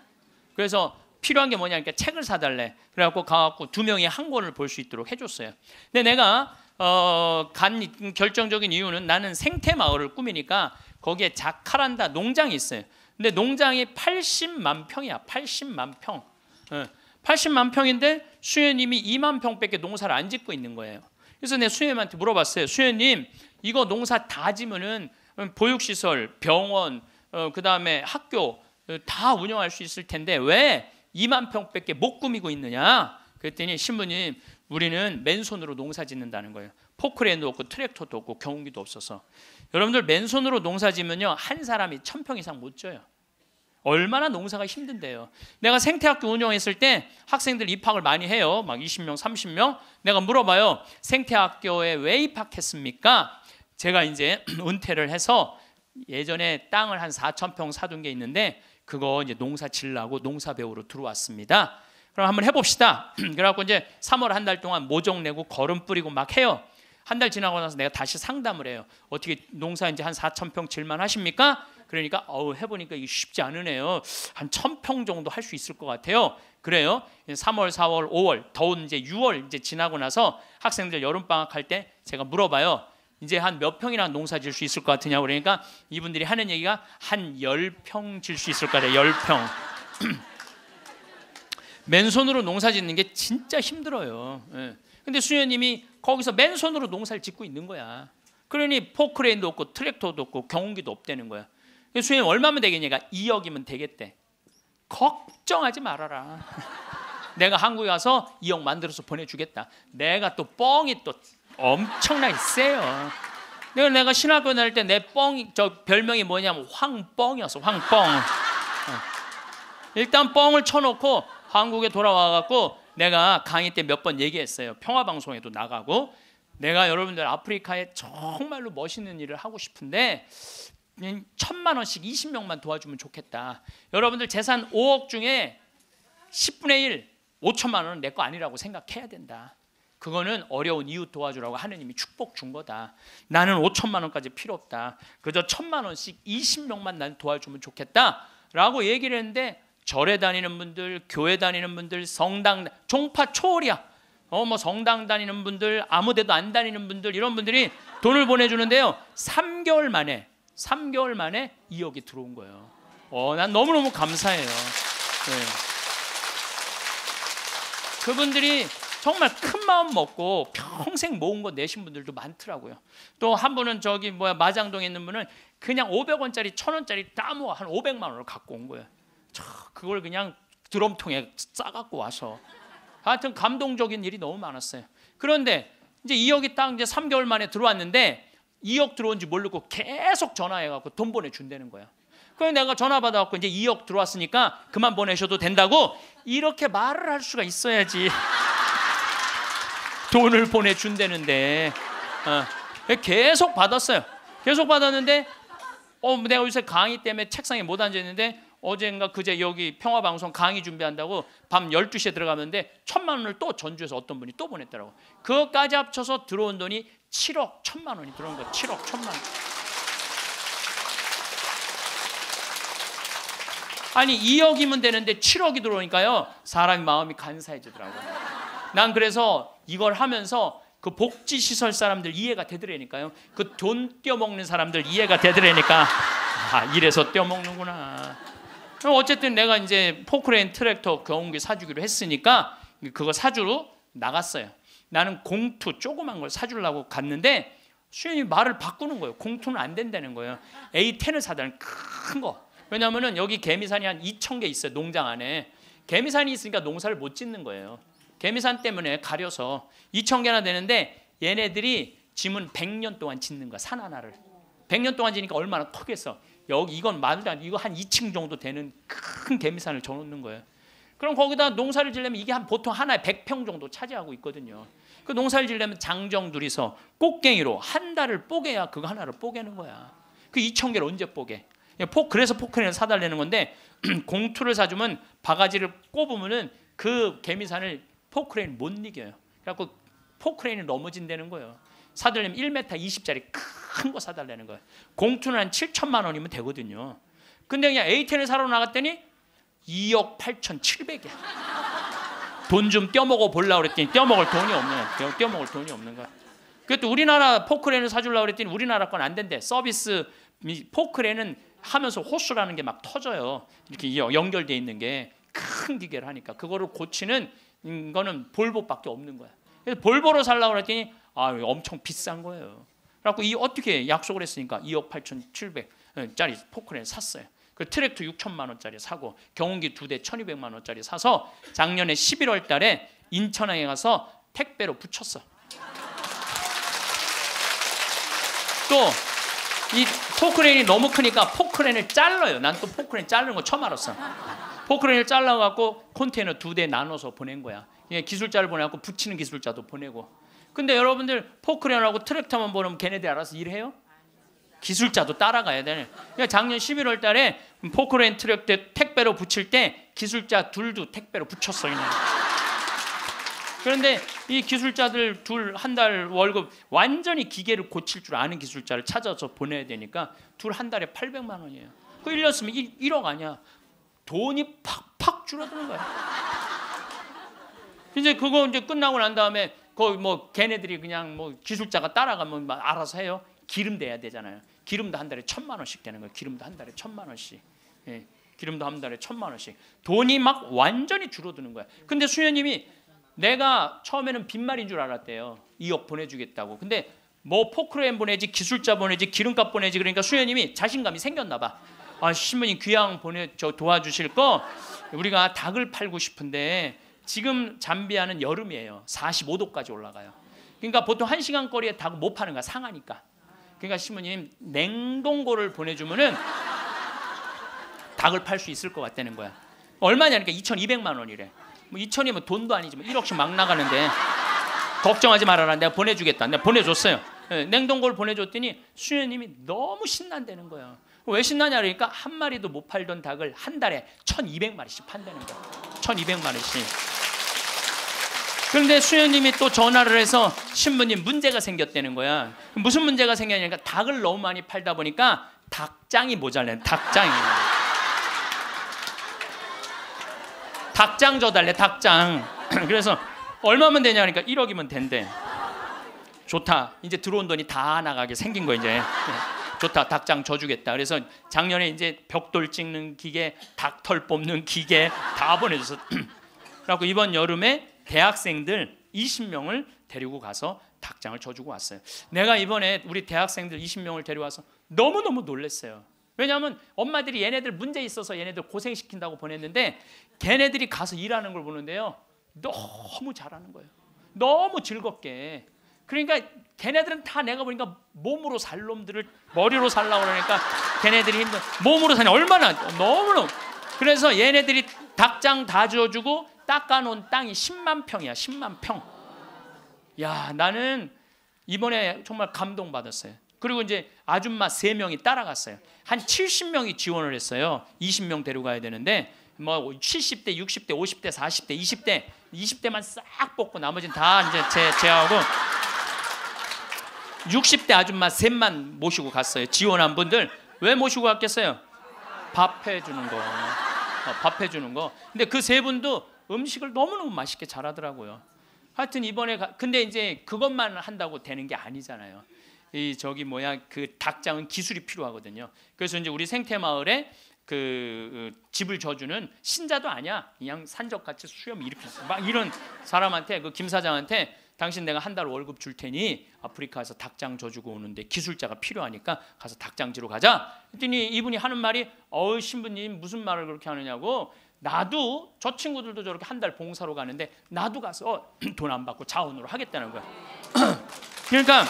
그래서 필요한 게 뭐냐니까 책을 사달래. 그래갖고 가갖고 두 명이 한 권을 볼 수 있도록 해줬어요. 근데 내가 어, 간 결정적인 이유는 나는 생태 마을을 꾸미니까 거기에 자카란다 농장이 있어요. 근데 농장이 80만 평이야. 80만 평. 80만 예, 평인데 수현님이 2만 평밖에 농사를 안 짓고 있는 거예요. 그래서 내 수현님한테 물어봤어요. 수현님 이거 농사 다 지면은 보육시설, 병원, 어, 그 다음에 학교 어, 다 운영할 수 있을 텐데 왜 2만 평밖에 못 꾸미고 있느냐? 그랬더니 신부님 우리는 맨손으로 농사 짓는다는 거예요. 포크레인도 없고 트랙터도 없고 경운기도 없어서 여러분들 맨손으로 농사 지면요. 한 사람이 천평 이상 못 져요. 얼마나 농사가 힘든데요. 내가 생태학교 운영했을 때 학생들 입학을 많이 해요. 막 20명, 30명. 내가 물어봐요. 생태학교에 왜 입학했습니까? 제가 이제 은퇴를 해서 예전에 땅을 한 4천 평 사둔 게 있는데 그거 이제 농사 질라고 농사 배우로 들어왔습니다. 그럼 한번 해봅시다. 그래갖고 이제 3월 한 달 동안 모종 내고 거름 뿌리고 막 해요. 한달 지나고 나서 내가 다시 상담을 해요. 어떻게 농사 이제 한 4천 평 질만 하십니까? 그러니까 어우 해보니까 이게 쉽지 않으네요. 한 천 평 정도 할 수 있을 것 같아요. 그래요. 3월, 4월, 5월 더운 이제 6월 이제 지나고 나서 학생들 여름 방학 할 때 제가 물어봐요. 이제 한 몇 평이나 농사 질수 있을 것 같으냐 그러니까 이분들이 하는 얘기가 한 열 평 질 수 있을 것 같아요. 1평 맨손으로 농사 짓는 게 진짜 힘들어요. 예. 근데 수녀님이 거기서 맨손으로 농사를 짓고 있는 거야. 그러니 포크레인도 없고 트랙터도 없고 경운기도 없대는 거야. 수녀님 얼마면 되겠냐가 2억이면 되겠대. 걱정하지 말아라. 내가 한국에 가서 2억 만들어서 보내주겠다. 내가 또 뻥이 또 엄청나게 세요. 내가 내가 신학교 다닐 때내 뻥이 저 별명이 뭐냐면 황뻥이었어. 황뻥. 어. 일단 뻥을 쳐놓고 한국에 돌아와 갖고 내가 강의 때 몇 번 얘기했어요. 평화 방송에도 나가고 내가 여러분들 아프리카에 정말로 멋있는 일을 하고 싶은데 천만 원씩 20명만 도와주면 좋겠다. 여러분들 재산 5억 중에 10분의 1, 5천만 원은 내 거 아니라고 생각해야 된다. 그거는 어려운 이웃 도와주라고 하느님이 축복 준 거다. 나는 5천만 원까지 필요 없다. 그저 천만 원씩 20명만 난 도와주면 좋겠다. 라고 얘기를 했는데 절에 다니는 분들, 교회 다니는 분들, 성당, 종파 초월이야. 어, 뭐 성당 다니는 분들, 아무 데도 안 다니는 분들, 이런 분들이 돈을 보내주는데요. 3개월 만에, 3개월 만에 2억이 들어온 거예요. 어, 난 너무너무 감사해요. 네. 그분들이 정말 큰 마음 먹고 평생 모은 거 내신 분들도 많더라고요. 또 한 분은 저기 뭐야 마장동에 있는 분은 그냥 500원짜리, 1000원짜리 따모한 500만 원을 갖고 온 거예요. 그걸 그냥 드럼통에 싸갖고 와서 하여튼 감동적인 일이 너무 많았어요. 그런데 이제 2억이 딱 이제 3개월 만에 들어왔는데 2억 들어온지 모르고 계속 전화해갖고 돈 보내준다는 거야. 그래서 내가 전화 받아갖고 이제 2억 들어왔으니까 그만 보내셔도 된다고 이렇게 말을 할 수가 있어야지 돈을 보내준다는데 어. 계속 받았어요. 계속 받았는데 어, 내가 요새 강의 때문에 책상에 못 앉아있는데 어젠가 그제 여기 평화방송 강의 준비한다고 밤 12시에 들어가는데 천만 원을 또 전주에서 어떤 분이 또 보냈더라고. 그것까지 합쳐서 들어온 돈이 7억 천만 원이 들어온 거야. 7억 천만 원. 아니 2억이면 되는데 7억이 들어오니까요. 사람 마음이 간사해지더라고. 난 그래서 이걸 하면서 그 복지 시설 사람들 이해가 되더라니까요. 그 돈 떼어먹는 사람들 이해가 되더라니까. 아, 이래서 떼어먹는구나. 어쨌든 내가 이제 포크레인 트랙터 경운기 사주기로 했으니까 그거 사주로 나갔어요. 나는 공투 조그만 걸 사주려고 갔는데 수현이 말을 바꾸는 거예요. 공투는 안 된다는 거예요. A10을 사달라는 큰 거. 왜냐면은 여기 개미산이 한 2천 개 있어요. 농장 안에. 개미산이 있으니까 농사를 못 짓는 거예요. 개미산 때문에 가려서 2천 개나 되는데 얘네들이 짐은 100년 동안 짓는 거야. 산 하나를. 100년 동안 지니까 얼마나 크겠어. 여기 이건 말도 안 돼. 이거 한 2층 정도 되는 큰 개미산을 져놓는 거예요. 그럼 거기다 농사를 지려면 이게 한 보통 하나에 100평 정도 차지하고 있거든요. 그 농사를 지려면 장정 둘이서 꽃갱이로 한 달을 뽀개야 그거 하나를 뽀개는 거야. 그 2천 개를 언제 뽀개? 포 그래서 포크레인을 사달라는 건데 공투를 사주면 바가지를 꼽으면은 그 개미산을 포크레인 못 이겨요. 그래갖고 포크레인이 넘어진다는 거예요. 사들려면 1m 20짜리 큰 큰거 사달라는 거예요. 공투는 한 7천만 원이면 되거든요. 근데 그냥 에이텐을 사러 나갔더니 2억 8천 7백이야. 돈 좀 떼어먹어 볼라 그랬더니 떼어먹을 돈이 없는 떼어먹을 돈이 없는 거야. 그것도 우리나라 포크레인을 사주려 그랬더니 우리나라 건 안 된대. 서비스 포크레인은 하면서 호수라는 게 막 터져요. 이렇게 연결돼 있는 게 큰 기계를 하니까 그거를 고치는 거는 볼보밖에 없는 거야. 그래서 볼보로 살라고 그랬더니 아 엄청 비싼 거예요. 그래갖고 이 어떻게 약속을 했으니까 2억 8천 7백짜리 어, 포크레인 샀어요. 그 트랙터 6천만 원짜리 사고 경운기 두 대 1,200만 원짜리 사서 작년에 11월 달에 인천항에 가서 택배로 붙였어. 또 이 포크레인이 너무 크니까 포크레인을 잘라요. 난 또 포크레인 자르는 거 처음 알았어. 포크레인을 잘라갖고 콘테이너 두 대 나눠서 보낸 거야. 예, 기술자를 보내갖고 붙이는 기술자도 보내고 근데 여러분들 포크레인하고 트랙터만 보면 걔네들 알아서 일해요? 기술자도 따라가야 되네. 그러니까 작년 11월 달에 포크레인 트랙 때 택배로 붙일 때 기술자 둘도 택배로 붙였어. 그 그런데 이 기술자들 둘 한 달 월급 완전히 기계를 고칠 줄 아는 기술자를 찾아서 보내야 되니까 둘 한 달에 800만 원이에요. 그 1년 쓰면 1, 1억 아니야. 돈이 팍팍 줄어드는 거야. 이제 그거 이제 끝나고 난 다음에 그뭐 걔네들이 그냥 뭐 기술자가 따라가면 막 알아서 해요. 기름 대야 되잖아요. 기름도 한 달에 천만 원씩 되는 거예요. 기름도 한 달에 천만 원씩. 예. 기름도 한 달에 천만 원씩. 돈이 막 완전히 줄어드는 거야. 근데 수녀님이 내가 처음에는 빈말인 줄 알았대요. 이억 보내주겠다고. 근데 뭐 포크레인 보내지 기술자 보내지 기름값 보내지 그러니까 수녀님이 자신감이 생겼나 봐. 아 신부님 귀향 보내 저 도와주실 거 우리가 닭을 팔고 싶은데 지금 잠비아는 여름이에요. 45도까지 올라가요. 그러니까 보통 한 시간 거리에 닭 못 파는 거야. 상하니까. 그러니까 시모님 냉동고를 보내주면은 닭을 팔 수 있을 것 같다는 거야. 얼마냐니까 2,200만 원이래. 뭐2 0 0 0이면 돈도 아니지만 1억씩 뭐 막 나가는데 걱정하지 말아라. 내가 보내주겠다. 내가 보내줬어요. 예, 냉동고를 보내줬더니 수녀님이 너무 신난다는 거야. 왜 신나냐 그러니까 한 마리도 못 팔던 닭을 한 달에 1,200마리씩 판다는 거야. 1,200마리씩. 그런데 수녀님이 또 전화를 해서 신부님 문제가 생겼다는 거야. 무슨 문제가 생겼냐니까 닭을 너무 많이 팔다 보니까 닭장이 모자란 닭장이. 닭장 줘달래 닭장. 그래서 얼마면 되냐니까 1억이면 된대. 좋다. 이제 들어온 돈이 다 나가게 생긴 거 이제. 네. 좋다. 닭장 져주겠다. 그래서 작년에 이제 벽돌 찍는 기계, 닭털 뽑는 기계 다 보내줘서. 그래고 이번 여름에 대학생들 20명을 데리고 가서 닭장을 쳐주고 왔어요. 내가 이번에 우리 대학생들 20명을 데려와서 너무너무 놀랐어요. 왜냐하면 엄마들이 얘네들 문제 있어서 얘네들 고생시킨다고 보냈는데 걔네들이 가서 일하는 걸 보는데요. 너무 잘하는 거예요. 너무 즐겁게. 그러니까 걔네들은 다 내가 보니까 몸으로 살 놈들을 머리로 살라고 그러니까 걔네들이 힘든 몸으로 사니 얼마나 너무너무 그래서 얘네들이 닭장 다 주워주고 닦아놓은 땅이 10만 평이야. 10만 평. 야 나는 이번에 정말 감동받았어요. 그리고 이제 아줌마 3명이 따라갔어요. 한 70명이 지원을 했어요. 20명 데려가야 되는데 뭐 70대, 60대, 50대, 40대, 20대, 20대만 싹 뽑고 나머지는 다이 제, 제하고 60대 아줌마 셋만 모시고 갔어요. 지원한 분들 왜 모시고 갔겠어요? 밥 해주는 거. 어, 밥 해주는 거. 근데 그 세 분도 음식을 너무너무 맛있게 잘하더라고요. 하여튼 이번에 가, 근데 이제 그것만 한다고 되는 게 아니잖아요. 이 저기 뭐야 그 닭장은 기술이 필요하거든요. 그래서 이제 우리 생태 마을에 그 어, 집을 져주는 신자도 아니야. 그냥 산적같이 수염 이렇게 막 이런 사람한테 그김 사장한테 당신 내가 한 달 월급 줄 테니 아프리카에서 닭장 져주고 오는데 기술자가 필요하니까 가서 닭장지로 가자. 했더니 이분이 하는 말이 어 신부님 무슨 말을 그렇게 하느냐고 나도 저 친구들도 저렇게 한 달 봉사로 가는데 나도 가서 돈 안 받고 자원으로 하겠다는 거야. 그러니까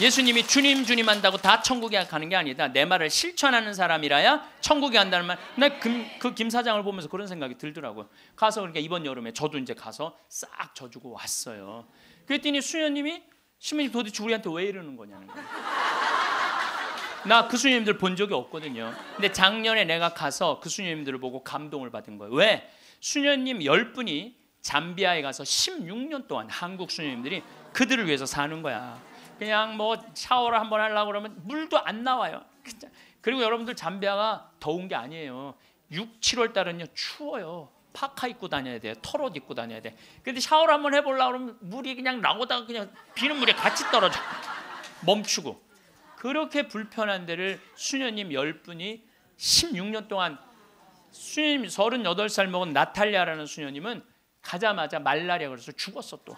예수님이 주님 주님 한다고 다 천국에 가는 게 아니다. 내 말을 실천하는 사람이라야 천국에 간다는 말. 나그김 그 사장을 보면서 그런 생각이 들더라고요. 가서 그러니까 이번 여름에 저도 이제 가서 싹 져주고 왔어요. 그랬더니 수녀님이 시민님 도대체 우리한테 왜 이러는 거냐는 거예요. 나그 수녀님들 본 적이 없거든요. 근데 작년에 내가 가서 그 수녀님들을 보고 감동을 받은 거예요. 왜? 수녀님 10분이 잠비아에 가서 16년 동안 한국 수녀님들이 그들을 위해서 사는 거야. 그냥 뭐 샤워를 한 번 하려고 그러면 물도 안 나와요. 그리고 여러분들 잠비아가 더운 게 아니에요. 6, 7월 달은요 추워요. 파카 입고 다녀야 돼요. 털옷 입고 다녀야 돼. 근데 샤워를 한 번 해보려고 그러면 물이 그냥 나오다가 그냥 비는 물에 같이 떨어져. 멈추고. 그렇게 불편한 데를 수녀님 10분이 16년 동안 수녀님 38살 먹은 나탈리아라는 수녀님은 가자마자 말라리아 그래서 죽었어 또.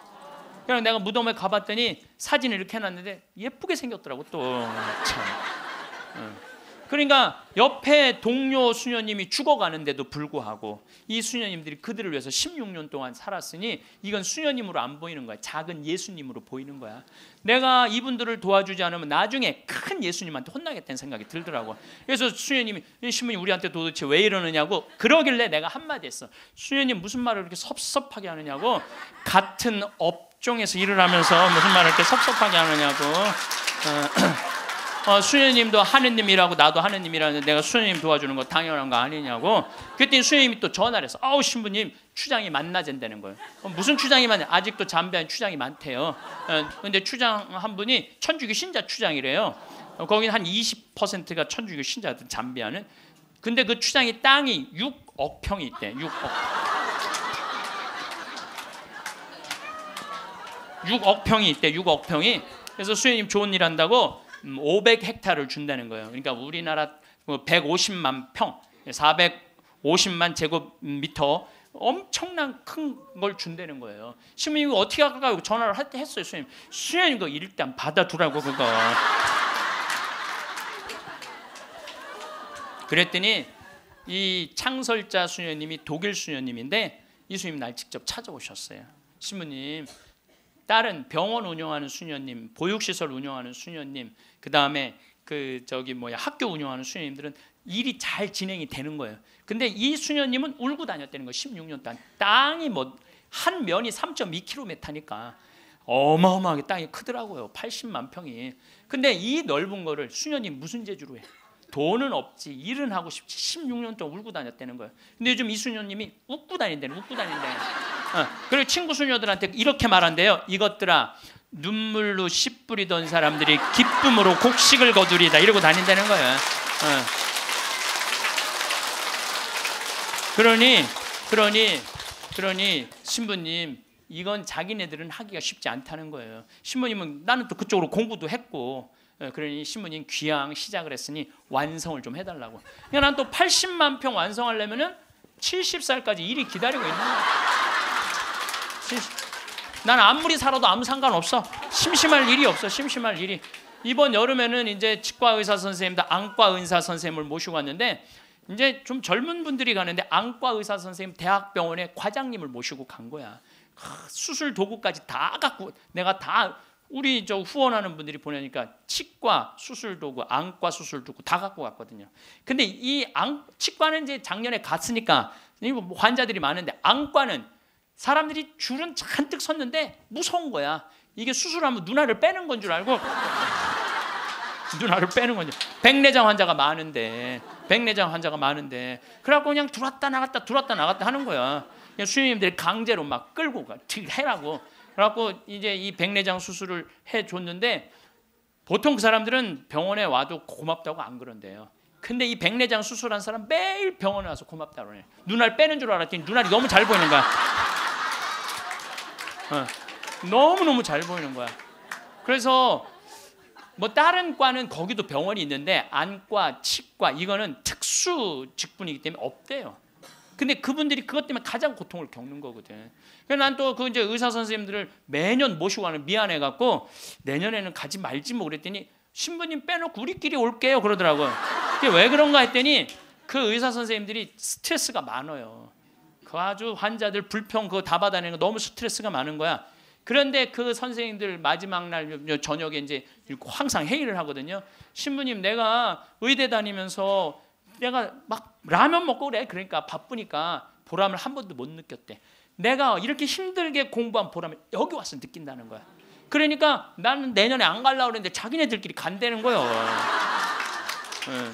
그냥 내가 무덤에 가봤더니 사진을 이렇게 해놨는데 예쁘게 생겼더라고 또. 참. 응. 그러니까 옆에 동료 수녀님이 죽어가는데도 불구하고 이 수녀님들이 그들을 위해서 16년 동안 살았으니 이건 수녀님으로 안 보이는 거야. 작은 예수님으로 보이는 거야. 내가 이분들을 도와주지 않으면 나중에 큰 예수님한테 혼나겠다는 생각이 들더라고. 그래서 수녀님이 신부님 우리한테 도대체 왜 이러느냐고 그러길래 내가 한마디 했어. 수녀님 무슨 말을 이렇게 섭섭하게 하느냐고 같은 업종에서 일을 하면서 무슨 말을 이렇게 섭섭하게 하느냐고. 어, 어, 수녀님도 하느님이라고 나도 하느님이라는데 내가 수녀님 도와주는 거 당연한 거 아니냐고 그랬더니 수녀님이 또 전화를 해서 아우 신부님 추장이 만나젠다는 거예요 어, 무슨 추장이 많냐 아직도 잠배한 추장이 많대요 어, 근데 추장 한 분이 천주교 신자 추장이래요 어, 거긴 한 20%가 천주교 신자들 잠비하는 근데 그 추장이 땅이 6억 평이 있대 6억 6억 평이 있대 6억 평이 그래서 수녀님 좋은 일 한다고 500헥타를 준다는 거예요. 그러니까 우리나라 150만 뭐 평, 450만 제곱미터 엄청난 큰 걸 준다는 거예요. 시민 이거 어떻게 할까 전화를 했어요, 수님. 수님 이거 일단 받아두라고 그거. 그랬더니 이 창설자 수녀님이 독일 수녀님인데 이수님 날 직접 찾아오셨어요. 신부님 다른 병원 운영하는 수녀님, 보육시설 운영하는 수녀님, 그 다음에 그 저기 뭐야 학교 운영하는 수녀님들은 일이 잘 진행이 되는 거예요. 근데 이 수녀님은 울고 다녔다는 거예요 16년 동안 땅이 뭐 한 면이 3.2km니까 어마어마하게 땅이 크더라고요. 80만 평이. 근데 이 넓은 거를 수녀님 무슨 재주로 해? 돈은 없지 일은 하고 싶지 16년 동안 울고 다녔다는 거예요. 근데 요즘 이 수녀님이 웃고 다닌다는 웃고 다닌다는 어, 그리고 친구 수녀들한테 이렇게 말한대요. 이것들아 눈물로 씨 뿌리던 사람들이 기쁨으로 곡식을 거두리다 이러고 다닌다는 거예요. 어. 그러니 그러니 그러니 신부님 이건 자기네들은 하기가 쉽지 않다는 거예요. 신부님은 나는 또 그쪽으로 공부도 했고 어, 그러니 신부님 귀향 시작을 했으니 완성을 좀 해달라고. 그러 그러니까 난또 80만 평 완성하려면은 70살까지 일이 기다리고 있는 거야. 난 아무리 살아도 아무 상관없어. 심심할 일이 없어. 심심할 일이. 이번 여름에는 이제 치과 의사 선생님들, 안과 의사 선생님을 모시고 왔는데 이제 좀 젊은 분들이 가는데 안과 의사 선생님 대학병원에 과장님을 모시고 간 거야. 수술 도구까지 다 갖고 내가 다 우리 저 후원하는 분들이 보내니까 치과 수술 도구, 안과 수술 도구 다 갖고 갔거든요. 근데 이 안, 치과는 이제 작년에 갔으니까 뭐 환자들이 많은데 안과는 사람들이 줄은 잔뜩 섰는데 무서운 거야. 이게 수술하면 누나를 빼는 건 줄 알고 누나를 빼는 건지 백내장 환자가 많은데 백내장 환자가 많은데 그래갖고 그냥 들어왔다 나갔다 들어왔다 나갔다 하는 거야. 그냥 수녀님들이 강제로 막 끌고 가 해라고. 그래갖고 이제 이 백내장 수술을 해줬는데 보통 그 사람들은 병원에 와도 고맙다고 안 그런대요. 근데 이 백내장 수술한 사람 매일 병원에 와서 고맙다 고 그러네. 눈알 빼는 줄 알았더니 눈알이 너무 잘 보이는 거야. 어. 너무너무 잘 보이는 거야. 그래서 뭐 다른 과는 거기도 병원이 있는데 안과, 치과 이거는 특수 직분이기 때문에 없대요. 근데 그분들이 그것 때문에 가장 고통을 겪는 거거든. 그래서 난 또 그 이제 의사 선생님들을 매년 모시고 가는 미안해 갖고 내년에는 가지 말지 뭐 그랬더니 신부님 빼놓고 우리끼리 올게요 그러더라고요. 왜 그런가 했더니 그 의사 선생님들이 스트레스가 많아요. 그 아주 환자들 불평 그거 다 받아내는 거 너무 스트레스가 많은 거야. 그런데 그 선생님들 마지막 날 저녁에 이제 항상 회의를 하거든요. 신부님 내가 의대 다니면서 내가 막 라면 먹고 그래. 그러니까 바쁘니까 보람을 한 번도 못 느꼈대. 내가 이렇게 힘들게 공부한 보람을 여기 와서 느낀다는 거야. 그러니까 나는 내년에 안 갈라 그랬는데 자기네들끼리 간다는 거예요. 네.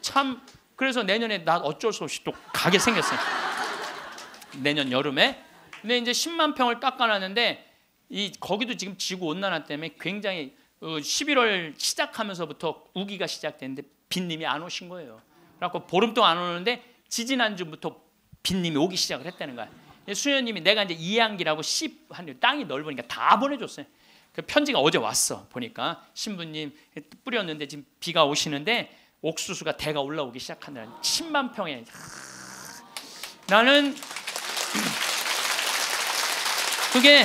참 그래서 내년에 나 어쩔 수 없이 또 가게 생겼어요. 내년 여름에. 근데 이제 10만 평을 깎아놨는데 이 거기도 지금 지구 온난화 때문에 굉장히 11월 어, 시작하면서부터 우기가 시작됐는데 빈님이 안 오신 거예요. 그래갖고 보름 동안 안 오는데 지지난 주부터 빈님이 오기 시작을 했다는 거야. 수현님이 내가 이제 이양기라고 10한 땅이 넓으니까 다 보내줬어요. 그 편지가 어제 왔어 보니까 신부님 뿌렸는데 지금 비가 오시는데 옥수수가 대가 올라오기 시작한다는 10만 평에 하... 나는 그게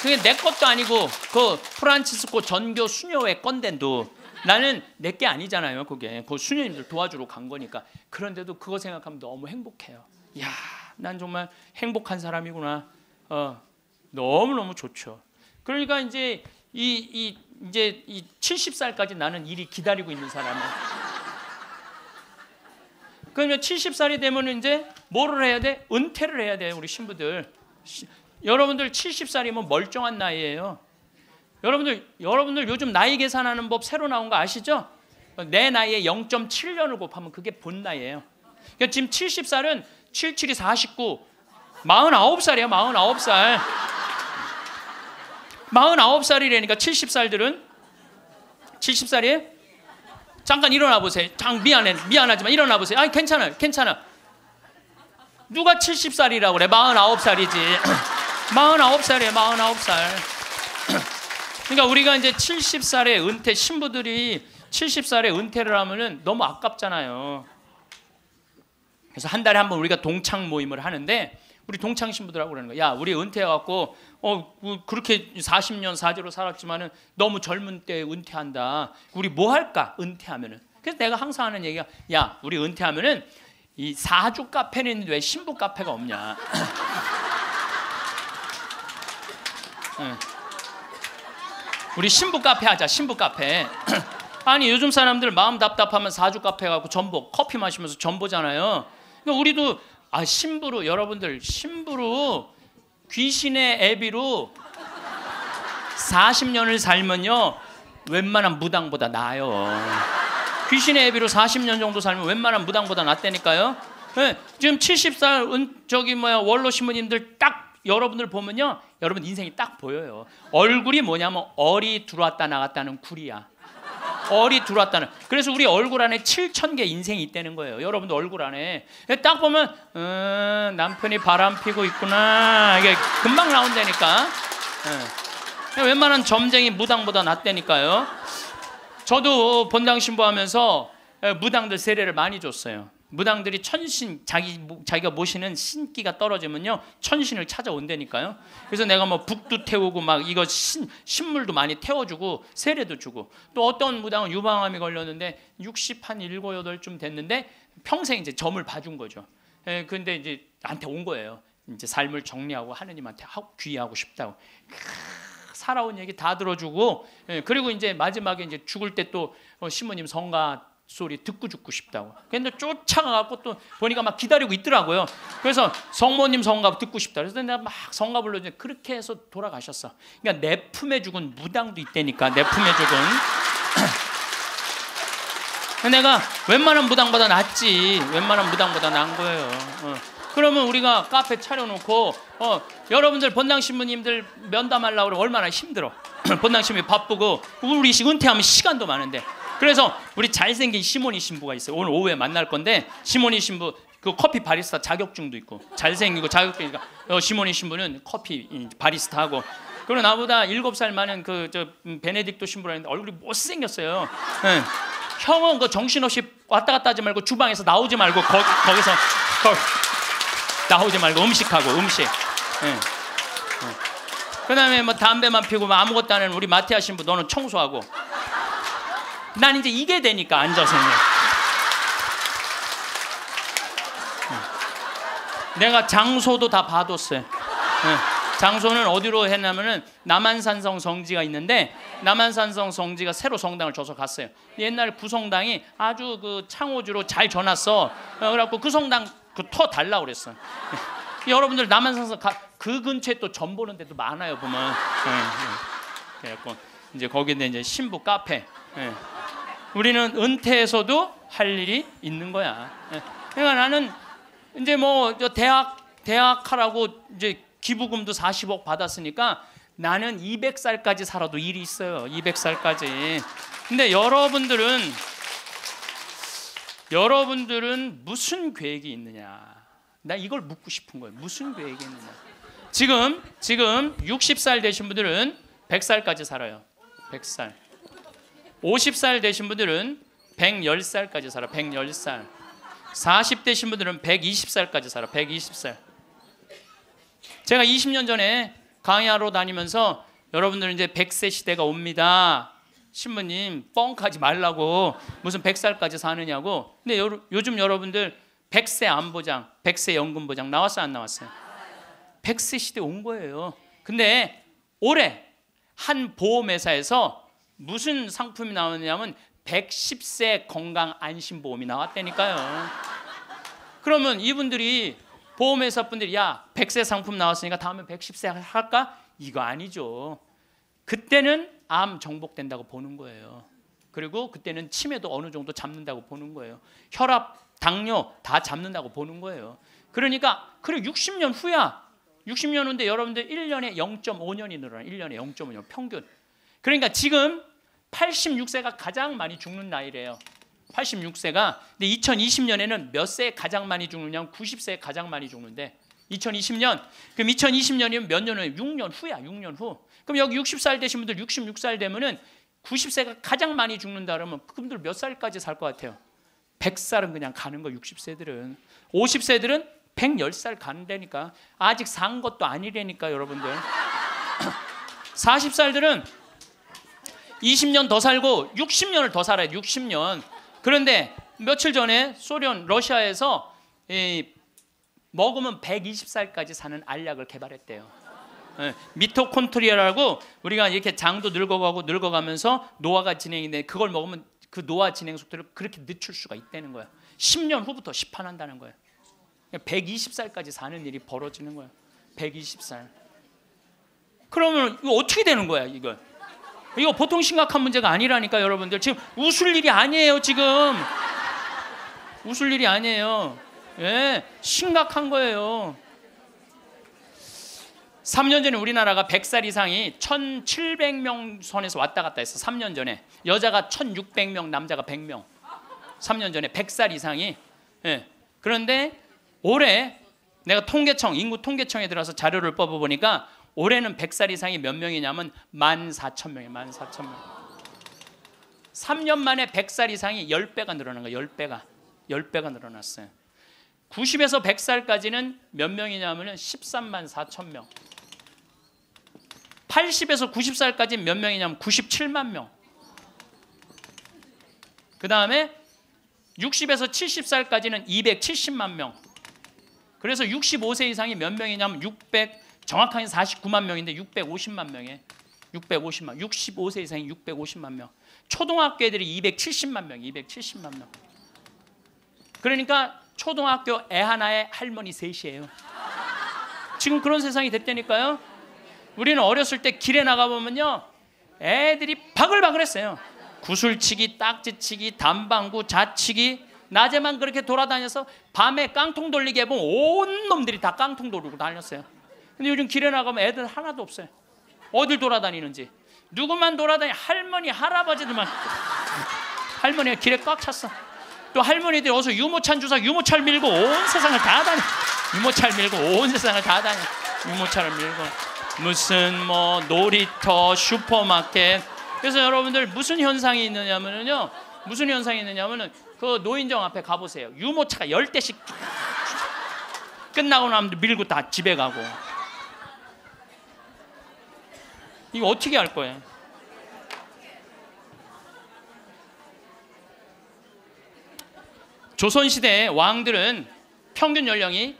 그게 내 것도 아니고 그 프란치스코 전교 수녀회 건데도 나는 내 게 아니잖아요. 그게 그 수녀님들 도와주러 간 거니까 그런데도 그거 생각하면 너무 행복해요. 야, 난 정말 행복한 사람이구나. 어, 너무 너무 좋죠. 그러니까 이제 이, 이 이제 이 70살까지 나는 일이 기다리고 있는 사람이야. 그러면 70살이 되면 이제 뭐를 해야 돼? 은퇴를 해야 돼, 요 우리 신부들. 시, 여러분들 70살이면 멀쩡한 나이예요. 여러분들 여러분들 요즘 나이 계산하는 법 새로 나온 거 아시죠? 내 나이에 0.7년을 곱하면 그게 본 나이예요. 그러니까 지금 70살은 77이 49, 49살이야, 49살. 49살이라니까 70살들은 70살이에요? 잠깐 일어나 보세요. 장 미안해 미안하지만 일어나 보세요. 아니 괜찮아 괜찮아. 누가 70살이라고 그래? 49살이지. 49살이에요. 49살. 그러니까 우리가 이제 70살에 은퇴 신부들이 70살에 은퇴를 하면은 너무 아깝잖아요. 그래서 한 달에 한번 우리가 동창 모임을 하는데 우리 동창 신부들하고 그러는 거야. 야, 우리 은퇴해갖고 어 그, 그렇게 40년 사제로 살았지만은 너무 젊은 때 은퇴한다. 우리 뭐 할까? 은퇴하면은. 그래서 내가 항상 하는 얘기가 야, 우리 은퇴하면은 이 사주 카페는 있는데 왜 신부 카페가 없냐? 응. 우리 신부 카페 하자. 신부 카페. 아니 요즘 사람들 마음 답답하면 사주 카페 가고 전복 커피 마시면서 전보잖아요. 그러니까 우리도 아신부로 여러분들 신부로 귀신의 애비로 40년을 살면요 웬만한 무당보다 나아요 귀신의 애비로 40년 정도 살면 웬만한 무당보다 낫다니까요 네, 지금 70살 은, 저기 뭐야 원로 신부님들 딱 여러분들 보면요 여러분 인생이 딱 보여요 얼굴이 뭐냐면 어리 들어왔다 나갔다는 구리야 벌이 들어왔다는. 그래서 우리 얼굴 안에 7천 개 인생이 있다는 거예요. 여러분도 얼굴 안에 딱 보면 음, 남편이 바람 피고 있구나. 이게 금방 나온다니까. 네. 웬만한 점쟁이 무당보다 낫다니까요. 저도 본당 신부하면서 예, 무당들 세례를 많이 줬어요. 무당들이 천신 자기 자기가 모시는 신기가 떨어지면요 천신을 찾아온다니까요. 그래서 내가 뭐 북도 태우고 막 이거 신 신물도 많이 태워주고 세례도 주고 또 어떤 무당은 유방암이 걸렸는데 60한 7, 8쯤 됐는데 평생 이제 점을 봐준 거죠. 예, 근데 이제 나한테 온 거예요. 이제 삶을 정리하고 하느님한테 귀하고 싶다고. 살아온 얘기 다 들어주고 예, 그리고 이제 마지막에 이제 죽을 때또 어, 시모님 성가 소리 듣고 죽고 싶다고. 근데 쫓아가갖고 또 보니까 막 기다리고 있더라고요. 그래서 성모님 성가 듣고 싶다. 그래서 내가 막 성가 불러주는 그렇게 해서 돌아가셨어. 그러니까 내 품에 죽은 무당도 있다니까. 내 품에 죽은. 내가 웬만한 무당보다 낫지. 웬만한 무당보다 난 거예요. 어. 그러면 우리가 카페 차려놓고 어, 여러분들 본당신부님들 면담하려고 얼마나 힘들어. 본당신부 님 바쁘고 우리 식 은퇴하면 시간도 많은데 그래서 우리 잘생긴 시몬이 신부가 있어요. 오늘 오후에 만날 건데 시몬이 신부 그 커피 바리스타 자격증도 있고 잘생기고 자격증이니까 어, 시몬이 신부는 커피 바리스타하고 그리고 나보다 일곱 살 많은 그저 음, 베네딕토 신부라는데 얼굴이 못생겼어요. 네. 형은 그 정신없이 왔다 갔다 하지 말고 주방에서 나오지 말고 거, 거기서 거, 나오지 말고 음식하고 음식. 네. 네. 그다음에 뭐 담배만 피우고 뭐 아무것도 안 하는 우리 마티아 신부 너는 청소하고 난 이제 이게 되니까 앉아서는. 네. 내가 장소도 다 봐뒀어요. 네. 장소는 어디로 했냐면은 남한산성 성지가 있는데 남한산성 성지가 새로 성당을 줘서 갔어요. 옛날 구성당이 아주 그 창호주로 잘 져놨어. 그래갖고 그 성당 그 터 달라 그랬어. 네. 여러분들 남한산성 가, 그 근처에 또점 보는 데도 많아요 보면. 그래갖고 이제 거기에 이제 신부 카페. 우리는 은퇴해서도 할 일이 있는 거야. 예. 그러니까 나는 이제 뭐 대학 대학 하라고 이제 기부금도 40억 받았으니까 나는 200살까지 살아도 일이 있어요. 200살까지. 근데 여러분들은 여러분들은 무슨 계획이 있느냐? 나 이걸 묻고 싶은 거예요. 무슨 계획이 있느냐? 지금 지금 60살 되신 분들은 100살까지 살아요. 100살. 50살 되신 분들은 110살까지 살아. 110살. 40 되신 분들은 120살까지 살아. 120살. 제가 20년 전에 강의하러 다니면서 여러분들 이제 100세 시대가 옵니다. 신부님 뻥하지 말라고 무슨 100살까지 사느냐고. 근데 요, 요즘 여러분들 100세 안보장, 100세 연금보장 나왔어안 나왔어요? 100세 시대 온 거예요. 근데 올해 한 보험회사에서 무슨 상품이 나오냐면 110세 건강 안심보험이 나왔다니까요. 그러면 이분들이 보험회사 분들이 야 100세 상품 나왔으니까 다음에 110세 할까? 이거 아니죠. 그때는 암 정복된다고 보는 거예요. 그리고 그때는 치매도 어느 정도 잡는다고 보는 거예요. 혈압, 당뇨 다 잡는다고 보는 거예요. 그러니까 그래 60년 후야. 60년 후인데 여러분들 1년에 0.5년이 늘어나. 1년에 0.5년 평균. 그러니까 지금 86세가 가장 많이 죽는 나이래요. 86세가 근데 2020년에는 몇 세 가장 많이 죽느냐? 9 0세 가장 많이 죽는데 2020년 그럼 2020년이면 몇 년후 6년 후야 6년 후 그럼 여기 60살 되신 분들 66살 되면은 90세가 가장 많이 죽는다 그러면 그분들 몇 살까지 살 것 같아요 100살은 그냥 가는 거 60세들은 50세들은 110살 간다니까 아직 산 것도 아니래니까 여러분들 40살들은 20년 더 살고 60년을 더 살아요. 60년. 그런데 며칠 전에 소련 러시아에서 먹으면 120살까지 사는 알약을 개발했대요. 예, 미토콘트리아라고 우리가 이렇게 장도 늙어가고 늙어가면서 노화가 진행이 돼 그걸 먹으면 그 노화 진행 속도를 그렇게 늦출 수가 있다는 거예요. 10년 후부터 시판한다는 거예요. 120살까지 사는 일이 벌어지는 거예요. 120살. 그러면 이거 어떻게 되는 거야 이걸? 이거 보통 심각한 문제가 아니라니까 여러분들 지금 웃을 일이 아니에요 지금 웃을 일이 아니에요 예 심각한 거예요 3년 전에 우리나라가 100살 이상이 1,700명 선에서 왔다 갔다 했어 3년 전에 여자가 1,600명 남자가 100명 3년 전에 100살 이상이 예. 그런데 올해 내가 통계청 인구 통계청에 들어서 자료를 뽑아보니까 올해는 100살 이상이 몇 명이냐면 14,000명이에요. 14,000명. 3년 만에 100살 이상이 10배가 늘어난 거예요. 10배가. 10배가 늘어났어요. 90에서 100살까지는 몇 명이냐면 13만 4천 명. 80에서 90살까지 몇 명이냐면 97만 명. 그 다음에 60에서 70살까지는 270만 명. 그래서 65세 이상이 몇 명이냐면 600 정확하게 49만 명인데 650만 명에 650만 65세 이상이 650만 명. 초등학교 애들이 270만 명, 270만 명. 그러니까 초등학교 애 하나에 할머니 셋이에요. 지금 그런 세상이 됐다니까요. 우리는 어렸을 때 길에 나가 보면요. 애들이 바글바글했어요. 구슬치기, 딱지치기, 단방구, 자치기 낮에만 그렇게 돌아다녀서 밤에 깡통 돌리게 해보면 온 놈들이 다 깡통 돌리고 다녔어요. 근데 요즘 길에 나가면 애들 하나도 없어요. 어딜 돌아다니는지. 누구만 돌아다니 할머니, 할아버지들만. 할머니가 길에 꽉 찼어. 또 할머니들이 어서 유모차 주사 유모차 밀고 온 세상을 다 다니. 유모차 밀고 온 세상을 다 다니. 유모차를 밀고 무슨 뭐 놀이터, 슈퍼마켓. 그래서 여러분들 무슨 현상이 있느냐면요. 무슨 현상이 있느냐면은 그 노인정 앞에 가보세요. 유모차가 열 대씩 끝나고 나면 밀고 다 집에 가고. 이거 어떻게 알 거예요? 조선시대 왕들은 평균 연령이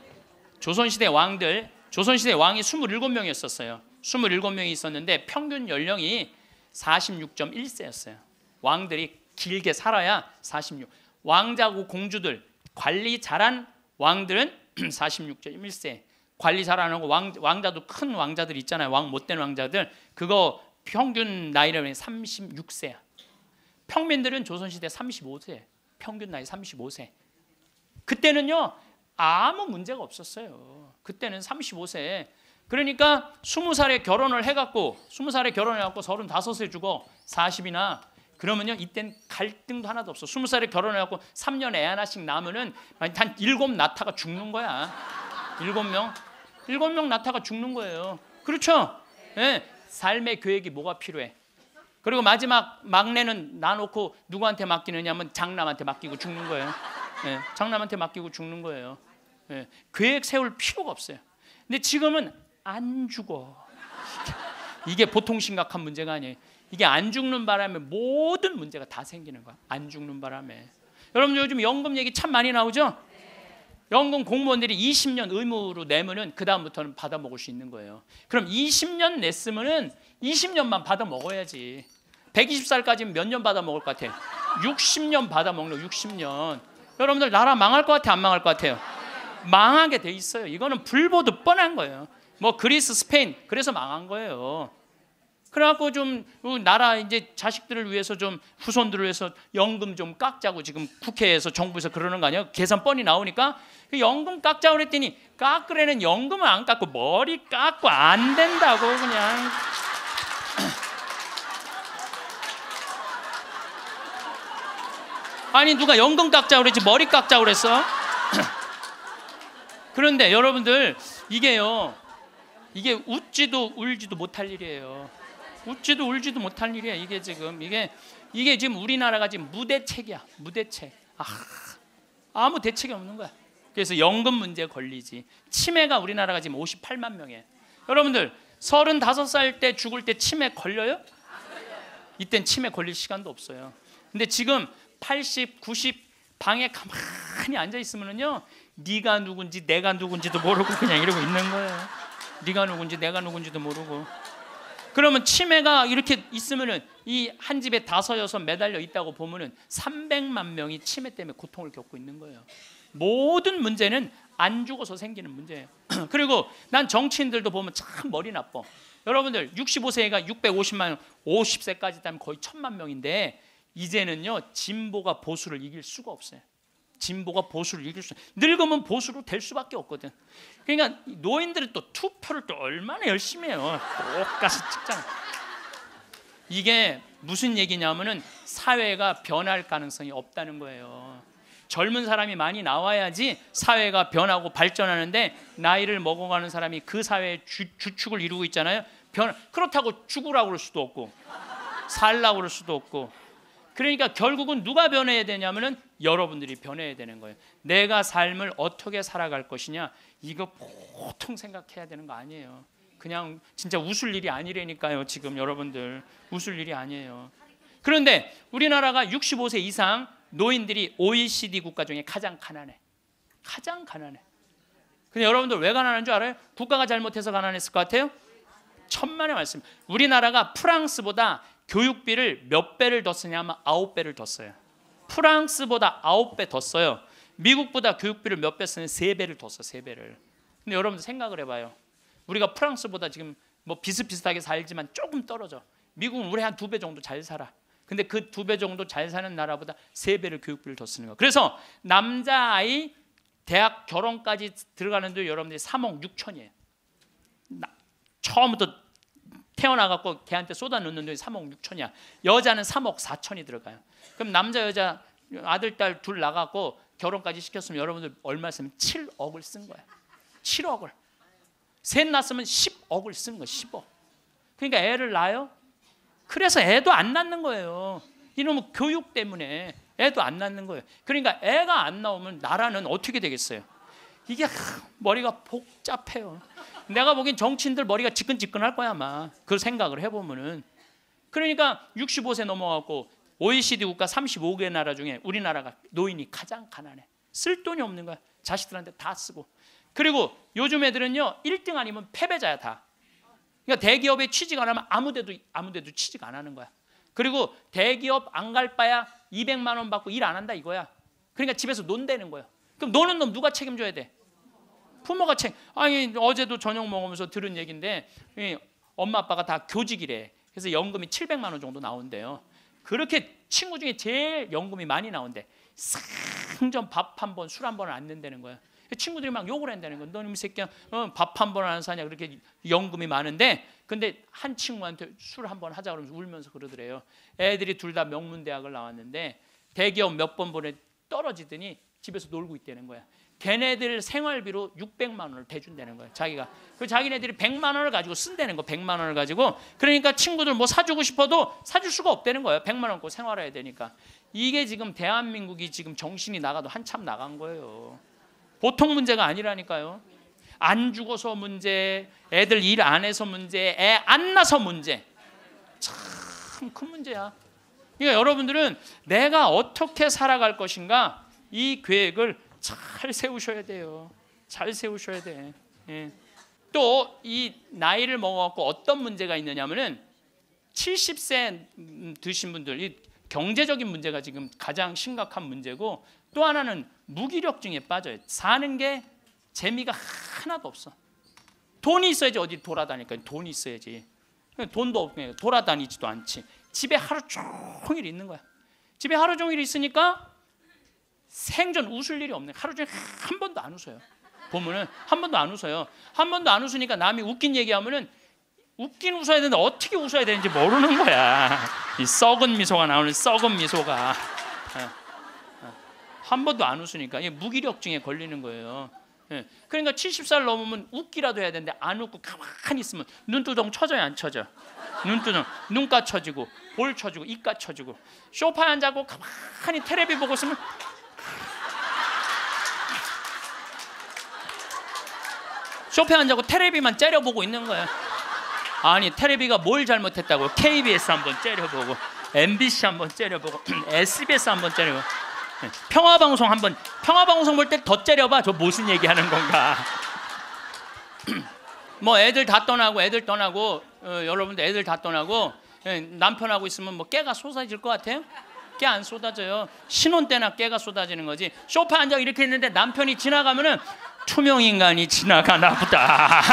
조선시대 왕들, 조선시대 왕이 2 7명이었어요 27명이 있었는데 평균 연령이 46.1세였어요. 왕들이 길게 살아야 46. 왕자고 공주들 관리 잘한 왕들은 46.1세. 관리 잘안 하고 왕, 왕자도 큰 왕자들 있잖아요. 왕 못된 왕자들. 그거 평균 나이를 36세야. 평민들은 조선시대 35세. 평균 나이 35세. 그때는요. 아무 문제가 없었어요. 그때는 35세. 그러니까 20살에 결혼을 해갖고 20살에 결혼을 해갖고 35세 죽어 40이나 그러면요 이땐 갈등도 하나도 없어 20살에 결혼을 해갖고 3년 애 하나씩 낳으면은 단7 나타가 죽는 거야 7명 일곱 명 나타가 죽는 거예요. 그렇죠? 네. 삶의 계획이 뭐가 필요해? 그리고 마지막 막내는 나놓고 누구한테 맡기느냐면 장남한테 맡기고 죽는 거예요. 네. 장남한테 맡기고 죽는 거예요. 네. 계획 세울 필요가 없어요. 근데 지금은 안 죽어. 이게 보통 심각한 문제가 아니에요. 이게 안 죽는 바람에 모든 문제가 다 생기는 거야. 안 죽는 바람에. 여러분 요즘 연금 얘기 참 많이 나오죠? 연금 공무원들이 20년 의무로 내면은 그 다음부터는 받아 먹을 수 있는 거예요. 그럼 20년 냈으면은 20년만 받아 먹어야지. 120살까지는 몇 년 받아 먹을 것같아 60년 받아 먹는 60년. 여러분들 나라 망할 것 같아 안 망할 것 같아요? 망하게 돼 있어요. 이거는 불보듯 뻔한 거예요. 뭐 그리스, 스페인 그래서 망한 거예요. 그래갖고 좀 어, 나라 이제 자식들을 위해서 좀 후손들을 위해서 연금 좀 깎자고 지금 국회에서 정부에서 그러는 거 아니야? 계산 뻔히 나오니까 그 연금 깎자고 그랬더니 깎으려는 연금을 안 깎고 머리 깎고 안 된다고 그냥 아니 누가 연금 깎자 그랬지 머리 깎자 그랬어? 그런데 여러분들 이게요 이게 웃지도 울지도 못할 일이에요 웃지도 울지도 못할 일이야. 이게 지금 이게 이게 지금 우리나라가 지금 무대책이야. 무대책. 아, 아무 대책이 없는 거야. 그래서 연금 문제 걸리지. 치매가 우리나라가 지금 58만 명에. 여러분들 35살 때 죽을 때 치매 걸려요? 이땐 치매 걸릴 시간도 없어요. 근데 지금 80, 90 방에 가만히 앉아 있으면은요. 네가 누군지 내가 누군지도 모르고 그냥 이러고 있는 거예요. 네가 누군지 내가 누군지도 모르고. 그러면 치매가 이렇게 있으면은 이 한 집에 다섯 여섯 매달려 있다고 보면은 300만 명이 치매 때문에 고통을 겪고 있는 거예요. 모든 문제는 안 죽어서 생기는 문제예요. 그리고 난 정치인들도 보면 참 머리 나빠. 여러분들 65세가 650만 명, 50세까지 되면 거의 천만 명인데 이제는요 진보가 보수를 이길 수가 없어요. 진보가 보수를 이길 수 늙으면 보수로 될 수밖에 없거든. 그러니까 노인들은 또 투표를 또 얼마나 열심히 해요. 똑같이 찍잖아. 이게 무슨 얘기냐면은 사회가 변할 가능성이 없다는 거예요. 젊은 사람이 많이 나와야지 사회가 변하고 발전하는데 나이를 먹어가는 사람이 그 사회의 주, 축을 이루고 있잖아요. 변 그렇다고 죽으라고 그럴 수도 없고 살라고 그럴 수도 없고 그러니까 결국은 누가 변해야 되냐면은 여러분들이 변해야 되는 거예요. 내가 삶을 어떻게 살아갈 것이냐 이거 보통 생각해야 되는 거 아니에요. 그냥 진짜 웃을 일이 아니래니까요 지금 여러분들 웃을 일이 아니에요. 그런데 우리나라가 65세 이상 노인들이 OECD 국가 중에 가장 가난해. 가장 가난해. 근데 여러분들 왜 가난한 줄 알아요? 국가가 잘못해서 가난했을 것 같아요? 천만의 말씀. 우리나라가 프랑스보다 교육비를 몇 배를 더 쓰냐면 아홉 배를 더 써요. 프랑스보다 아홉 배더 써요. 미국보다 교육비를 몇 배 쓰는 세 배를 더 써, 세 배를. 근데 여러분 생각을 해봐요. 우리가 프랑스보다 지금 뭐 비슷비슷하게 살지만 조금 떨어져. 미국은 우리 한 두 배 정도 잘 살아. 근데 그 두 배 정도 잘 사는 나라보다 세 배를 교육비를 더 쓰는 거. 그래서 남자 아이 대학 결혼까지 들어가는데 여러분들이 3억 6천이에요. 처음부터 태어나갖고 걔한테 쏟아놓는 돈이 3억 6천이야. 여자는 3억 4천이 들어가요. 그럼 남자 여자 아들 딸 둘 나가고 결혼까지 시켰으면 여러분들 얼마 쓰면 7억을 쓴 거야. 7억을. 셋 낳았으면 10억을 쓴 거야. 10억. 그러니까 애를 낳아요? 그래서 애도 안 낳는 거예요. 이놈은 교육 때문에 애도 안 낳는 거예요. 그러니까 애가 안 나오면 나라는 어떻게 되겠어요? 이게 머리가 복잡해요. 내가 보기엔 정치인들 머리가 지끈지끈할 거야 아마 그 생각을 해보면은 그러니까 65세 넘어가고 OECD 국가 35개 나라 중에 우리나라가 노인이 가장 가난해 쓸 돈이 없는 거야 자식들한테 다 쓰고 그리고 요즘 애들은요 1등 아니면 패배자야 다 그러니까 대기업에 취직 안 하면 아무데도 아무데도 취직 안 하는 거야 그리고 대기업 안 갈 바야 200만 원 받고 일 안 한다 이거야 그러니까 집에서 논대는 거야 그럼 노는 놈 누가 책임져야 돼 부모가 책 아니 어제도 저녁 먹으면서 들은 얘긴데 엄마 아빠가 다 교직이래. 그래서 연금이 700만 원 정도 나온대요. 그렇게 친구 중에 제일 연금이 많이 나온대. 상점밥 한 번, 술 한 번을 안 낸다는 거야. 친구들이 막 욕을 한다는 거야. 너는 이 새끼야, 어, 밥한 번 안 사냐. 그렇게 연금이 많은데, 근데 한 친구한테 술 한 번 하자 그러면서 울면서 그러더래요. 애들이 둘 다 명문대학을 나왔는데, 대기업 몇 번 보내 떨어지더니 집에서 놀고 있다는 거야. 걔네들 생활비로 600만 원을 대준다는 거예요. 자기가. 그 자기네들이 100만 원을 가지고 쓴다는 거. 100만 원을 가지고. 그러니까 친구들 뭐 사주고 싶어도 사줄 수가 없다는 거예요. 100만 원 갖고 생활해야 되니까. 이게 지금 대한민국이 지금 정신이 나가도 한참 나간 거예요. 보통 문제가 아니라니까요. 안 죽어서 문제, 애들 일 안 해서 문제, 애 안 나서 문제. 참 큰 문제야. 그러니까 여러분들은 내가 어떻게 살아갈 것인가 이 계획을 잘 세우셔야 돼요. 잘 세우셔야 돼. 예. 또이 나이를 먹어갖고 어떤 문제가 있느냐면은 70세 드신 분들 이 경제적인 문제가 지금 가장 심각한 문제고 또 하나는 무기력증에 빠져요. 사는 게 재미가 하나도 없어. 돈이 있어야지 어디 돌아다니까 돈이 있어야지. 돈도 없고 돌아다니지도 않지. 집에 하루 종일 있는 거야. 집에 하루 종일 있으니까 생전 웃을 일이 없네. 하루 종일 한 번도 안 웃어요. 보면은 한 번도 안 웃어요. 한 번도 안 웃으니까 남이 웃긴 얘기하면은 웃긴 웃어야 되는데 어떻게 웃어야 되는지 모르는 거야. 이 썩은 미소가 나오는 썩은 미소가 예. 예. 한 번도 안 웃으니까 이게 무기력증에 걸리는 거예요. 예. 그러니까 70살 넘으면 웃기라도 해야 되는데 안 웃고 가만히 있으면 눈두덩 쳐져요 안 쳐져? 눈두덩 눈가 쳐지고 볼 쳐지고 입가 쳐지고 쇼파에 앉아고 가만히 테레비 보고 있으면 쇼페 안 자고 테레비만 째려보고 있는 거야. 아니 테레비가 뭘 잘못했다고? KBS 한번 째려보고, MBC 한번 째려보고, SBS 한번 째려보고. 평화방송 한번 평화방송 볼 때 더 째려봐 저 무슨 얘기하는 건가 뭐 애들 다 떠나고 애들 떠나고 어, 여러분들 애들 다 떠나고 예, 남편하고 있으면 뭐 깨가 솟아질 것 같아요 깨안 쏟아져요. 신혼 때나 깨가 쏟아지는 거지. 소파 앉아 이렇게 있는데 남편이 지나가면은 투명 인간이 지나가나 보다.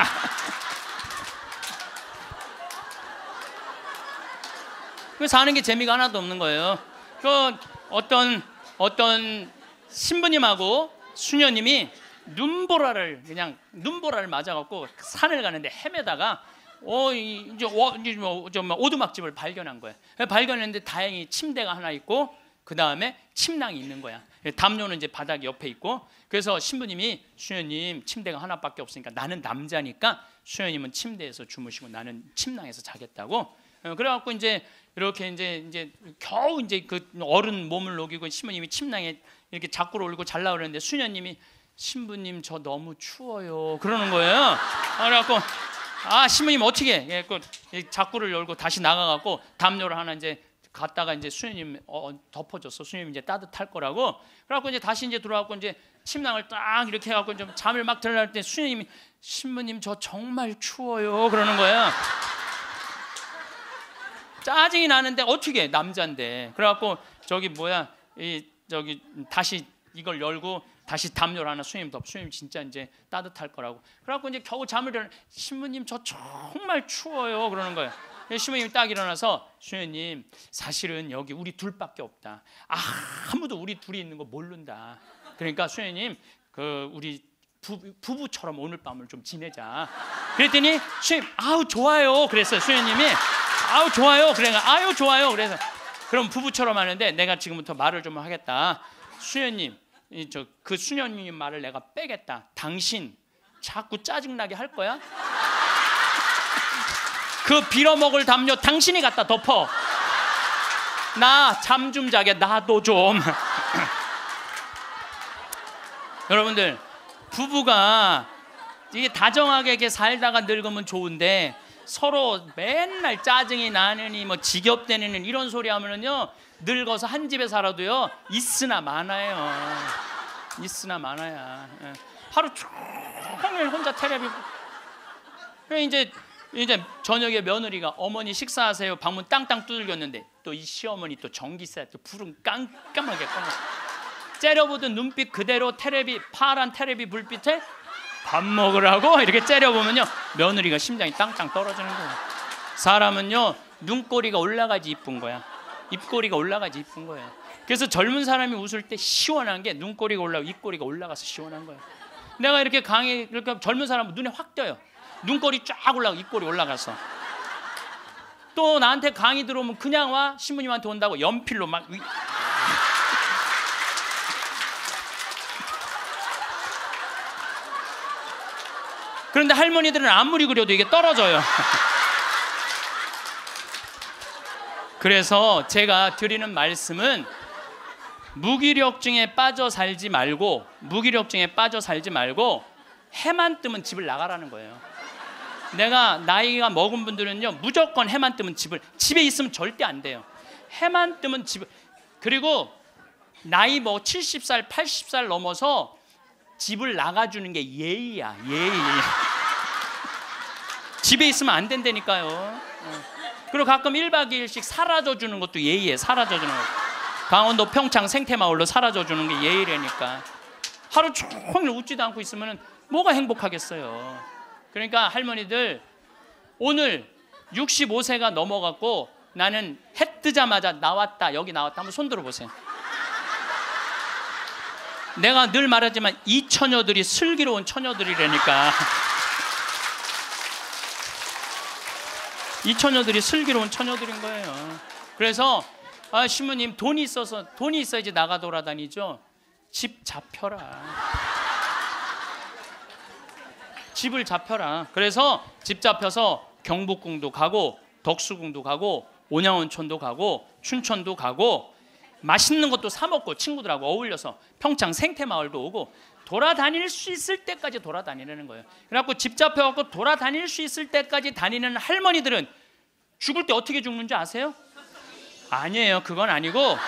사는 게 재미가 하나도 없는 거예요. 그 어떤 어떤 신부님하고 수녀님이 눈보라를 그냥 눈보라를 맞아갖고 산을 가는데 헤매다가 어 이제 어, 이제 뭐좀 뭐 오두막집을 발견한 거야. 발견했는데 다행히 침대가 하나 있고 그 다음에 침낭이 있는 거야. 담요는 이제 바닥 옆에 있고 그래서 신부님이 수녀님 침대가 하나밖에 없으니까 나는 남자니까 수녀님은 침대에서 주무시고 나는 침낭에서 자겠다고. 어, 그래갖고 이제 이렇게 이제 이제 겨우 이제 그 어른 몸을 녹이고 신부님이 침낭에 이렇게 자꾸 올리고 잘라 그러는데 수녀님이 신부님 저 너무 추워요 그러는 거예요. 그래갖고 아 신부님 어떻게? 예, 그 자꾸를 열고 다시 나가갖고 담요를 하나 이제 갔다가 이제 수녀님 어, 어, 덮어줬어. 수녀님 이제 따뜻할 거라고. 그래갖고 이제 다시 이제 들어갖고 이제 침낭을 딱 이렇게 해갖고 좀 잠을 막들어때 수녀님이 신부님 저 정말 추워요 그러는 거야. 짜증이 나는데 어떻게 남자인데 그래갖고 저기 뭐야 이 저기 다시 이걸 열고 다시 담요를 하나 수님 덮 수님 진짜 이제 따뜻할 거라고 그래갖고 이제 겨우 잠을 들 신부님 저 정말 추워요 그러는 거예요 신부님딱 일어나서 수녀님 사실은 여기 우리 둘밖에 없다 아무도 우리 둘이 있는 거 모른다 그러니까 수녀님 그 우리 부부, 처럼 오늘 밤을 좀 지내자 그랬더니 수녀님 아우 좋아요 그랬어요 수녀님이 아우 좋아요 그래 아유 좋아요 그래서 그럼 부부처럼 하는데 내가 지금부터 말을 좀 하겠다 수녀님 저그 수녀님 말을 내가 빼겠다. 당신 자꾸 짜증나게 할 거야? 그 빌어먹을 담요 당신이 갖다 덮어. 나 잠 좀 자게 나도 좀. 여러분들 부부가 이게 다정하게 게 살다가 늙으면 좋은데 서로 맨날 짜증이 나느니 뭐 지겹대느니 이런 소리 하면은요 늙어서 한 집에 살아도요 있으나 많아요 있으나 많아야 예. 하루 종일 혼자 테레비 이제 이제 저녁에 며느리가 어머니 식사하세요 방문 땅땅 두들겼는데 또 이 시어머니 또 전기세 또 불은 깜깜하게 꺼내 째려보던 눈빛 그대로 테레비 파란 테레비 불빛에 밥 먹으라고 이렇게 째려보면요 며느리가 심장이 땅땅 떨어지는 거예요 사람은요 눈꼬리가 올라가지 이쁜 거야 입꼬리가 올라가지 이쁜 거예요 그래서 젊은 사람이 웃을 때 시원한 게 눈꼬리가 올라가고 입꼬리가 올라가서 시원한 거예요 내가 이렇게 강의 이렇게 젊은 사람 눈에 확 띄어요 눈꼬리 쫙 올라가고 입꼬리 올라가서 또 나한테 강의 들어오면 그냥 와 신부님한테 온다고 연필로 막 그런데 할머니들은 아무리 그려도 이게 떨어져요. 그래서 제가 드리는 말씀은 무기력증에 빠져 살지 말고 무기력증에 빠져 살지 말고 해만 뜨면 집을 나가라는 거예요. 내가 나이가 먹은 분들은요 무조건 해만 뜨면 집을 집에 있으면 절대 안 돼요. 해만 뜨면 집 그리고 나이 뭐 70살 80살 넘어서 집을 나가주는 게 예의야 예의 집에 있으면 안 된다니까요 어. 그리고 가끔 1박 2일씩 사라져주는 것도 예의에 사라져주는 거 강원도 평창 생태마을로 사라져주는 게 예의라니까 하루 종일 웃지도 않고 있으면 뭐가 행복하겠어요 그러니까 할머니들 오늘 65세가 넘어갔고 나는 해 뜨자마자 나왔다 여기 나왔다 한번 손 들어보세요 내가 늘 말하지만 이 처녀들이 슬기로운 처녀들이라니까. 이 처녀들이 슬기로운 처녀들인 거예요. 그래서 아 신부님 돈이 있어서 돈이 있어야지 나가 돌아다니죠. 집 잡혀라. 집을 잡혀라. 그래서 집 잡혀서 경복궁도 가고 덕수궁도 가고 온양온천도 가고 춘천도 가고 맛있는 것도 사 먹고 친구들하고 어울려서 평창 생태마을도 오고 돌아다닐 수 있을 때까지 돌아다니는 거예요. 그래갖고 집 잡혀갖고 돌아다닐 수 있을 때까지 다니는 할머니들은 죽을 때 어떻게 죽는지 아세요? 아니에요. 그건 아니고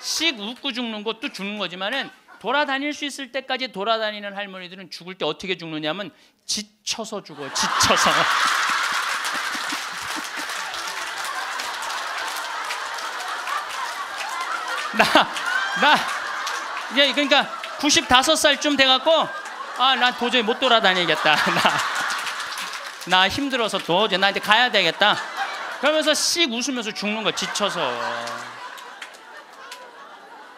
씩 웃고 죽는 것도 죽는 거지만은 돌아다닐 수 있을 때까지 돌아다니는 할머니들은 죽을 때 어떻게 죽느냐면 지쳐서 죽어. 지쳐서. 나나 이제 그러니까 95살쯤 돼갖고 아나 도저히 못 돌아다니겠다 나나 힘들어서 도저히 나 이제 가야 되겠다 그러면서 씩 웃으면서 죽는 거 지쳐서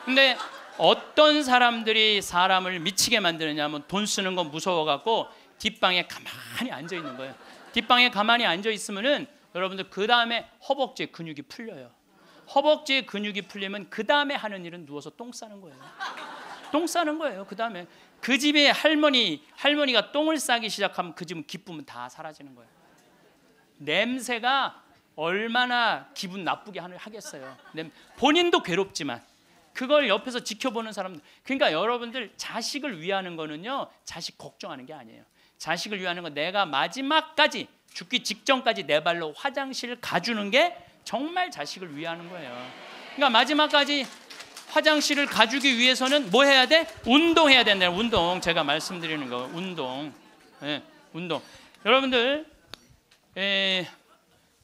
근데 어떤 사람들이 사람을 미치게 만드느냐 하면 돈 쓰는 건 무서워갖고 뒷방에 가만히 앉아 있는 거예요 뒷방에 가만히 앉아 있으면은 여러분들 그 다음에 허벅지 근육이 풀려요 허벅지 근육이 풀리면 그 다음에 하는 일은 누워서 똥 싸는 거예요. 똥 싸는 거예요. 그 다음에 그 집에 할머니 할머니가 똥을 싸기 시작하면 그 집은 기쁨은 다 사라지는 거예요. 냄새가 얼마나 기분 나쁘게 하겠어요. 본인도 괴롭지만 그걸 옆에서 지켜보는 사람 그러니까 여러분들 자식을 위하는 거는요 자식 걱정하는 게 아니에요. 자식을 위하는 건 내가 마지막까지 죽기 직전까지 내 발로 화장실 가주는 게 정말 자식을 위하는 거예요. 그러니까 마지막까지 화장실을 가주기 위해서는 뭐 해야 돼? 운동해야 된다. 운동 제가 말씀드리는 거 운동. 예, 운동. 여러분들 예,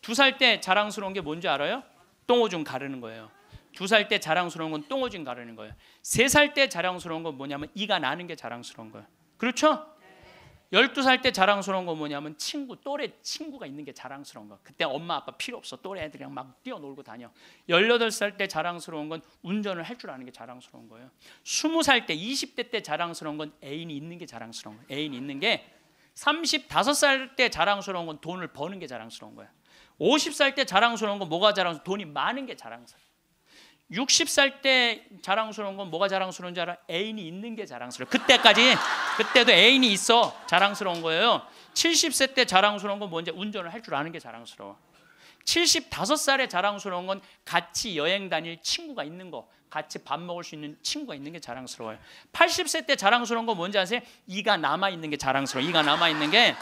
두살 때 자랑스러운 게 뭔지 알아요? 똥오줌 가르는 거예요. 두 살 때 자랑스러운 건 똥오줌 가르는 거예요. 세 살 때 자랑스러운 건 뭐냐면 이가 나는 게 자랑스러운 거예요. 그렇죠? 12살 때 자랑스러운 건 뭐냐면 친구 또래 친구가 있는 게 자랑스러운 거. 그때 엄마 아빠 필요 없어. 또래 애들이랑 막 뛰어놀고 다녀. 18살 때 자랑스러운 건 운전을 할 줄 아는 게 자랑스러운 거예요. 20살 때 20대 때 자랑스러운 건 애인이 있는 게 자랑스러운 거예요. 애인이 있는 게 35살 때 자랑스러운 건 돈을 버는 게 자랑스러운 거예요. 50살 때 자랑스러운 건 뭐가 자랑스러운 돈이 많은 게 자랑스러워. 60살 때 자랑스러운 건 뭐가 자랑스러운지 알아? 애인이 있는 게 자랑스러워. 그때까지 그때도 애인이 있어 자랑스러운 거예요. 70세 때 자랑스러운 건 뭔지 운전을 할 줄 아는 게 자랑스러워. 75살에 자랑스러운 건 같이 여행 다닐 친구가 있는 거, 같이 밥 먹을 수 있는 친구가 있는 게 자랑스러워요. 80세 때 자랑스러운 건 뭔지 아세요? 이가 남아 있는 게 자랑스러워. 이가 남아 있는 게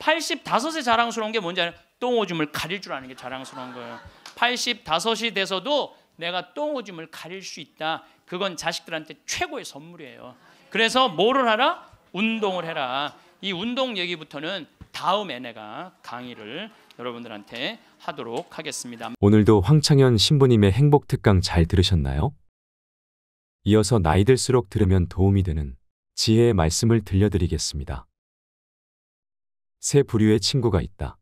85세 자랑스러운 게 뭔지 알아요? 똥오줌을 가릴 줄 아는 게 자랑스러운 거예요. 85이 돼서도 내가 똥오줌을 가릴 수 있다. 그건 자식들한테 최고의 선물이에요. 그래서 뭐를 하라? 운동을 해라. 이 운동 얘기부터는 다음에 내가 강의를 여러분들한테 하도록 하겠습니다. 오늘도 황창현 신부님의 행복 특강 잘 들으셨나요? 이어서 나이 들수록 들으면 도움이 되는 지혜의 말씀을 들려드리겠습니다. 세 부류의 친구가 있다.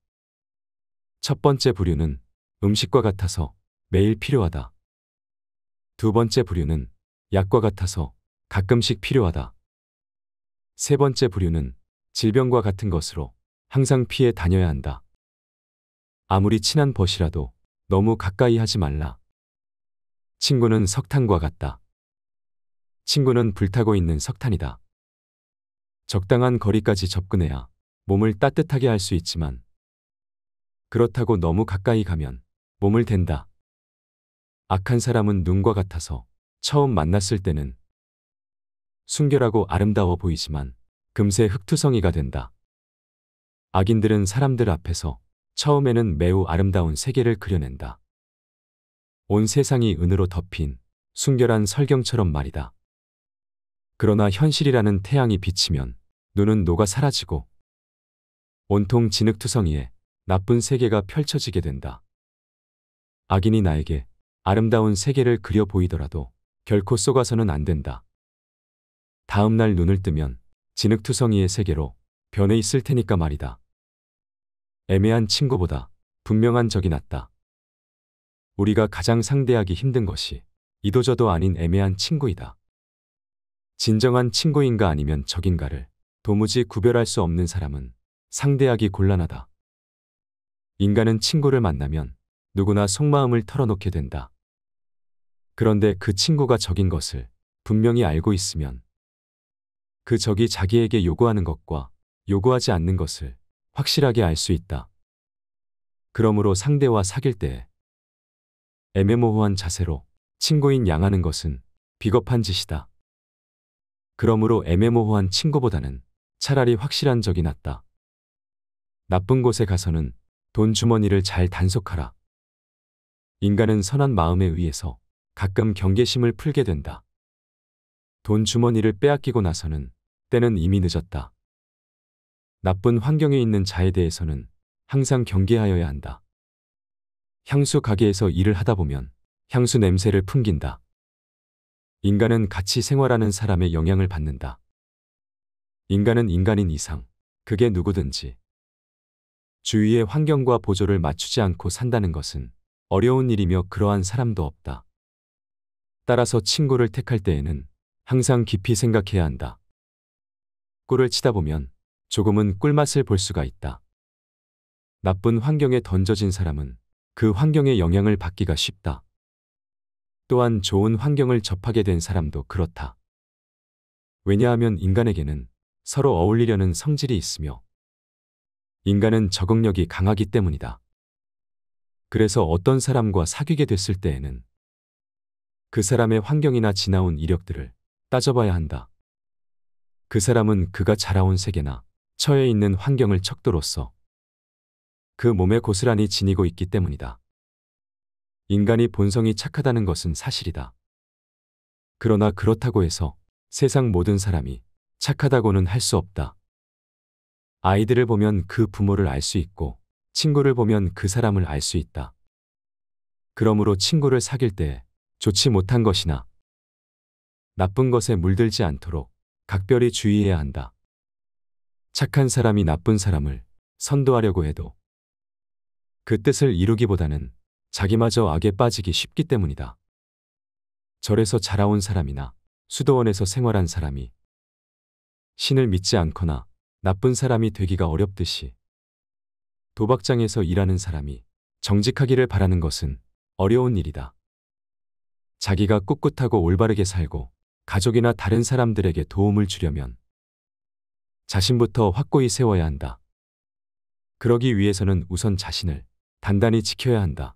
첫 번째 부류는 음식과 같아서 매일 필요하다. 두 번째 부류는 약과 같아서 가끔씩 필요하다. 세 번째 부류는 질병과 같은 것으로 항상 피해 다녀야 한다. 아무리 친한 벗이라도 너무 가까이 하지 말라. 친구는 석탄과 같다. 친구는 불타고 있는 석탄이다. 적당한 거리까지 접근해야 몸을 따뜻하게 할 수 있지만 그렇다고 너무 가까이 가면 몸을 댄다. 악한 사람은 눈과 같아서 처음 만났을 때는 순결하고 아름다워 보이지만 금세 흙투성이가 된다. 악인들은 사람들 앞에서 처음에는 매우 아름다운 세계를 그려낸다. 온 세상이 은으로 덮인 순결한 설경처럼 말이다. 그러나 현실이라는 태양이 비치면 눈은 녹아 사라지고 온통 진흙투성이에 나쁜 세계가 펼쳐지게 된다. 악인이 나에게 아름다운 세계를 그려 보이더라도 결코 속아서는 안 된다. 다음 날 눈을 뜨면 진흙투성이의 세계로 변해 있을 테니까 말이다. 애매한 친구보다 분명한 적이 낫다. 우리가 가장 상대하기 힘든 것이 이도저도 아닌 애매한 친구이다. 진정한 친구인가 아니면 적인가를 도무지 구별할 수 없는 사람은 상대하기 곤란하다. 인간은 친구를 만나면 누구나 속마음을 털어놓게 된다. 그런데 그 친구가 적인 것을 분명히 알고 있으면 그 적이 자기에게 요구하는 것과 요구하지 않는 것을 확실하게 알 수 있다. 그러므로 상대와 사귈 때 애매모호한 자세로 친구인 양하는 것은 비겁한 짓이다. 그러므로 애매모호한 친구보다는 차라리 확실한 적이 낫다. 나쁜 곳에 가서는 돈 주머니를 잘 단속하라. 인간은 선한 마음에 의해서 가끔 경계심을 풀게 된다. 돈 주머니를 빼앗기고 나서는 때는 이미 늦었다. 나쁜 환경에 있는 자에 대해서는 항상 경계하여야 한다. 향수 가게에서 일을 하다 보면 향수 냄새를 풍긴다. 인간은 같이 생활하는 사람의 영향을 받는다. 인간은 인간인 이상 그게 누구든지 주위의 환경과 보조를 맞추지 않고 산다는 것은 어려운 일이며 그러한 사람도 없다. 따라서 친구를 택할 때에는 항상 깊이 생각해야 한다. 꿀을 치다 보면 조금은 꿀맛을 볼 수가 있다. 나쁜 환경에 던져진 사람은 그 환경의 영향을 받기가 쉽다. 또한 좋은 환경을 접하게 된 사람도 그렇다. 왜냐하면 인간에게는 서로 어울리려는 성질이 있으며 인간은 적응력이 강하기 때문이다. 그래서 어떤 사람과 사귀게 됐을 때에는 그 사람의 환경이나 지나온 이력들을 따져봐야 한다. 그 사람은 그가 자라온 세계나 처해 있는 환경을 척도로써그 몸에 고스란히 지니고 있기 때문이다. 인간이 본성이 착하다는 것은 사실이다. 그러나 그렇다고 해서 세상 모든 사람이 착하다고는 할 수 없다. 아이들을 보면 그 부모를 알 수 있고 친구를 보면 그 사람을 알 수 있다. 그러므로 친구를 사귈 때 좋지 못한 것이나 나쁜 것에 물들지 않도록 각별히 주의해야 한다. 착한 사람이 나쁜 사람을 선도하려고 해도 그 뜻을 이루기보다는 자기마저 악에 빠지기 쉽기 때문이다. 절에서 자라온 사람이나 수도원에서 생활한 사람이 신을 믿지 않거나 나쁜 사람이 되기가 어렵듯이 도박장에서 일하는 사람이 정직하기를 바라는 것은 어려운 일이다. 자기가 꿋꿋하고 올바르게 살고 가족이나 다른 사람들에게 도움을 주려면 자신부터 확고히 세워야 한다. 그러기 위해서는 우선 자신을 단단히 지켜야 한다.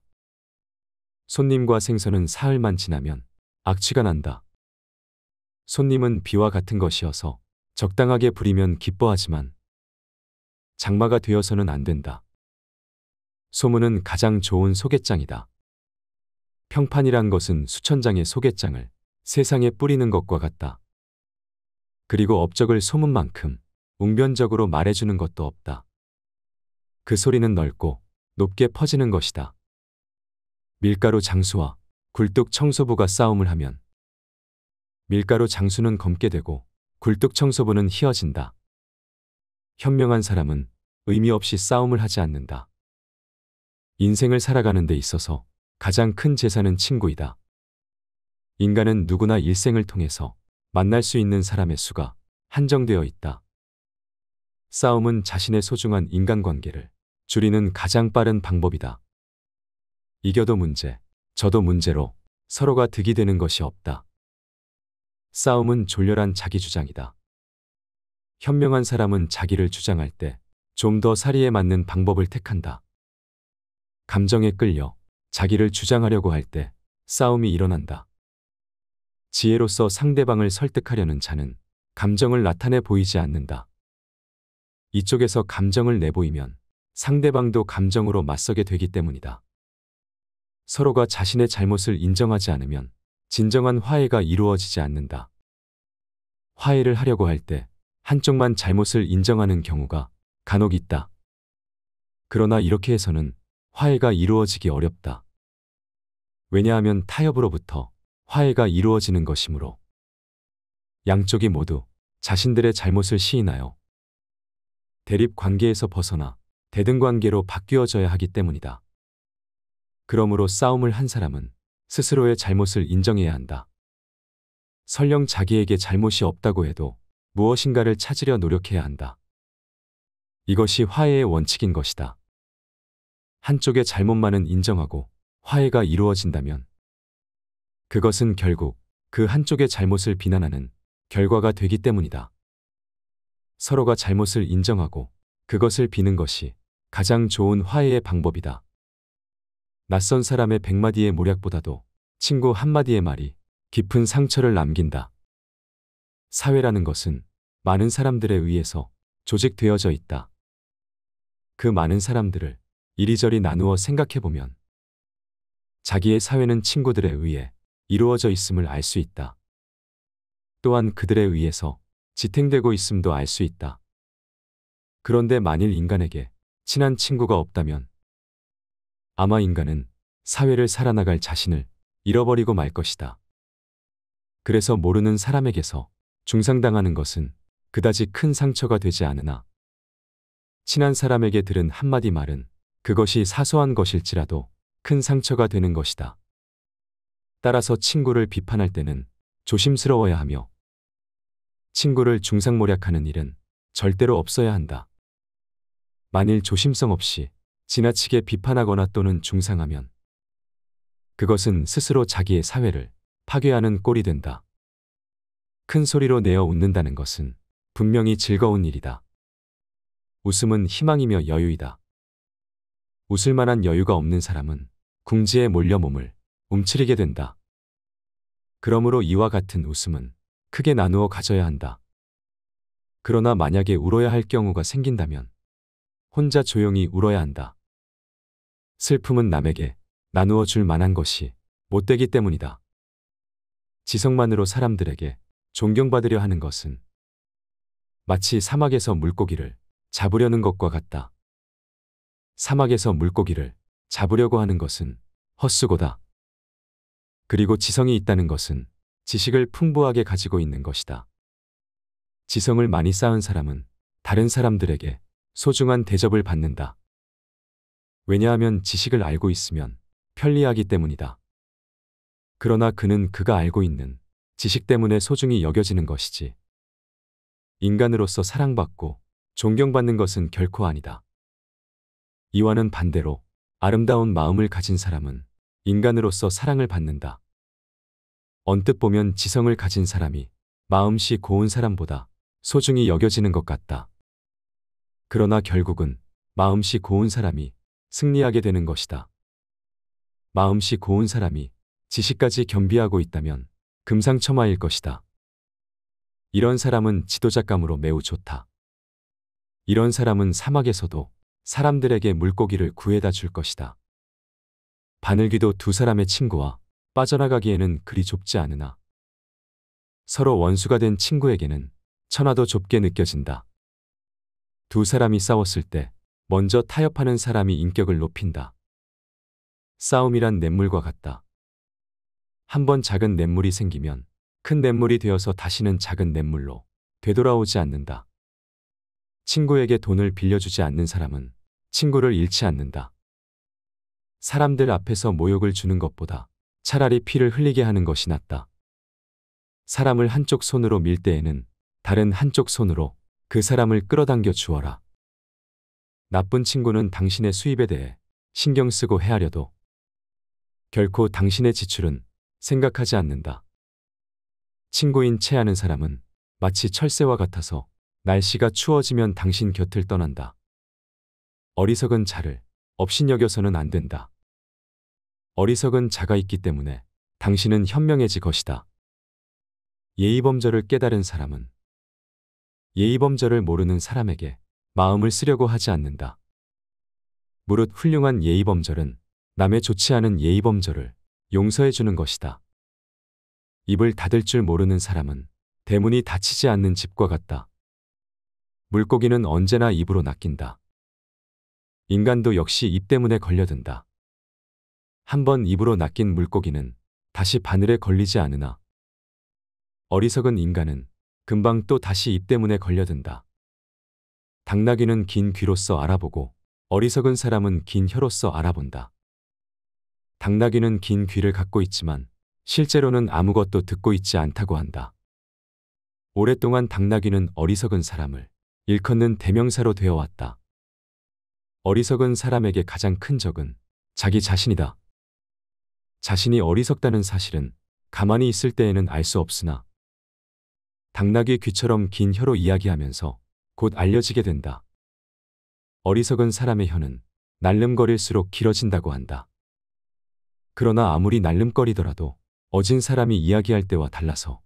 손님과 생선은 사흘만 지나면 악취가 난다. 손님은 비와 같은 것이어서 적당하게 부리면 기뻐하지만 장마가 되어서는 안 된다. 소문은 가장 좋은 소개장이다. 평판이란 것은 수천 장의 소개장을 세상에 뿌리는 것과 같다. 그리고 업적을 소문만큼 웅변적으로 말해주는 것도 없다. 그 소리는 넓고 높게 퍼지는 것이다. 밀가루 장수와 굴뚝 청소부가 싸움을 하면 밀가루 장수는 검게 되고 굴뚝 청소부는 희어진다. 현명한 사람은 의미 없이 싸움을 하지 않는다. 인생을 살아가는 데 있어서 가장 큰 재산은 친구이다. 인간은 누구나 일생을 통해서 만날 수 있는 사람의 수가 한정되어 있다. 싸움은 자신의 소중한 인간관계를 줄이는 가장 빠른 방법이다. 이겨도 문제, 저도 문제로 서로가 득이 되는 것이 없다. 싸움은 졸렬한 자기주장이다. 현명한 사람은 자기를 주장할 때 좀 더 사리에 맞는 방법을 택한다. 감정에 끌려 자기를 주장하려고 할 때 싸움이 일어난다. 지혜로서 상대방을 설득하려는 자는 감정을 나타내 보이지 않는다. 이쪽에서 감정을 내보이면 상대방도 감정으로 맞서게 되기 때문이다. 서로가 자신의 잘못을 인정하지 않으면 진정한 화해가 이루어지지 않는다. 화해를 하려고 할때 한쪽만 잘못을 인정하는 경우가 간혹 있다. 그러나 이렇게 해서는 화해가 이루어지기 어렵다. 왜냐하면 타협으로부터 화해가 이루어지는 것이므로 양쪽이 모두 자신들의 잘못을 시인하여 대립 관계에서 벗어나 대등 관계로 바뀌어져야 하기 때문이다. 그러므로 싸움을 한 사람은 스스로의 잘못을 인정해야 한다. 설령 자기에게 잘못이 없다고 해도 무엇인가를 찾으려 노력해야 한다. 이것이 화해의 원칙인 것이다. 한쪽의 잘못만은 인정하고 화해가 이루어진다면 그것은 결국 그 한쪽의 잘못을 비난하는 결과가 되기 때문이다. 서로가 잘못을 인정하고 그것을 비는 것이 가장 좋은 화해의 방법이다. 낯선 사람의 백마디의 모략보다도 친구 한마디의 말이 깊은 상처를 남긴다. 사회라는 것은 많은 사람들에 의해서 조직되어져 있다. 그 많은 사람들을 이리저리 나누어 생각해보면 자기의 사회는 친구들에 의해 이루어져 있음을 알 수 있다. 또한 그들에 의해서 지탱되고 있음도 알 수 있다. 그런데 만일 인간에게 친한 친구가 없다면 아마 인간은 사회를 살아나갈 자신을 잃어버리고 말 것이다. 그래서 모르는 사람에게서 중상당하는 것은 그다지 큰 상처가 되지 않으나 친한 사람에게 들은 한마디 말은 그것이 사소한 것일지라도 큰 상처가 되는 것이다. 따라서 친구를 비판할 때는 조심스러워야 하며 친구를 중상모략하는 일은 절대로 없어야 한다. 만일 조심성 없이 지나치게 비판하거나 또는 중상하면 그것은 스스로 자기의 사회를 파괴하는 꼴이 된다. 큰 소리로 내어 웃는다는 것은 분명히 즐거운 일이다. 웃음은 희망이며 여유이다. 웃을 만한 여유가 없는 사람은 궁지에 몰려 몸을 움츠리게 된다. 그러므로 이와 같은 웃음은 크게 나누어 가져야 한다. 그러나 만약에 울어야 할 경우가 생긴다면 혼자 조용히 울어야 한다. 슬픔은 남에게 나누어 줄 만한 것이 못되기 때문이다. 지성만으로 사람들에게 존경받으려 하는 것은 마치 사막에서 물고기를 잡으려는 것과 같다. 사막에서 물고기를 잡으려고 하는 것은 헛수고다. 그리고 지성이 있다는 것은 지식을 풍부하게 가지고 있는 것이다. 지성을 많이 쌓은 사람은 다른 사람들에게 소중한 대접을 받는다. 왜냐하면 지식을 알고 있으면 편리하기 때문이다. 그러나 그는 그가 알고 있는 지식 때문에 소중히 여겨지는 것이지. 인간으로서 사랑받고 존경받는 것은 결코 아니다. 이와는 반대로 아름다운 마음을 가진 사람은 인간으로서 사랑을 받는다. 언뜻 보면 지성을 가진 사람이 마음씨 고운 사람보다 소중히 여겨지는 것 같다. 그러나 결국은 마음씨 고운 사람이 승리하게 되는 것이다. 마음씨 고운 사람이 지식까지 겸비하고 있다면 금상첨화일 것이다. 이런 사람은 지도자감으로 매우 좋다. 이런 사람은 사막에서도 사람들에게 물고기를 구해다 줄 것이다. 바늘귀도 두 사람의 친구와 빠져나가기에는 그리 좁지 않으나 서로 원수가 된 친구에게는 천하도 좁게 느껴진다. 두 사람이 싸웠을 때 먼저 타협하는 사람이 인격을 높인다. 싸움이란 냇물과 같다. 한번 작은 냇물이 생기면 큰 냇물이 되어서 다시는 작은 냇물로 되돌아오지 않는다. 친구에게 돈을 빌려주지 않는 사람은 친구를 잃지 않는다. 사람들 앞에서 모욕을 주는 것보다 차라리 피를 흘리게 하는 것이 낫다. 사람을 한쪽 손으로 밀 때에는 다른 한쪽 손으로 그 사람을 끌어당겨 주어라. 나쁜 친구는 당신의 수입에 대해 신경 쓰고 헤아려도 결코 당신의 지출은 생각하지 않는다. 친구인 채하는 사람은 마치 철새와 같아서 날씨가 추워지면 당신 곁을 떠난다. 어리석은 자를 업신여겨서는 안 된다. 어리석은 자가 있기 때문에 당신은 현명해질 것이다. 예의범절을 깨달은 사람은 예의범절을 모르는 사람에게 마음을 쓰려고 하지 않는다. 무릇 훌륭한 예의범절은 남의 좋지 않은 예의범절을 용서해 주는 것이다. 입을 닫을 줄 모르는 사람은 대문이 닫히지 않는 집과 같다. 물고기는 언제나 입으로 낚인다. 인간도 역시 입 때문에 걸려든다. 한번 입으로 낚인 물고기는 다시 바늘에 걸리지 않으나 어리석은 인간은 금방 또 다시 입 때문에 걸려든다. 당나귀는 긴 귀로서 알아보고 어리석은 사람은 긴 혀로서 알아본다. 당나귀는 긴 귀를 갖고 있지만 실제로는 아무것도 듣고 있지 않다고 한다. 오랫동안 당나귀는 어리석은 사람을 일컫는 대명사로 되어 왔다. 어리석은 사람에게 가장 큰 적은 자기 자신이다. 자신이 어리석다는 사실은 가만히 있을 때에는 알 수 없으나 당나귀 귀처럼 긴 혀로 이야기하면서 곧 알려지게 된다. 어리석은 사람의 혀는 날름거릴수록 길어진다고 한다. 그러나 아무리 날름거리더라도 어진 사람이 이야기할 때와 달라서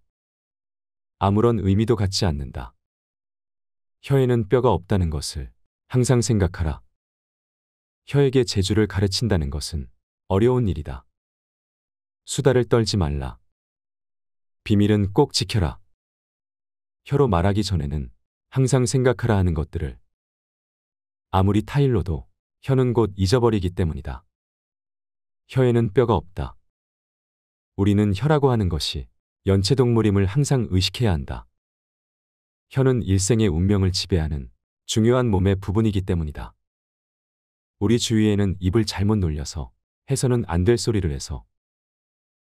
아무런 의미도 갖지 않는다. 혀에는 뼈가 없다는 것을 항상 생각하라. 혀에게 재주를 가르친다는 것은 어려운 일이다. 수다를 떨지 말라. 비밀은 꼭 지켜라. 혀로 말하기 전에는 항상 생각하라 하는 것들을 아무리 타일로도 혀는 곧 잊어버리기 때문이다. 혀에는 뼈가 없다. 우리는 혀라고 하는 것이 연체동물임을 항상 의식해야 한다. 혀는 일생의 운명을 지배하는 중요한 몸의 부분이기 때문이다. 우리 주위에는 입을 잘못 놀려서 해서는 안 될 소리를 해서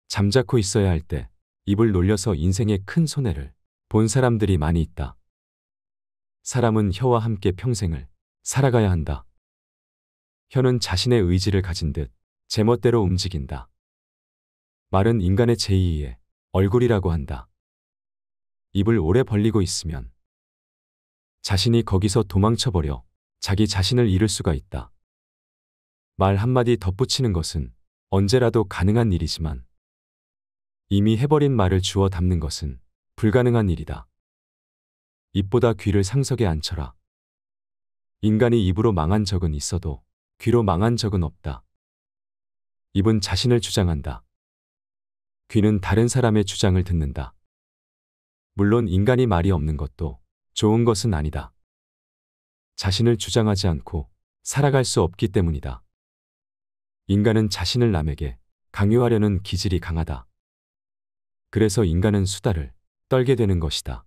잠자코 있어야 할 때 입을 놀려서 인생에 큰 손해를 본 사람들이 많이 있다. 사람은 혀와 함께 평생을 살아가야 한다. 혀는 자신의 의지를 가진 듯 제멋대로 움직인다. 말은 인간의 제2의 얼굴이라고 한다. 입을 오래 벌리고 있으면 자신이 거기서 도망쳐버려 자기 자신을 잃을 수가 있다. 말 한마디 덧붙이는 것은 언제라도 가능한 일이지만 이미 해버린 말을 주워 담는 것은 불가능한 일이다. 입보다 귀를 상석에 앉혀라. 인간이 입으로 망한 적은 있어도 귀로 망한 적은 없다. 입은 자신을 주장한다. 귀는 다른 사람의 주장을 듣는다. 물론 인간이 말이 없는 것도 좋은 것은 아니다. 자신을 주장하지 않고 살아갈 수 없기 때문이다. 인간은 자신을 남에게 강요하려는 기질이 강하다. 그래서 인간은 수다를 떨게 되는 것이다.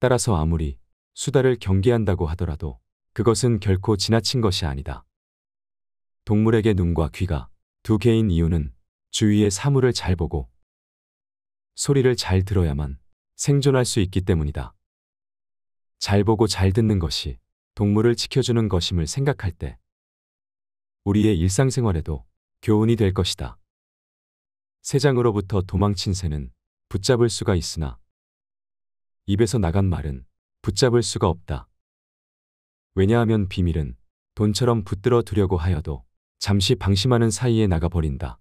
따라서 아무리 수다를 경계한다고 하더라도 그것은 결코 지나친 것이 아니다. 동물에게 눈과 귀가 두 개인 이유는 주위의 사물을 잘 보고 소리를 잘 들어야만 생존할 수 있기 때문이다. 잘 보고 잘 듣는 것이 동물을 지켜주는 것임을 생각할 때 우리의 일상생활에도 교훈이 될 것이다. 새장으로부터 도망친 새는 붙잡을 수가 있으나 입에서 나간 말은 붙잡을 수가 없다. 왜냐하면 비밀은 돈처럼 붙들어 두려고 하여도 잠시 방심하는 사이에 나가버린다.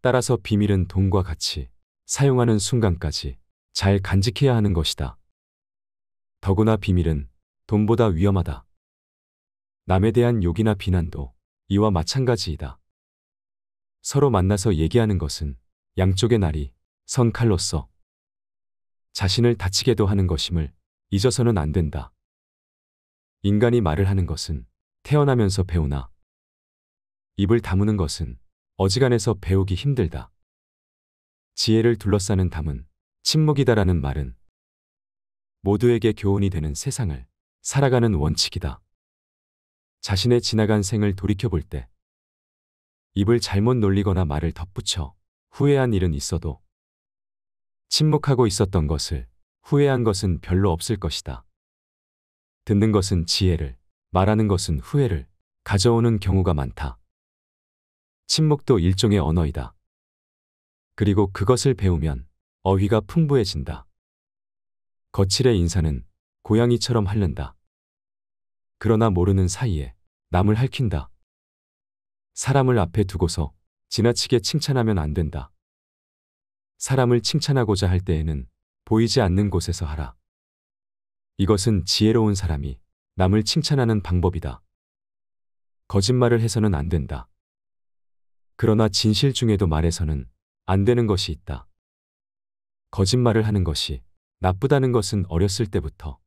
따라서 비밀은 돈과 같이 사용하는 순간까지 잘 간직해야 하는 것이다. 더구나 비밀은 돈보다 위험하다. 남에 대한 욕이나 비난도 이와 마찬가지이다. 서로 만나서 얘기하는 것은 양쪽의 날이 선 칼로서 자신을 다치게도 하는 것임을 잊어서는 안 된다. 인간이 말을 하는 것은 태어나면서 배우나 입을 다무는 것은 어지간해서 배우기 힘들다. 지혜를 둘러싸는 담은 침묵이다라는 말은 모두에게 교훈이 되는 세상을 살아가는 원칙이다. 자신의 지나간 생을 돌이켜볼 때 입을 잘못 놀리거나 말을 덧붙여 후회한 일은 있어도 침묵하고 있었던 것을 후회한 것은 별로 없을 것이다. 듣는 것은 지혜를, 말하는 것은 후회를 가져오는 경우가 많다. 침묵도 일종의 언어이다. 그리고 그것을 배우면 어휘가 풍부해진다. 거칠의 인사는 고양이처럼 핥는다. 그러나 모르는 사이에 남을 핥힌다. 사람을 앞에 두고서 지나치게 칭찬하면 안 된다. 사람을 칭찬하고자 할 때에는 보이지 않는 곳에서 하라. 이것은 지혜로운 사람이 남을 칭찬하는 방법이다. 거짓말을 해서는 안 된다. 그러나 진실 중에도 말에서는 안 되는 것이 있다. 거짓말을 하는 것이 나쁘다는 것은 어렸을 때부터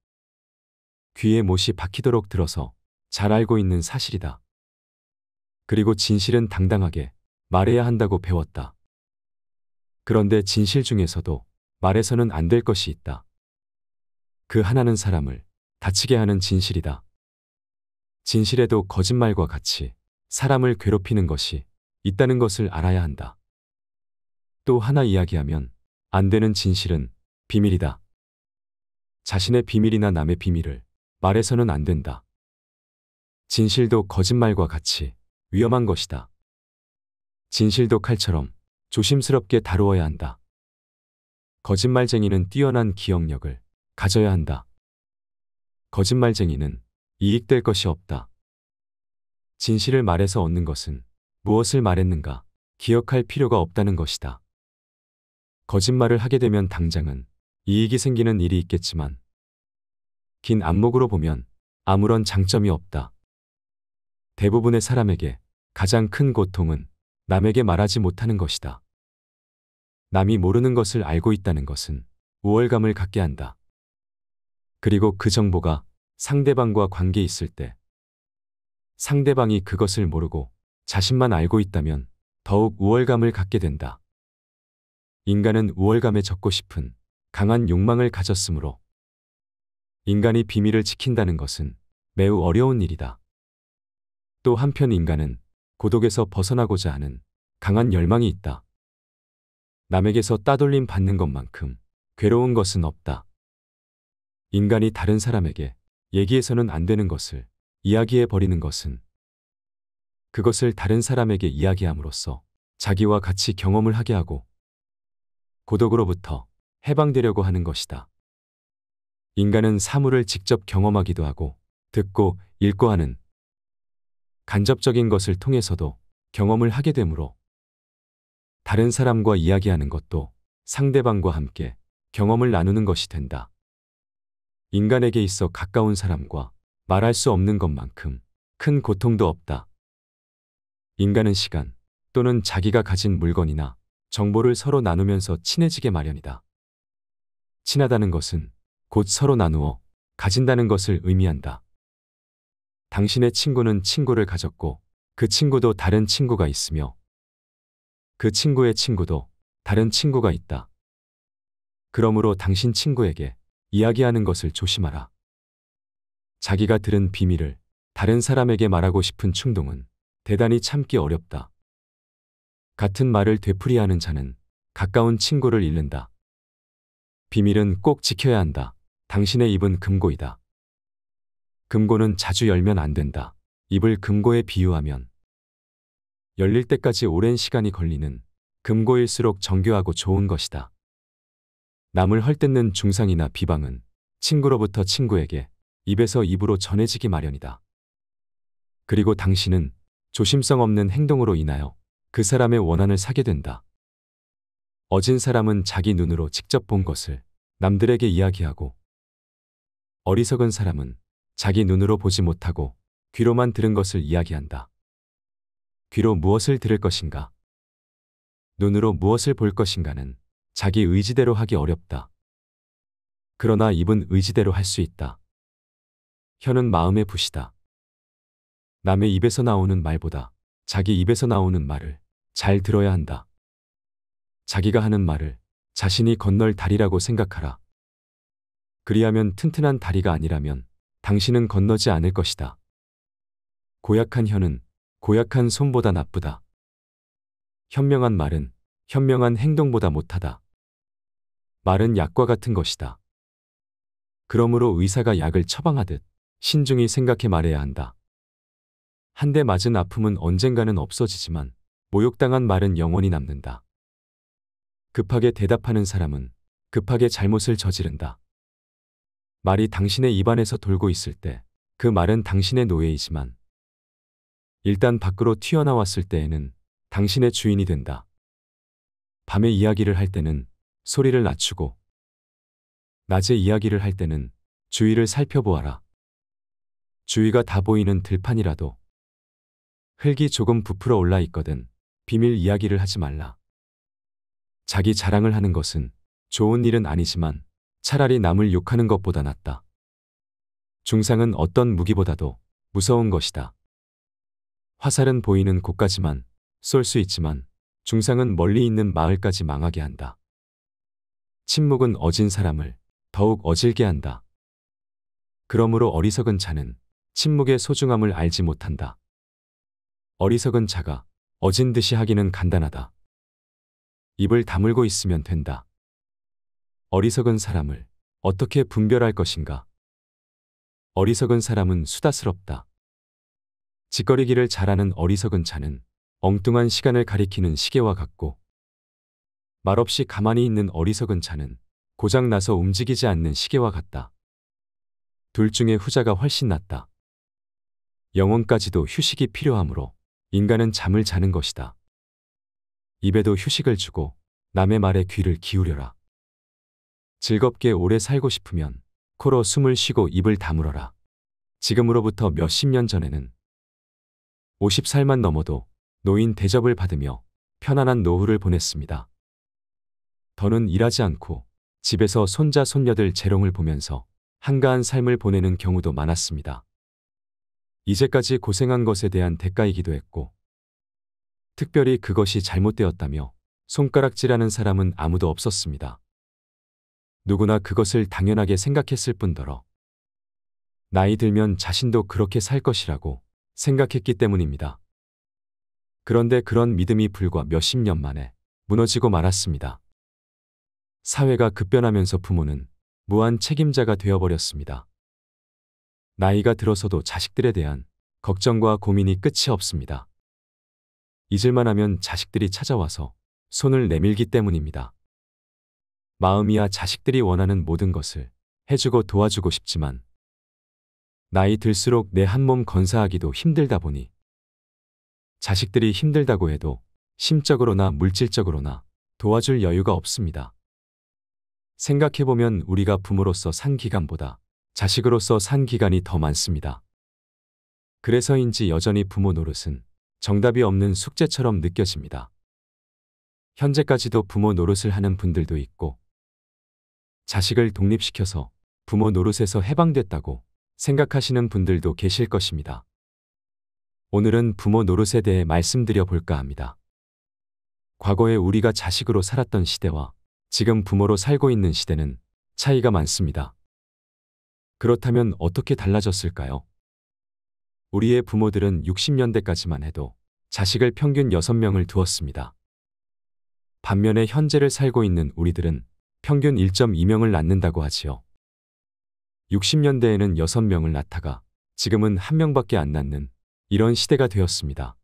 귀에 못이 박히도록 들어서 잘 알고 있는 사실이다. 그리고 진실은 당당하게 말해야 한다고 배웠다. 그런데 진실 중에서도 말해서는 안 될 것이 있다. 그 하나는 사람을 다치게 하는 진실이다. 진실에도 거짓말과 같이 사람을 괴롭히는 것이 있다는 것을 알아야 한다. 또 하나 이야기하면 안 되는 진실은 비밀이다. 자신의 비밀이나 남의 비밀을 말해서는 안 된다. 진실도 거짓말과 같이 위험한 것이다. 진실도 칼처럼 조심스럽게 다루어야 한다. 거짓말쟁이는 뛰어난 기억력을 가져야 한다. 거짓말쟁이는 이익될 것이 없다. 진실을 말해서 얻는 것은 무엇을 말했는가 기억할 필요가 없다는 것이다. 거짓말을 하게 되면 당장은 이익이 생기는 일이 있겠지만 긴 안목으로 보면 아무런 장점이 없다. 대부분의 사람에게 가장 큰 고통은 남에게 말하지 못하는 것이다. 남이 모르는 것을 알고 있다는 것은 우월감을 갖게 한다. 그리고 그 정보가 상대방과 관계 있을 때 상대방이 그것을 모르고 자신만 알고 있다면 더욱 우월감을 갖게 된다. 인간은 우월감에 적고 싶은 강한 욕망을 가졌으므로 인간이 비밀을 지킨다는 것은 매우 어려운 일이다. 또 한편 인간은 고독에서 벗어나고자 하는 강한 열망이 있다. 남에게서 따돌림 받는 것만큼 괴로운 것은 없다. 인간이 다른 사람에게 얘기해서는 안 되는 것을 이야기해 버리는 것은 그것을 다른 사람에게 이야기함으로써 자기와 같이 경험을 하게 하고 고독으로부터 해방되려고 하는 것이다. 인간은 사물을 직접 경험하기도 하고 듣고 읽고 하는 간접적인 것을 통해서도 경험을 하게 되므로 다른 사람과 이야기하는 것도 상대방과 함께 경험을 나누는 것이 된다. 인간에게 있어 가까운 사람과 말할 수 없는 것만큼 큰 고통도 없다. 인간은 시간 또는 자기가 가진 물건이나 정보를 서로 나누면서 친해지게 마련이다. 친하다는 것은 곧 서로 나누어 가진다는 것을 의미한다. 당신의 친구는 친구를 가졌고 그 친구도 다른 친구가 있으며 그 친구의 친구도 다른 친구가 있다. 그러므로 당신 친구에게 이야기하는 것을 조심하라. 자기가 들은 비밀을 다른 사람에게 말하고 싶은 충동은 대단히 참기 어렵다. 같은 말을 되풀이하는 자는 가까운 친구를 잃는다. 비밀은 꼭 지켜야 한다. 당신의 입은 금고이다. 금고는 자주 열면 안 된다. 입을 금고에 비유하면 열릴 때까지 오랜 시간이 걸리는 금고일수록 정교하고 좋은 것이다. 남을 헐뜯는 중상이나 비방은 친구로부터 친구에게 입에서 입으로 전해지기 마련이다. 그리고 당신은 조심성 없는 행동으로 인하여 그 사람의 원한을 사게 된다. 어진 사람은 자기 눈으로 직접 본 것을 남들에게 이야기하고 어리석은 사람은 자기 눈으로 보지 못하고 귀로만 들은 것을 이야기한다. 귀로 무엇을 들을 것인가? 눈으로 무엇을 볼 것인가는 자기 의지대로 하기 어렵다. 그러나 입은 의지대로 할 수 있다. 혀는 마음의 붓이다. 남의 입에서 나오는 말보다 자기 입에서 나오는 말을 잘 들어야 한다. 자기가 하는 말을 자신이 건널 다리라고 생각하라. 그리하면 튼튼한 다리가 아니라면 당신은 건너지 않을 것이다. 고약한 혀는 고약한 손보다 나쁘다. 현명한 말은 현명한 행동보다 못하다. 말은 약과 같은 것이다. 그러므로 의사가 약을 처방하듯 신중히 생각해 말해야 한다. 한대 맞은 아픔은 언젠가는 없어지지만 모욕당한 말은 영원히 남는다. 급하게 대답하는 사람은 급하게 잘못을 저지른다. 말이 당신의 입안에서 돌고 있을 때 그 말은 당신의 노예이지만 일단 밖으로 튀어나왔을 때에는 당신의 주인이 된다. 밤에 이야기를 할 때는 소리를 낮추고 낮에 이야기를 할 때는 주위를 살펴보아라. 주위가 다 보이는 들판이라도 흙이 조금 부풀어 올라 있거든 비밀 이야기를 하지 말라. 자기 자랑을 하는 것은 좋은 일은 아니지만 차라리 남을 욕하는 것보다 낫다. 중상은 어떤 무기보다도 무서운 것이다. 화살은 보이는 곳까지만 쏠 수 있지만 중상은 멀리 있는 마을까지 망하게 한다. 침묵은 어진 사람을 더욱 어질게 한다. 그러므로 어리석은 자는 침묵의 소중함을 알지 못한다. 어리석은 자가 어진 듯이 하기는 간단하다. 입을 다물고 있으면 된다. 어리석은 사람을 어떻게 분별할 것인가? 어리석은 사람은 수다스럽다. 짓거리기를 잘하는 어리석은 자는 엉뚱한 시간을 가리키는 시계와 같고 말없이 가만히 있는 어리석은 자는 고장 나서 움직이지 않는 시계와 같다. 둘 중에 후자가 훨씬 낫다. 영혼까지도 휴식이 필요하므로 인간은 잠을 자는 것이다. 입에도 휴식을 주고 남의 말에 귀를 기울여라. 즐겁게 오래 살고 싶으면 코로 숨을 쉬고 입을 다물어라. 지금으로부터 몇십 년 전에는 50살만 넘어도 노인 대접을 받으며 편안한 노후를 보냈습니다. 더는 일하지 않고 집에서 손자 손녀들 재롱을 보면서 한가한 삶을 보내는 경우도 많았습니다. 이제까지 고생한 것에 대한 대가이기도 했고 특별히 그것이 잘못되었다며 손가락질하는 사람은 아무도 없었습니다. 누구나 그것을 당연하게 생각했을 뿐더러 나이 들면 자신도 그렇게 살 것이라고 생각했기 때문입니다. 그런데 그런 믿음이 불과 몇십 년 만에 무너지고 말았습니다. 사회가 급변하면서 부모는 무한 책임자가 되어버렸습니다. 나이가 들어서도 자식들에 대한 걱정과 고민이 끝이 없습니다. 잊을만 하면 자식들이 찾아와서 손을 내밀기 때문입니다. 마음이야 자식들이 원하는 모든 것을 해주고 도와주고 싶지만 나이 들수록 내 한 몸 건사하기도 힘들다 보니 자식들이 힘들다고 해도 심적으로나 물질적으로나 도와줄 여유가 없습니다. 생각해보면 우리가 부모로서 산 기간보다 자식으로서 산 기간이 더 많습니다. 그래서인지 여전히 부모 노릇은 정답이 없는 숙제처럼 느껴집니다. 현재까지도 부모 노릇을 하는 분들도 있고, 자식을 독립시켜서 부모 노릇에서 해방됐다고 생각하시는 분들도 계실 것입니다. 오늘은 부모 노릇에 대해 말씀드려 볼까 합니다. 과거에 우리가 자식으로 살았던 시대와 지금 부모로 살고 있는 시대는 차이가 많습니다. 그렇다면 어떻게 달라졌을까요? 우리의 부모들은 60년대까지만 해도 자식을 평균 6명을 두었습니다. 반면에 현재를 살고 있는 우리들은 평균 1.2명을 낳는다고 하지요. 60년대에는 6명을 낳다가 지금은 1명밖에 안 낳는 이런 시대가 되었습니다.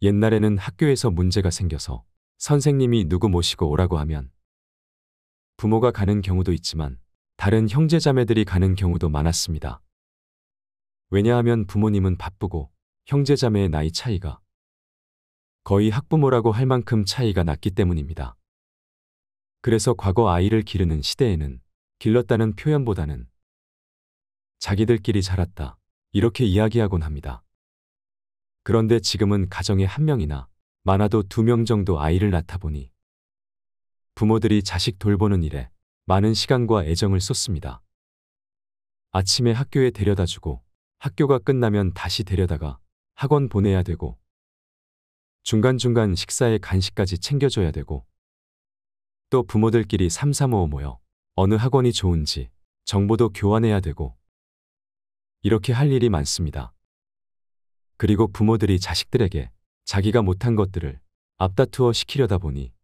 옛날에는 학교에서 문제가 생겨서 선생님이 누구 모시고 오라고 하면 부모가 가는 경우도 있지만 다른 형제자매들이 가는 경우도 많았습니다. 왜냐하면 부모님은 바쁘고 형제자매의 나이 차이가 거의 학부모라고 할 만큼 차이가 났기 때문입니다. 그래서 과거 아이를 기르는 시대에는 길렀다는 표현보다는 자기들끼리 자랐다 이렇게 이야기하곤 합니다. 그런데 지금은 가정에 한 명이나 많아도 두 명 정도 아이를 낳다 보니 부모들이 자식 돌보는 일에 많은 시간과 애정을 쏟습니다. 아침에 학교에 데려다 주고 학교가 끝나면 다시 데려다가 학원 보내야 되고 중간중간 식사에 간식까지 챙겨줘야 되고 또 부모들끼리 삼삼오오 모여 어느 학원이 좋은지 정보도 교환해야 되고 이렇게 할 일이 많습니다. 그리고 부모들이 자식들에게 자기가 못한 것들을 앞다투어 시키려다 보니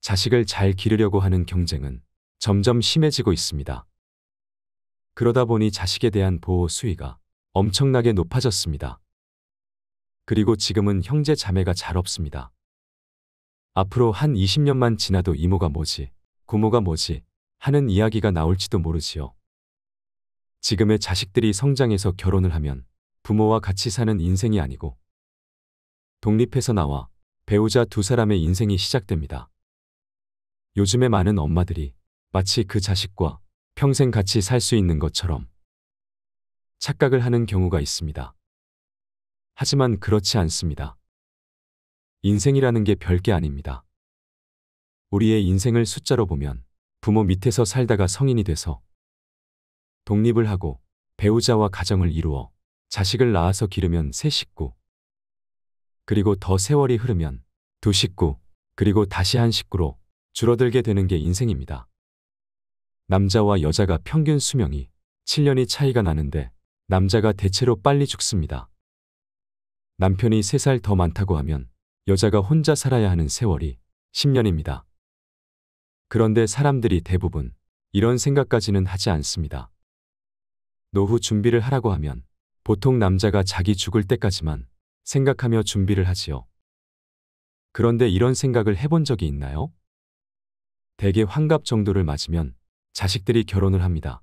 자식을 잘 기르려고 하는 경쟁은 점점 심해지고 있습니다. 그러다 보니 자식에 대한 보호 수위가 엄청나게 높아졌습니다. 그리고 지금은 형제 자매가 잘 없습니다. 앞으로 한 20년만 지나도 이모가 뭐지, 고모가 뭐지 하는 이야기가 나올지도 모르지요. 지금의 자식들이 성장해서 결혼을 하면 부모와 같이 사는 인생이 아니고 독립해서 나와 배우자 두 사람의 인생이 시작됩니다. 요즘에 많은 엄마들이 마치 그 자식과 평생 같이 살 수 있는 것처럼 착각을 하는 경우가 있습니다. 하지만 그렇지 않습니다. 인생이라는 게 별게 아닙니다. 우리의 인생을 숫자로 보면 부모 밑에서 살다가 성인이 돼서 독립을 하고 배우자와 가정을 이루어 자식을 낳아서 기르면 세 식구, 그리고 더 세월이 흐르면 두 식구, 그리고 다시 한 식구로 줄어들게 되는 게 인생입니다. 남자와 여자가 평균 수명이 7년이 차이가 나는데 남자가 대체로 빨리 죽습니다. 남편이 3살 더 많다고 하면 여자가 혼자 살아야 하는 세월이 10년입니다. 그런데 사람들이 대부분 이런 생각까지는 하지 않습니다. 노후 준비를 하라고 하면 보통 남자가 자기 죽을 때까지만 생각하며 준비를 하지요. 그런데 이런 생각을 해본 적이 있나요? 대개 환갑 정도를 맞으면 자식들이 결혼을 합니다.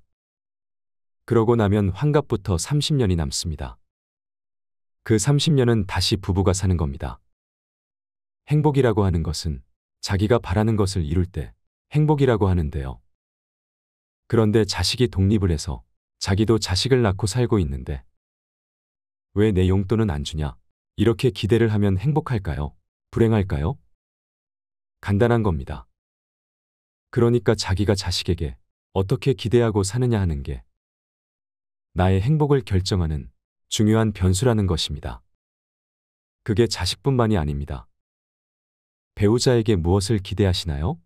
그러고 나면 환갑부터 30년이 남습니다. 그 30년은 다시 부부가 사는 겁니다. 행복이라고 하는 것은 자기가 바라는 것을 이룰 때 행복이라고 하는데요. 그런데 자식이 독립을 해서 자기도 자식을 낳고 살고 있는데 왜 내 용돈은 안 주냐? 이렇게 기대를 하면 행복할까요? 불행할까요? 간단한 겁니다. 그러니까 자기가 자식에게 어떻게 기대하고 사느냐 하는 게 나의 행복을 결정하는 중요한 변수라는 것입니다. 그게 자식뿐만이 아닙니다. 배우자에게 무엇을 기대하시나요?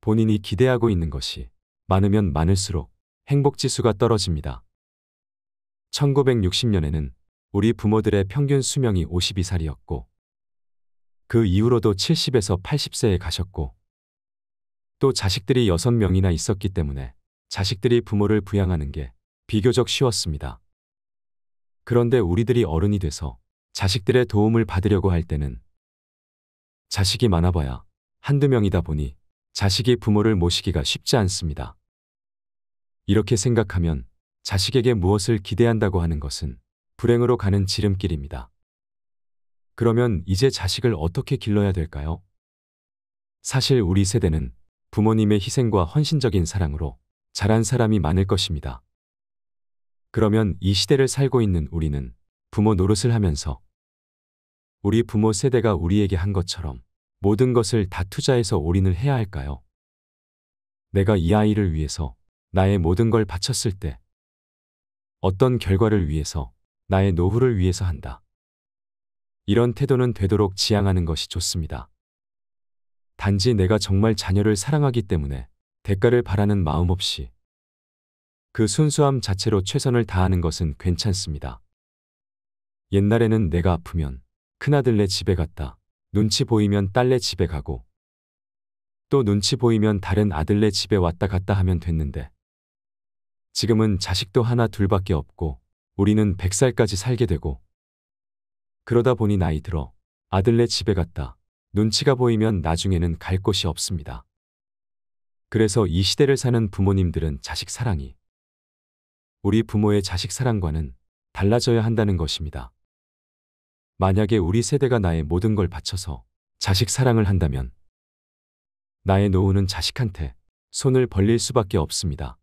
본인이 기대하고 있는 것이 많으면 많을수록 행복지수가 떨어집니다. 1960년에는 우리 부모들의 평균 수명이 52살이었고 그 이후로도 70에서 80세에 가셨고 또 자식들이 여섯 명이나 있었기 때문에 자식들이 부모를 부양하는 게 비교적 쉬웠습니다. 그런데 우리들이 어른이 돼서 자식들의 도움을 받으려고 할 때는 자식이 많아봐야 한두 명이다 보니 자식이 부모를 모시기가 쉽지 않습니다. 이렇게 생각하면 자식에게 무엇을 기대한다고 하는 것은 불행으로 가는 지름길입니다. 그러면 이제 자식을 어떻게 길러야 될까요? 사실 우리 세대는 부모님의 희생과 헌신적인 사랑으로 자란 사람이 많을 것입니다. 그러면 이 시대를 살고 있는 우리는 부모 노릇을 하면서 우리 부모 세대가 우리에게 한 것처럼 모든 것을 다 투자해서 올인을 해야 할까요? 내가 이 아이를 위해서 나의 모든 걸 바쳤을 때 어떤 결과를 위해서 나의 노후를 위해서 한다. 이런 태도는 되도록 지향하는 것이 좋습니다. 단지 내가 정말 자녀를 사랑하기 때문에 대가를 바라는 마음 없이 그 순수함 자체로 최선을 다하는 것은 괜찮습니다. 옛날에는 내가 아프면 큰아들네 집에 갔다. 눈치 보이면 딸네 집에 가고 또 눈치 보이면 다른 아들네 집에 왔다 갔다 하면 됐는데 지금은 자식도 하나 둘밖에 없고 우리는 100살까지 살게 되고 그러다 보니 나이 들어 아들네 집에 갔다. 눈치가 보이면 나중에는 갈 곳이 없습니다. 그래서 이 시대를 사는 부모님들은 자식 사랑이 우리 부모의 자식 사랑과는 달라져야 한다는 것입니다. 만약에 우리 세대가 나의 모든 걸 바쳐서 자식 사랑을 한다면 나의 노후는 자식한테 손을 벌릴 수밖에 없습니다.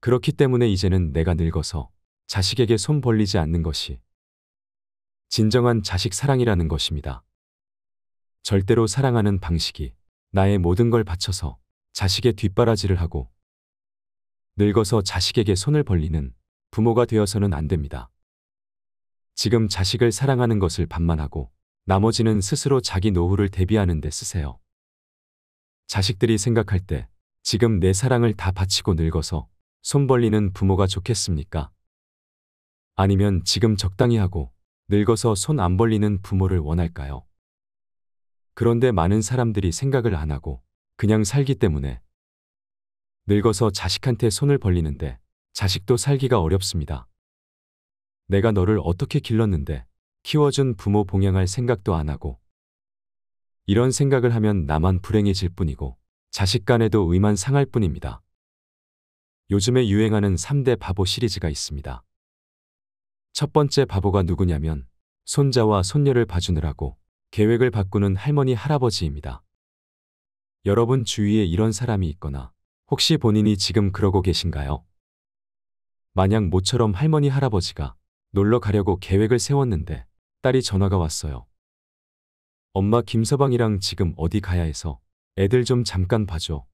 그렇기 때문에 이제는 내가 늙어서 자식에게 손 벌리지 않는 것이 진정한 자식 사랑이라는 것입니다. 절대로 사랑하는 방식이 나의 모든 걸 바쳐서 자식의 뒷바라지를 하고 늙어서 자식에게 손을 벌리는 부모가 되어서는 안 됩니다. 지금 자식을 사랑하는 것을 반만하고 나머지는 스스로 자기 노후를 대비하는 데 쓰세요. 자식들이 생각할 때 지금 내 사랑을 다 바치고 늙어서 손 벌리는 부모가 좋겠습니까? 아니면 지금 적당히 하고 늙어서 손 안 벌리는 부모를 원할까요? 그런데 많은 사람들이 생각을 안 하고 그냥 살기 때문에 늙어서 자식한테 손을 벌리는데 자식도 살기가 어렵습니다. 내가 너를 어떻게 길렀는데 키워준 부모 봉양할 생각도 안 하고 이런 생각을 하면 나만 불행해질 뿐이고 자식 간에도 의만 상할 뿐입니다. 요즘에 유행하는 3대 바보 시리즈가 있습니다. 첫 번째 바보가 누구냐면 손자와 손녀를 봐주느라고 계획을 바꾸는 할머니 할아버지입니다. 여러분 주위에 이런 사람이 있거나 혹시 본인이 지금 그러고 계신가요? 만약 모처럼 할머니 할아버지가 놀러 가려고 계획을 세웠는데 딸이 전화가 왔어요. 엄마 김서방이랑 지금 어디 가야 해서 애들 좀 잠깐 봐줘.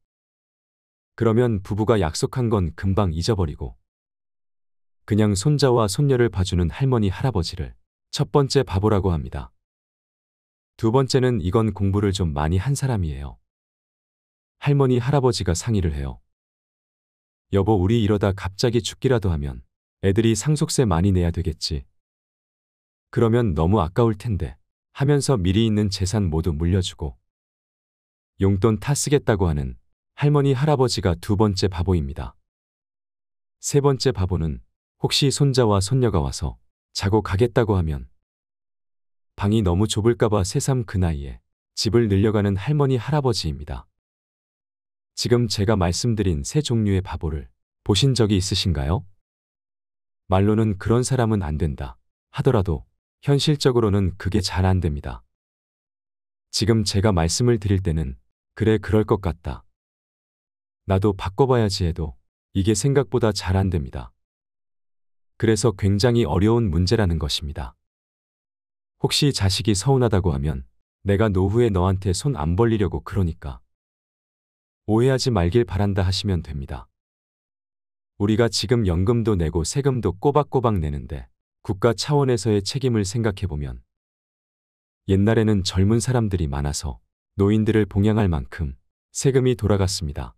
그러면 부부가 약속한 건 금방 잊어버리고 그냥 손자와 손녀를 봐주는 할머니 할아버지를 첫 번째 바보라고 합니다. 두 번째는 이건 공부를 좀 많이 한 사람이에요. 할머니, 할아버지가 상의를 해요. 여보, 우리 이러다 갑자기 죽기라도 하면 애들이 상속세 많이 내야 되겠지. 그러면 너무 아까울 텐데 하면서 미리 있는 재산 모두 물려주고 용돈 타 쓰겠다고 하는 할머니, 할아버지가 두 번째 바보입니다. 세 번째 바보는 혹시 손자와 손녀가 와서 자고 가겠다고 하면 방이 너무 좁을까봐 새삼 그 나이에 집을 늘려가는 할머니 할아버지입니다. 지금 제가 말씀드린 세 종류의 바보를 보신 적이 있으신가요? 말로는 그런 사람은 안 된다 하더라도 현실적으로는 그게 잘 안 됩니다. 지금 제가 말씀을 드릴 때는 그래 그럴 것 같다. 나도 바꿔봐야지 해도 이게 생각보다 잘 안 됩니다. 그래서 굉장히 어려운 문제라는 것입니다. 혹시 자식이 서운하다고 하면 내가 노후에 너한테 손 안 벌리려고 그러니까. 오해하지 말길 바란다 하시면 됩니다. 우리가 지금 연금도 내고 세금도 꼬박꼬박 내는데 국가 차원에서의 책임을 생각해보면 옛날에는 젊은 사람들이 많아서 노인들을 봉양할 만큼 세금이 돌아갔습니다.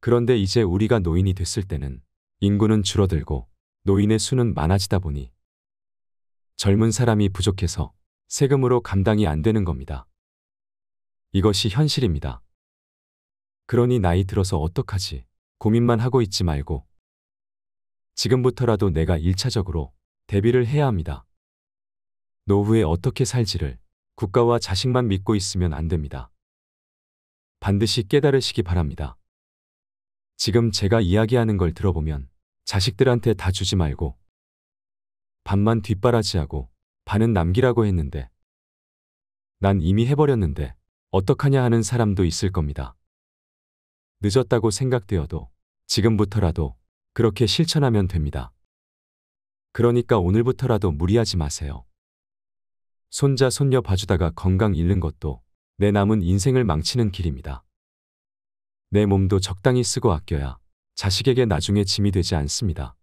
그런데 이제 우리가 노인이 됐을 때는 인구는 줄어들고 노인의 수는 많아지다 보니 젊은 사람이 부족해서 세금으로 감당이 안 되는 겁니다. 이것이 현실입니다. 그러니 나이 들어서 어떡하지 고민만 하고 있지 말고 지금부터라도 내가 1차적으로 대비를 해야 합니다. 노후에 어떻게 살지를 국가와 자식만 믿고 있으면 안 됩니다. 반드시 깨달으시기 바랍니다. 지금 제가 이야기하는 걸 들어보면 자식들한테 다 주지 말고 반만 뒷바라지하고 반은 남기라고 했는데 난 이미 해버렸는데 어떡하냐 하는 사람도 있을 겁니다. 늦었다고 생각되어도 지금부터라도 그렇게 실천하면 됩니다. 그러니까 오늘부터라도 무리하지 마세요. 손자, 손녀 봐주다가 건강 잃는 것도 내 남은 인생을 망치는 길입니다. 내 몸도 적당히 쓰고 아껴야 자식에게 나중에 짐이 되지 않습니다.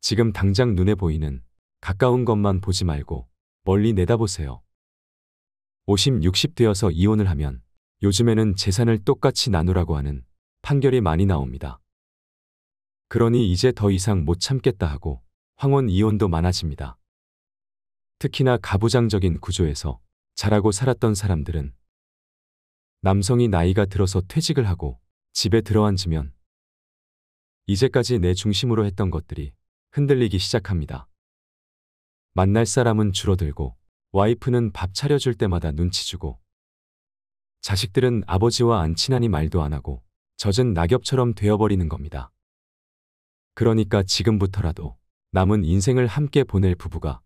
지금 당장 눈에 보이는 가까운 것만 보지 말고 멀리 내다보세요. 50, 60 되어서 이혼을 하면 요즘에는 재산을 똑같이 나누라고 하는 판결이 많이 나옵니다. 그러니 이제 더 이상 못 참겠다 하고 황혼 이혼도 많아집니다. 특히나 가부장적인 구조에서 자라고 살았던 사람들은 남성이 나이가 들어서 퇴직을 하고 집에 들어앉으면 이제까지 내 중심으로 했던 것들이 흔들리기 시작합니다. 만날 사람은 줄어들고 와이프는 밥 차려줄 때마다 눈치 주고 자식들은 아버지와 안 친하니 말도 안 하고 젖은 낙엽처럼 되어버리는 겁니다. 그러니까 지금부터라도 남은 인생을 함께 보낼 부부가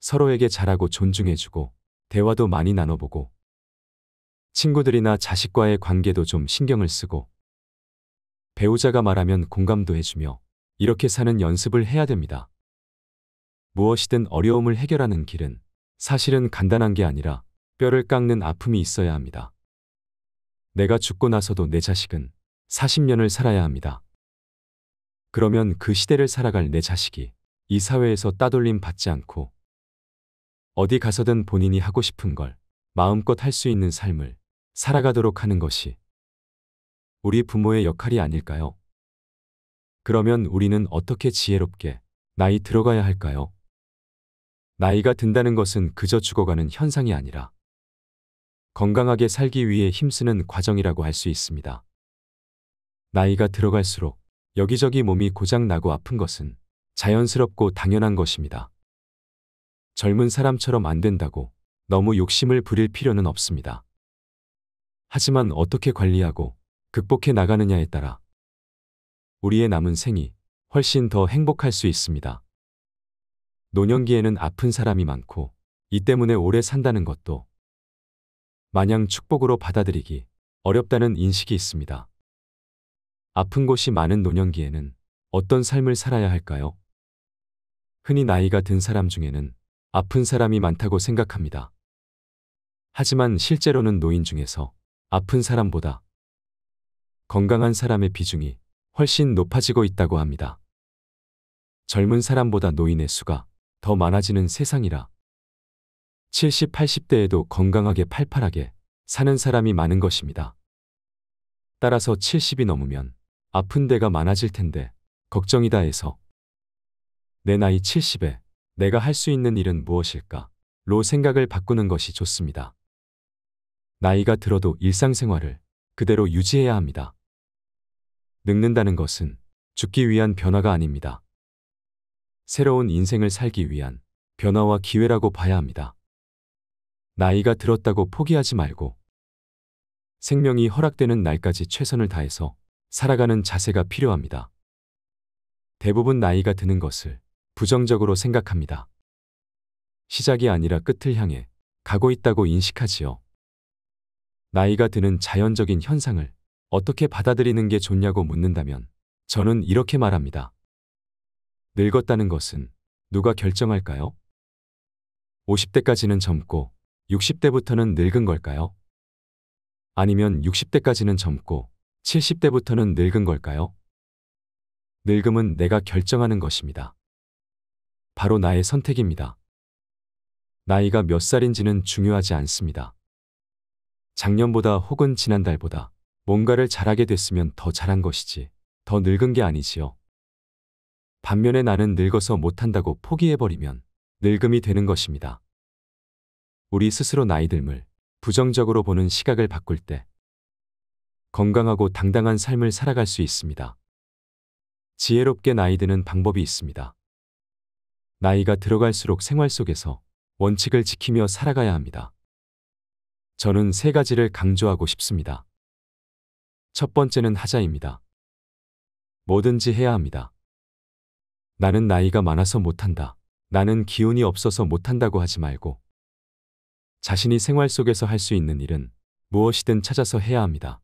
서로에게 잘하고 존중해주고 대화도 많이 나눠보고 친구들이나 자식과의 관계도 좀 신경을 쓰고 배우자가 말하면 공감도 해주며 이렇게 사는 연습을 해야 됩니다. 무엇이든 어려움을 해결하는 길은 사실은 간단한 게 아니라 뼈를 깎는 아픔이 있어야 합니다. 내가 죽고 나서도 내 자식은 40년을 살아야 합니다. 그러면 그 시대를 살아갈 내 자식이 이 사회에서 따돌림 받지 않고 어디 가서든 본인이 하고 싶은 걸 마음껏 할 수 있는 삶을 살아가도록 하는 것이 우리 부모의 역할이 아닐까요? 그러면 우리는 어떻게 지혜롭게 나이 들어가야 할까요? 나이가 든다는 것은 그저 죽어가는 현상이 아니라 건강하게 살기 위해 힘쓰는 과정이라고 할 수 있습니다. 나이가 들어갈수록 여기저기 몸이 고장나고 아픈 것은 자연스럽고 당연한 것입니다. 젊은 사람처럼 안 된다고 너무 욕심을 부릴 필요는 없습니다. 하지만 어떻게 관리하고 극복해 나가느냐에 따라 우리의 남은 생이 훨씬 더 행복할 수 있습니다. 노년기에는 아픈 사람이 많고 이 때문에 오래 산다는 것도 마냥 축복으로 받아들이기 어렵다는 인식이 있습니다. 아픈 곳이 많은 노년기에는 어떤 삶을 살아야 할까요? 흔히 나이가 든 사람 중에는 아픈 사람이 많다고 생각합니다. 하지만 실제로는 노인 중에서 아픈 사람보다 건강한 사람의 비중이 훨씬 높아지고 있다고 합니다. 젊은 사람보다 노인의 수가 더 많아지는 세상이라 70, 80대에도 건강하게 팔팔하게 사는 사람이 많은 것입니다. 따라서 70이 넘으면 아픈 데가 많아질 텐데 걱정이다 해서 내 나이 70에 내가 할 수 있는 일은 무엇일까? 로 생각을 바꾸는 것이 좋습니다. 나이가 들어도 일상생활을 그대로 유지해야 합니다. 늙는다는 것은 죽기 위한 변화가 아닙니다. 새로운 인생을 살기 위한 변화와 기회라고 봐야 합니다. 나이가 들었다고 포기하지 말고 생명이 허락되는 날까지 최선을 다해서 살아가는 자세가 필요합니다. 대부분 나이가 드는 것을 부정적으로 생각합니다. 시작이 아니라 끝을 향해 가고 있다고 인식하지요. 나이가 드는 자연적인 현상을 어떻게 받아들이는 게 좋냐고 묻는다면 저는 이렇게 말합니다. 늙었다는 것은 누가 결정할까요? 50대까지는 젊고 60대부터는 늙은 걸까요? 아니면 60대까지는 젊고 70대부터는 늙은 걸까요? 늙음은 내가 결정하는 것입니다. 바로 나의 선택입니다. 나이가 몇 살인지는 중요하지 않습니다. 작년보다 혹은 지난달보다 뭔가를 잘하게 됐으면 더 잘한 것이지 더 늙은 게 아니지요. 반면에 나는 늙어서 못한다고 포기해버리면 늙음이 되는 것입니다. 우리 스스로 나이듦을 부정적으로 보는 시각을 바꿀 때 건강하고 당당한 삶을 살아갈 수 있습니다. 지혜롭게 나이 드는 방법이 있습니다. 나이가 들어갈수록 생활 속에서 원칙을 지키며 살아가야 합니다. 저는 세 가지를 강조하고 싶습니다. 첫 번째는 하자입니다. 뭐든지 해야 합니다. 나는 나이가 많아서 못한다. 나는 기운이 없어서 못한다고 하지 말고 자신이 생활 속에서 할 수 있는 일은 무엇이든 찾아서 해야 합니다.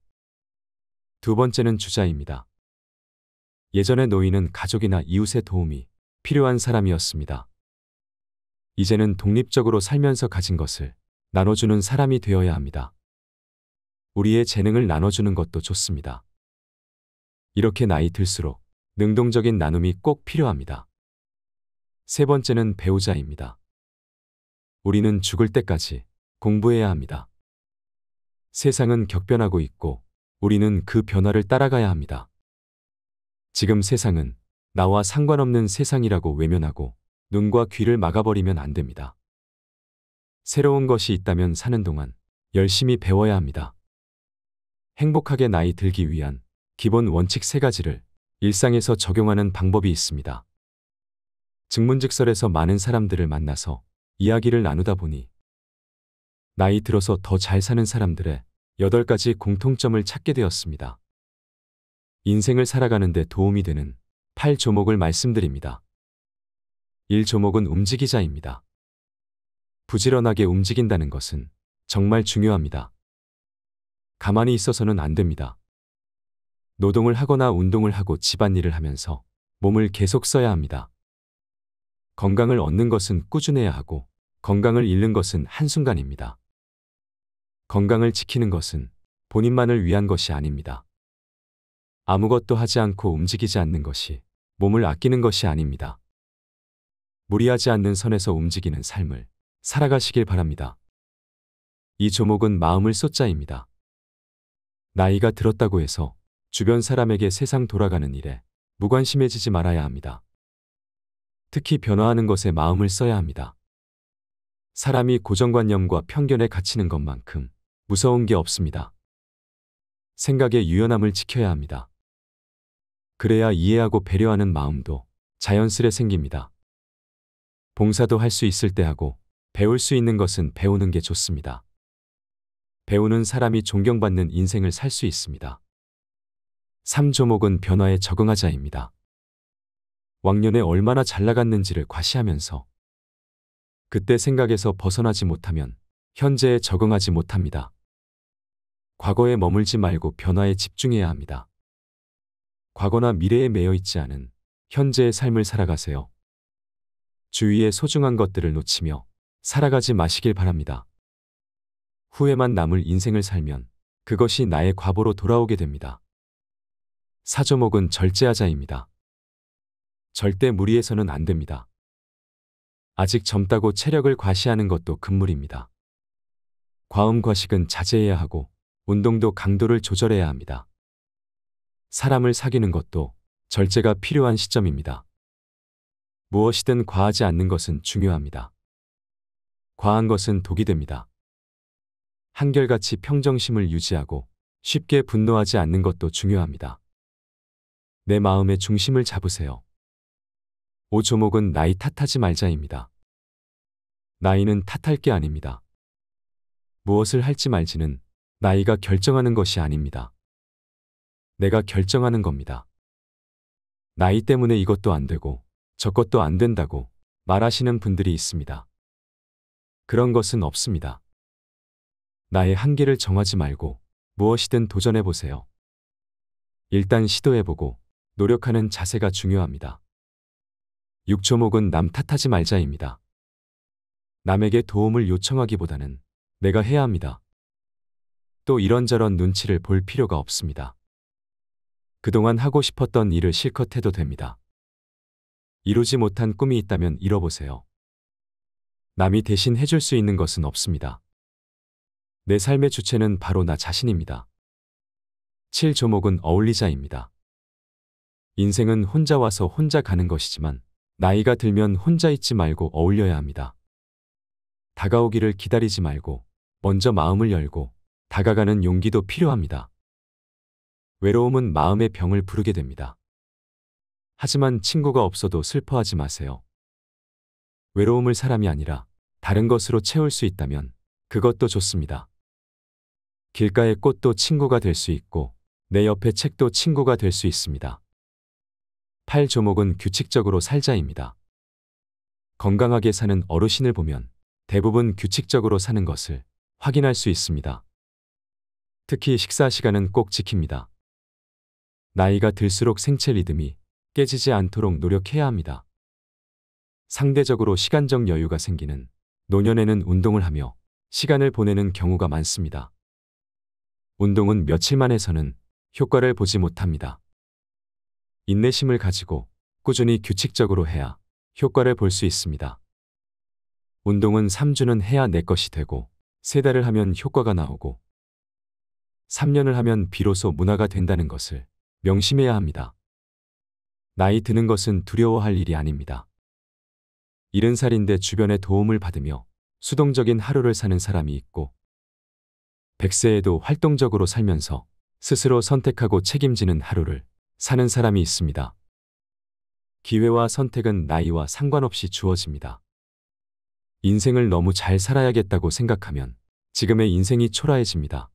두 번째는 주자입니다. 예전의 노인은 가족이나 이웃의 도움이 필요한 사람이었습니다. 이제는 독립적으로 살면서 가진 것을 나눠주는 사람이 되어야 합니다. 우리의 재능을 나눠주는 것도 좋습니다. 이렇게 나이 들수록 능동적인 나눔이 꼭 필요합니다. 세 번째는 배우자입니다. 우리는 죽을 때까지 공부해야 합니다. 세상은 격변하고 있고 우리는 그 변화를 따라가야 합니다. 지금 세상은 나와 상관없는 세상이라고 외면하고 눈과 귀를 막아버리면 안 됩니다. 새로운 것이 있다면 사는 동안 열심히 배워야 합니다. 행복하게 나이 들기 위한 기본 원칙 세가지를 일상에서 적용하는 방법이 있습니다. 증문직설에서 많은 사람들을 만나서 이야기를 나누다 보니 나이 들어서 더 잘 사는 사람들의 8가지 공통점을 찾게 되었습니다. 인생을 살아가는데 도움이 되는 8조목을 말씀드립니다. 1조목은 움직이자입니다. 부지런하게 움직인다는 것은 정말 중요합니다. 가만히 있어서는 안 됩니다. 노동을 하거나 운동을 하고 집안일을 하면서 몸을 계속 써야 합니다. 건강을 얻는 것은 꾸준해야 하고 건강을 잃는 것은 한순간입니다. 건강을 지키는 것은 본인만을 위한 것이 아닙니다. 아무것도 하지 않고 움직이지 않는 것이 몸을 아끼는 것이 아닙니다. 무리하지 않는 선에서 움직이는 삶을 살아가시길 바랍니다. 이 조목은 마음을 쏟자입니다. 나이가 들었다고 해서 주변 사람에게 세상 돌아가는 일에 무관심해지지 말아야 합니다. 특히 변화하는 것에 마음을 써야 합니다. 사람이 고정관념과 편견에 갇히는 것만큼 무서운 게 없습니다. 생각의 유연함을 지켜야 합니다. 그래야 이해하고 배려하는 마음도 자연스레 생깁니다. 봉사도 할 수 있을 때 하고 배울 수 있는 것은 배우는 게 좋습니다. 배우는 사람이 존경받는 인생을 살 수 있습니다. 3조목은 변화에 적응하자입니다. 왕년에 얼마나 잘 나갔는지를 과시하면서 그때 생각에서 벗어나지 못하면 현재에 적응하지 못합니다. 과거에 머물지 말고 변화에 집중해야 합니다. 과거나 미래에 매여 있지 않은 현재의 삶을 살아가세요. 주위의 소중한 것들을 놓치며 살아가지 마시길 바랍니다. 후회만 남을 인생을 살면 그것이 나의 과보로 돌아오게 됩니다. 사조목은 절제하자입니다. 절대 무리해서는 안 됩니다. 아직 젊다고 체력을 과시하는 것도 금물입니다. 과음 과식은 자제해야 하고 운동도 강도를 조절해야 합니다. 사람을 사귀는 것도 절제가 필요한 시점입니다. 무엇이든 과하지 않는 것은 중요합니다. 과한 것은 독이 됩니다. 한결같이 평정심을 유지하고 쉽게 분노하지 않는 것도 중요합니다. 내 마음의 중심을 잡으세요. 오조목은 나이 탓하지 말자입니다. 나이는 탓할 게 아닙니다. 무엇을 할지 말지는 나이가 결정하는 것이 아닙니다. 내가 결정하는 겁니다. 나이 때문에 이것도 안 되고 저것도 안 된다고 말하시는 분들이 있습니다. 그런 것은 없습니다. 나의 한계를 정하지 말고 무엇이든 도전해 보세요. 일단 시도해 보고 노력하는 자세가 중요합니다. 6초목은 남 탓하지 말자입니다. 남에게 도움을 요청하기보다는 내가 해야 합니다. 또 이런저런 눈치를 볼 필요가 없습니다. 그동안 하고 싶었던 일을 실컷 해도 됩니다. 이루지 못한 꿈이 있다면 잃어보세요. 남이 대신 해줄 수 있는 것은 없습니다. 내 삶의 주체는 바로 나 자신입니다. 7조목은 어울리자입니다. 인생은 혼자 와서 혼자 가는 것이지만 나이가 들면 혼자 있지 말고 어울려야 합니다. 다가오기를 기다리지 말고 먼저 마음을 열고 다가가는 용기도 필요합니다. 외로움은 마음의 병을 부르게 됩니다. 하지만 친구가 없어도 슬퍼하지 마세요. 외로움을 사람이 아니라 다른 것으로 채울 수 있다면 그것도 좋습니다. 길가의 꽃도 친구가 될 수 있고 내옆에 책도 친구가 될 수 있습니다. 8조목은 규칙적으로 살자입니다. 건강하게 사는 어르신을 보면 대부분 규칙적으로 사는 것을 확인할 수 있습니다. 특히 식사 시간은 꼭 지킵니다. 나이가 들수록 생체 리듬이 깨지지 않도록 노력해야 합니다. 상대적으로 시간적 여유가 생기는 노년에는 운동을 하며 시간을 보내는 경우가 많습니다. 운동은 며칠 만에서는 효과를 보지 못합니다. 인내심을 가지고 꾸준히 규칙적으로 해야 효과를 볼 수 있습니다. 운동은 3주는 해야 내 것이 되고 3달을 하면 효과가 나오고 3년을 하면 비로소 문화가 된다는 것을 명심해야 합니다. 나이 드는 것은 두려워할 일이 아닙니다. 70살인데 주변의 도움을 받으며 수동적인 하루를 사는 사람이 있고 1 0 0세에도 활동적으로 살면서 스스로 선택하고 책임지는 하루를 사는 사람이 있습니다. 기회와 선택은 나이와 상관없이 주어집니다. 인생을 너무 잘 살아야겠다고 생각하면 지금의 인생이 초라해집니다.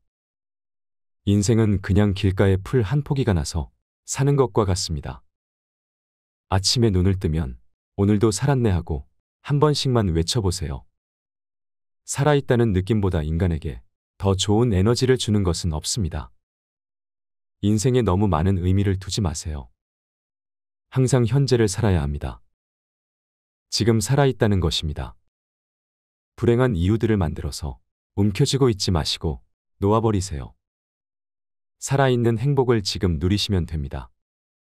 인생은 그냥 길가에 풀 한 포기가 나서 사는 것과 같습니다. 아침에 눈을 뜨면 오늘도 살았네 하고 한 번씩만 외쳐보세요. 살아있다는 느낌보다 인간에게 더 좋은 에너지를 주는 것은 없습니다. 인생에 너무 많은 의미를 두지 마세요. 항상 현재를 살아야 합니다. 지금 살아있다는 것입니다. 불행한 이유들을 만들어서 움켜쥐고 있지 마시고 놓아버리세요. 살아있는 행복을 지금 누리시면 됩니다.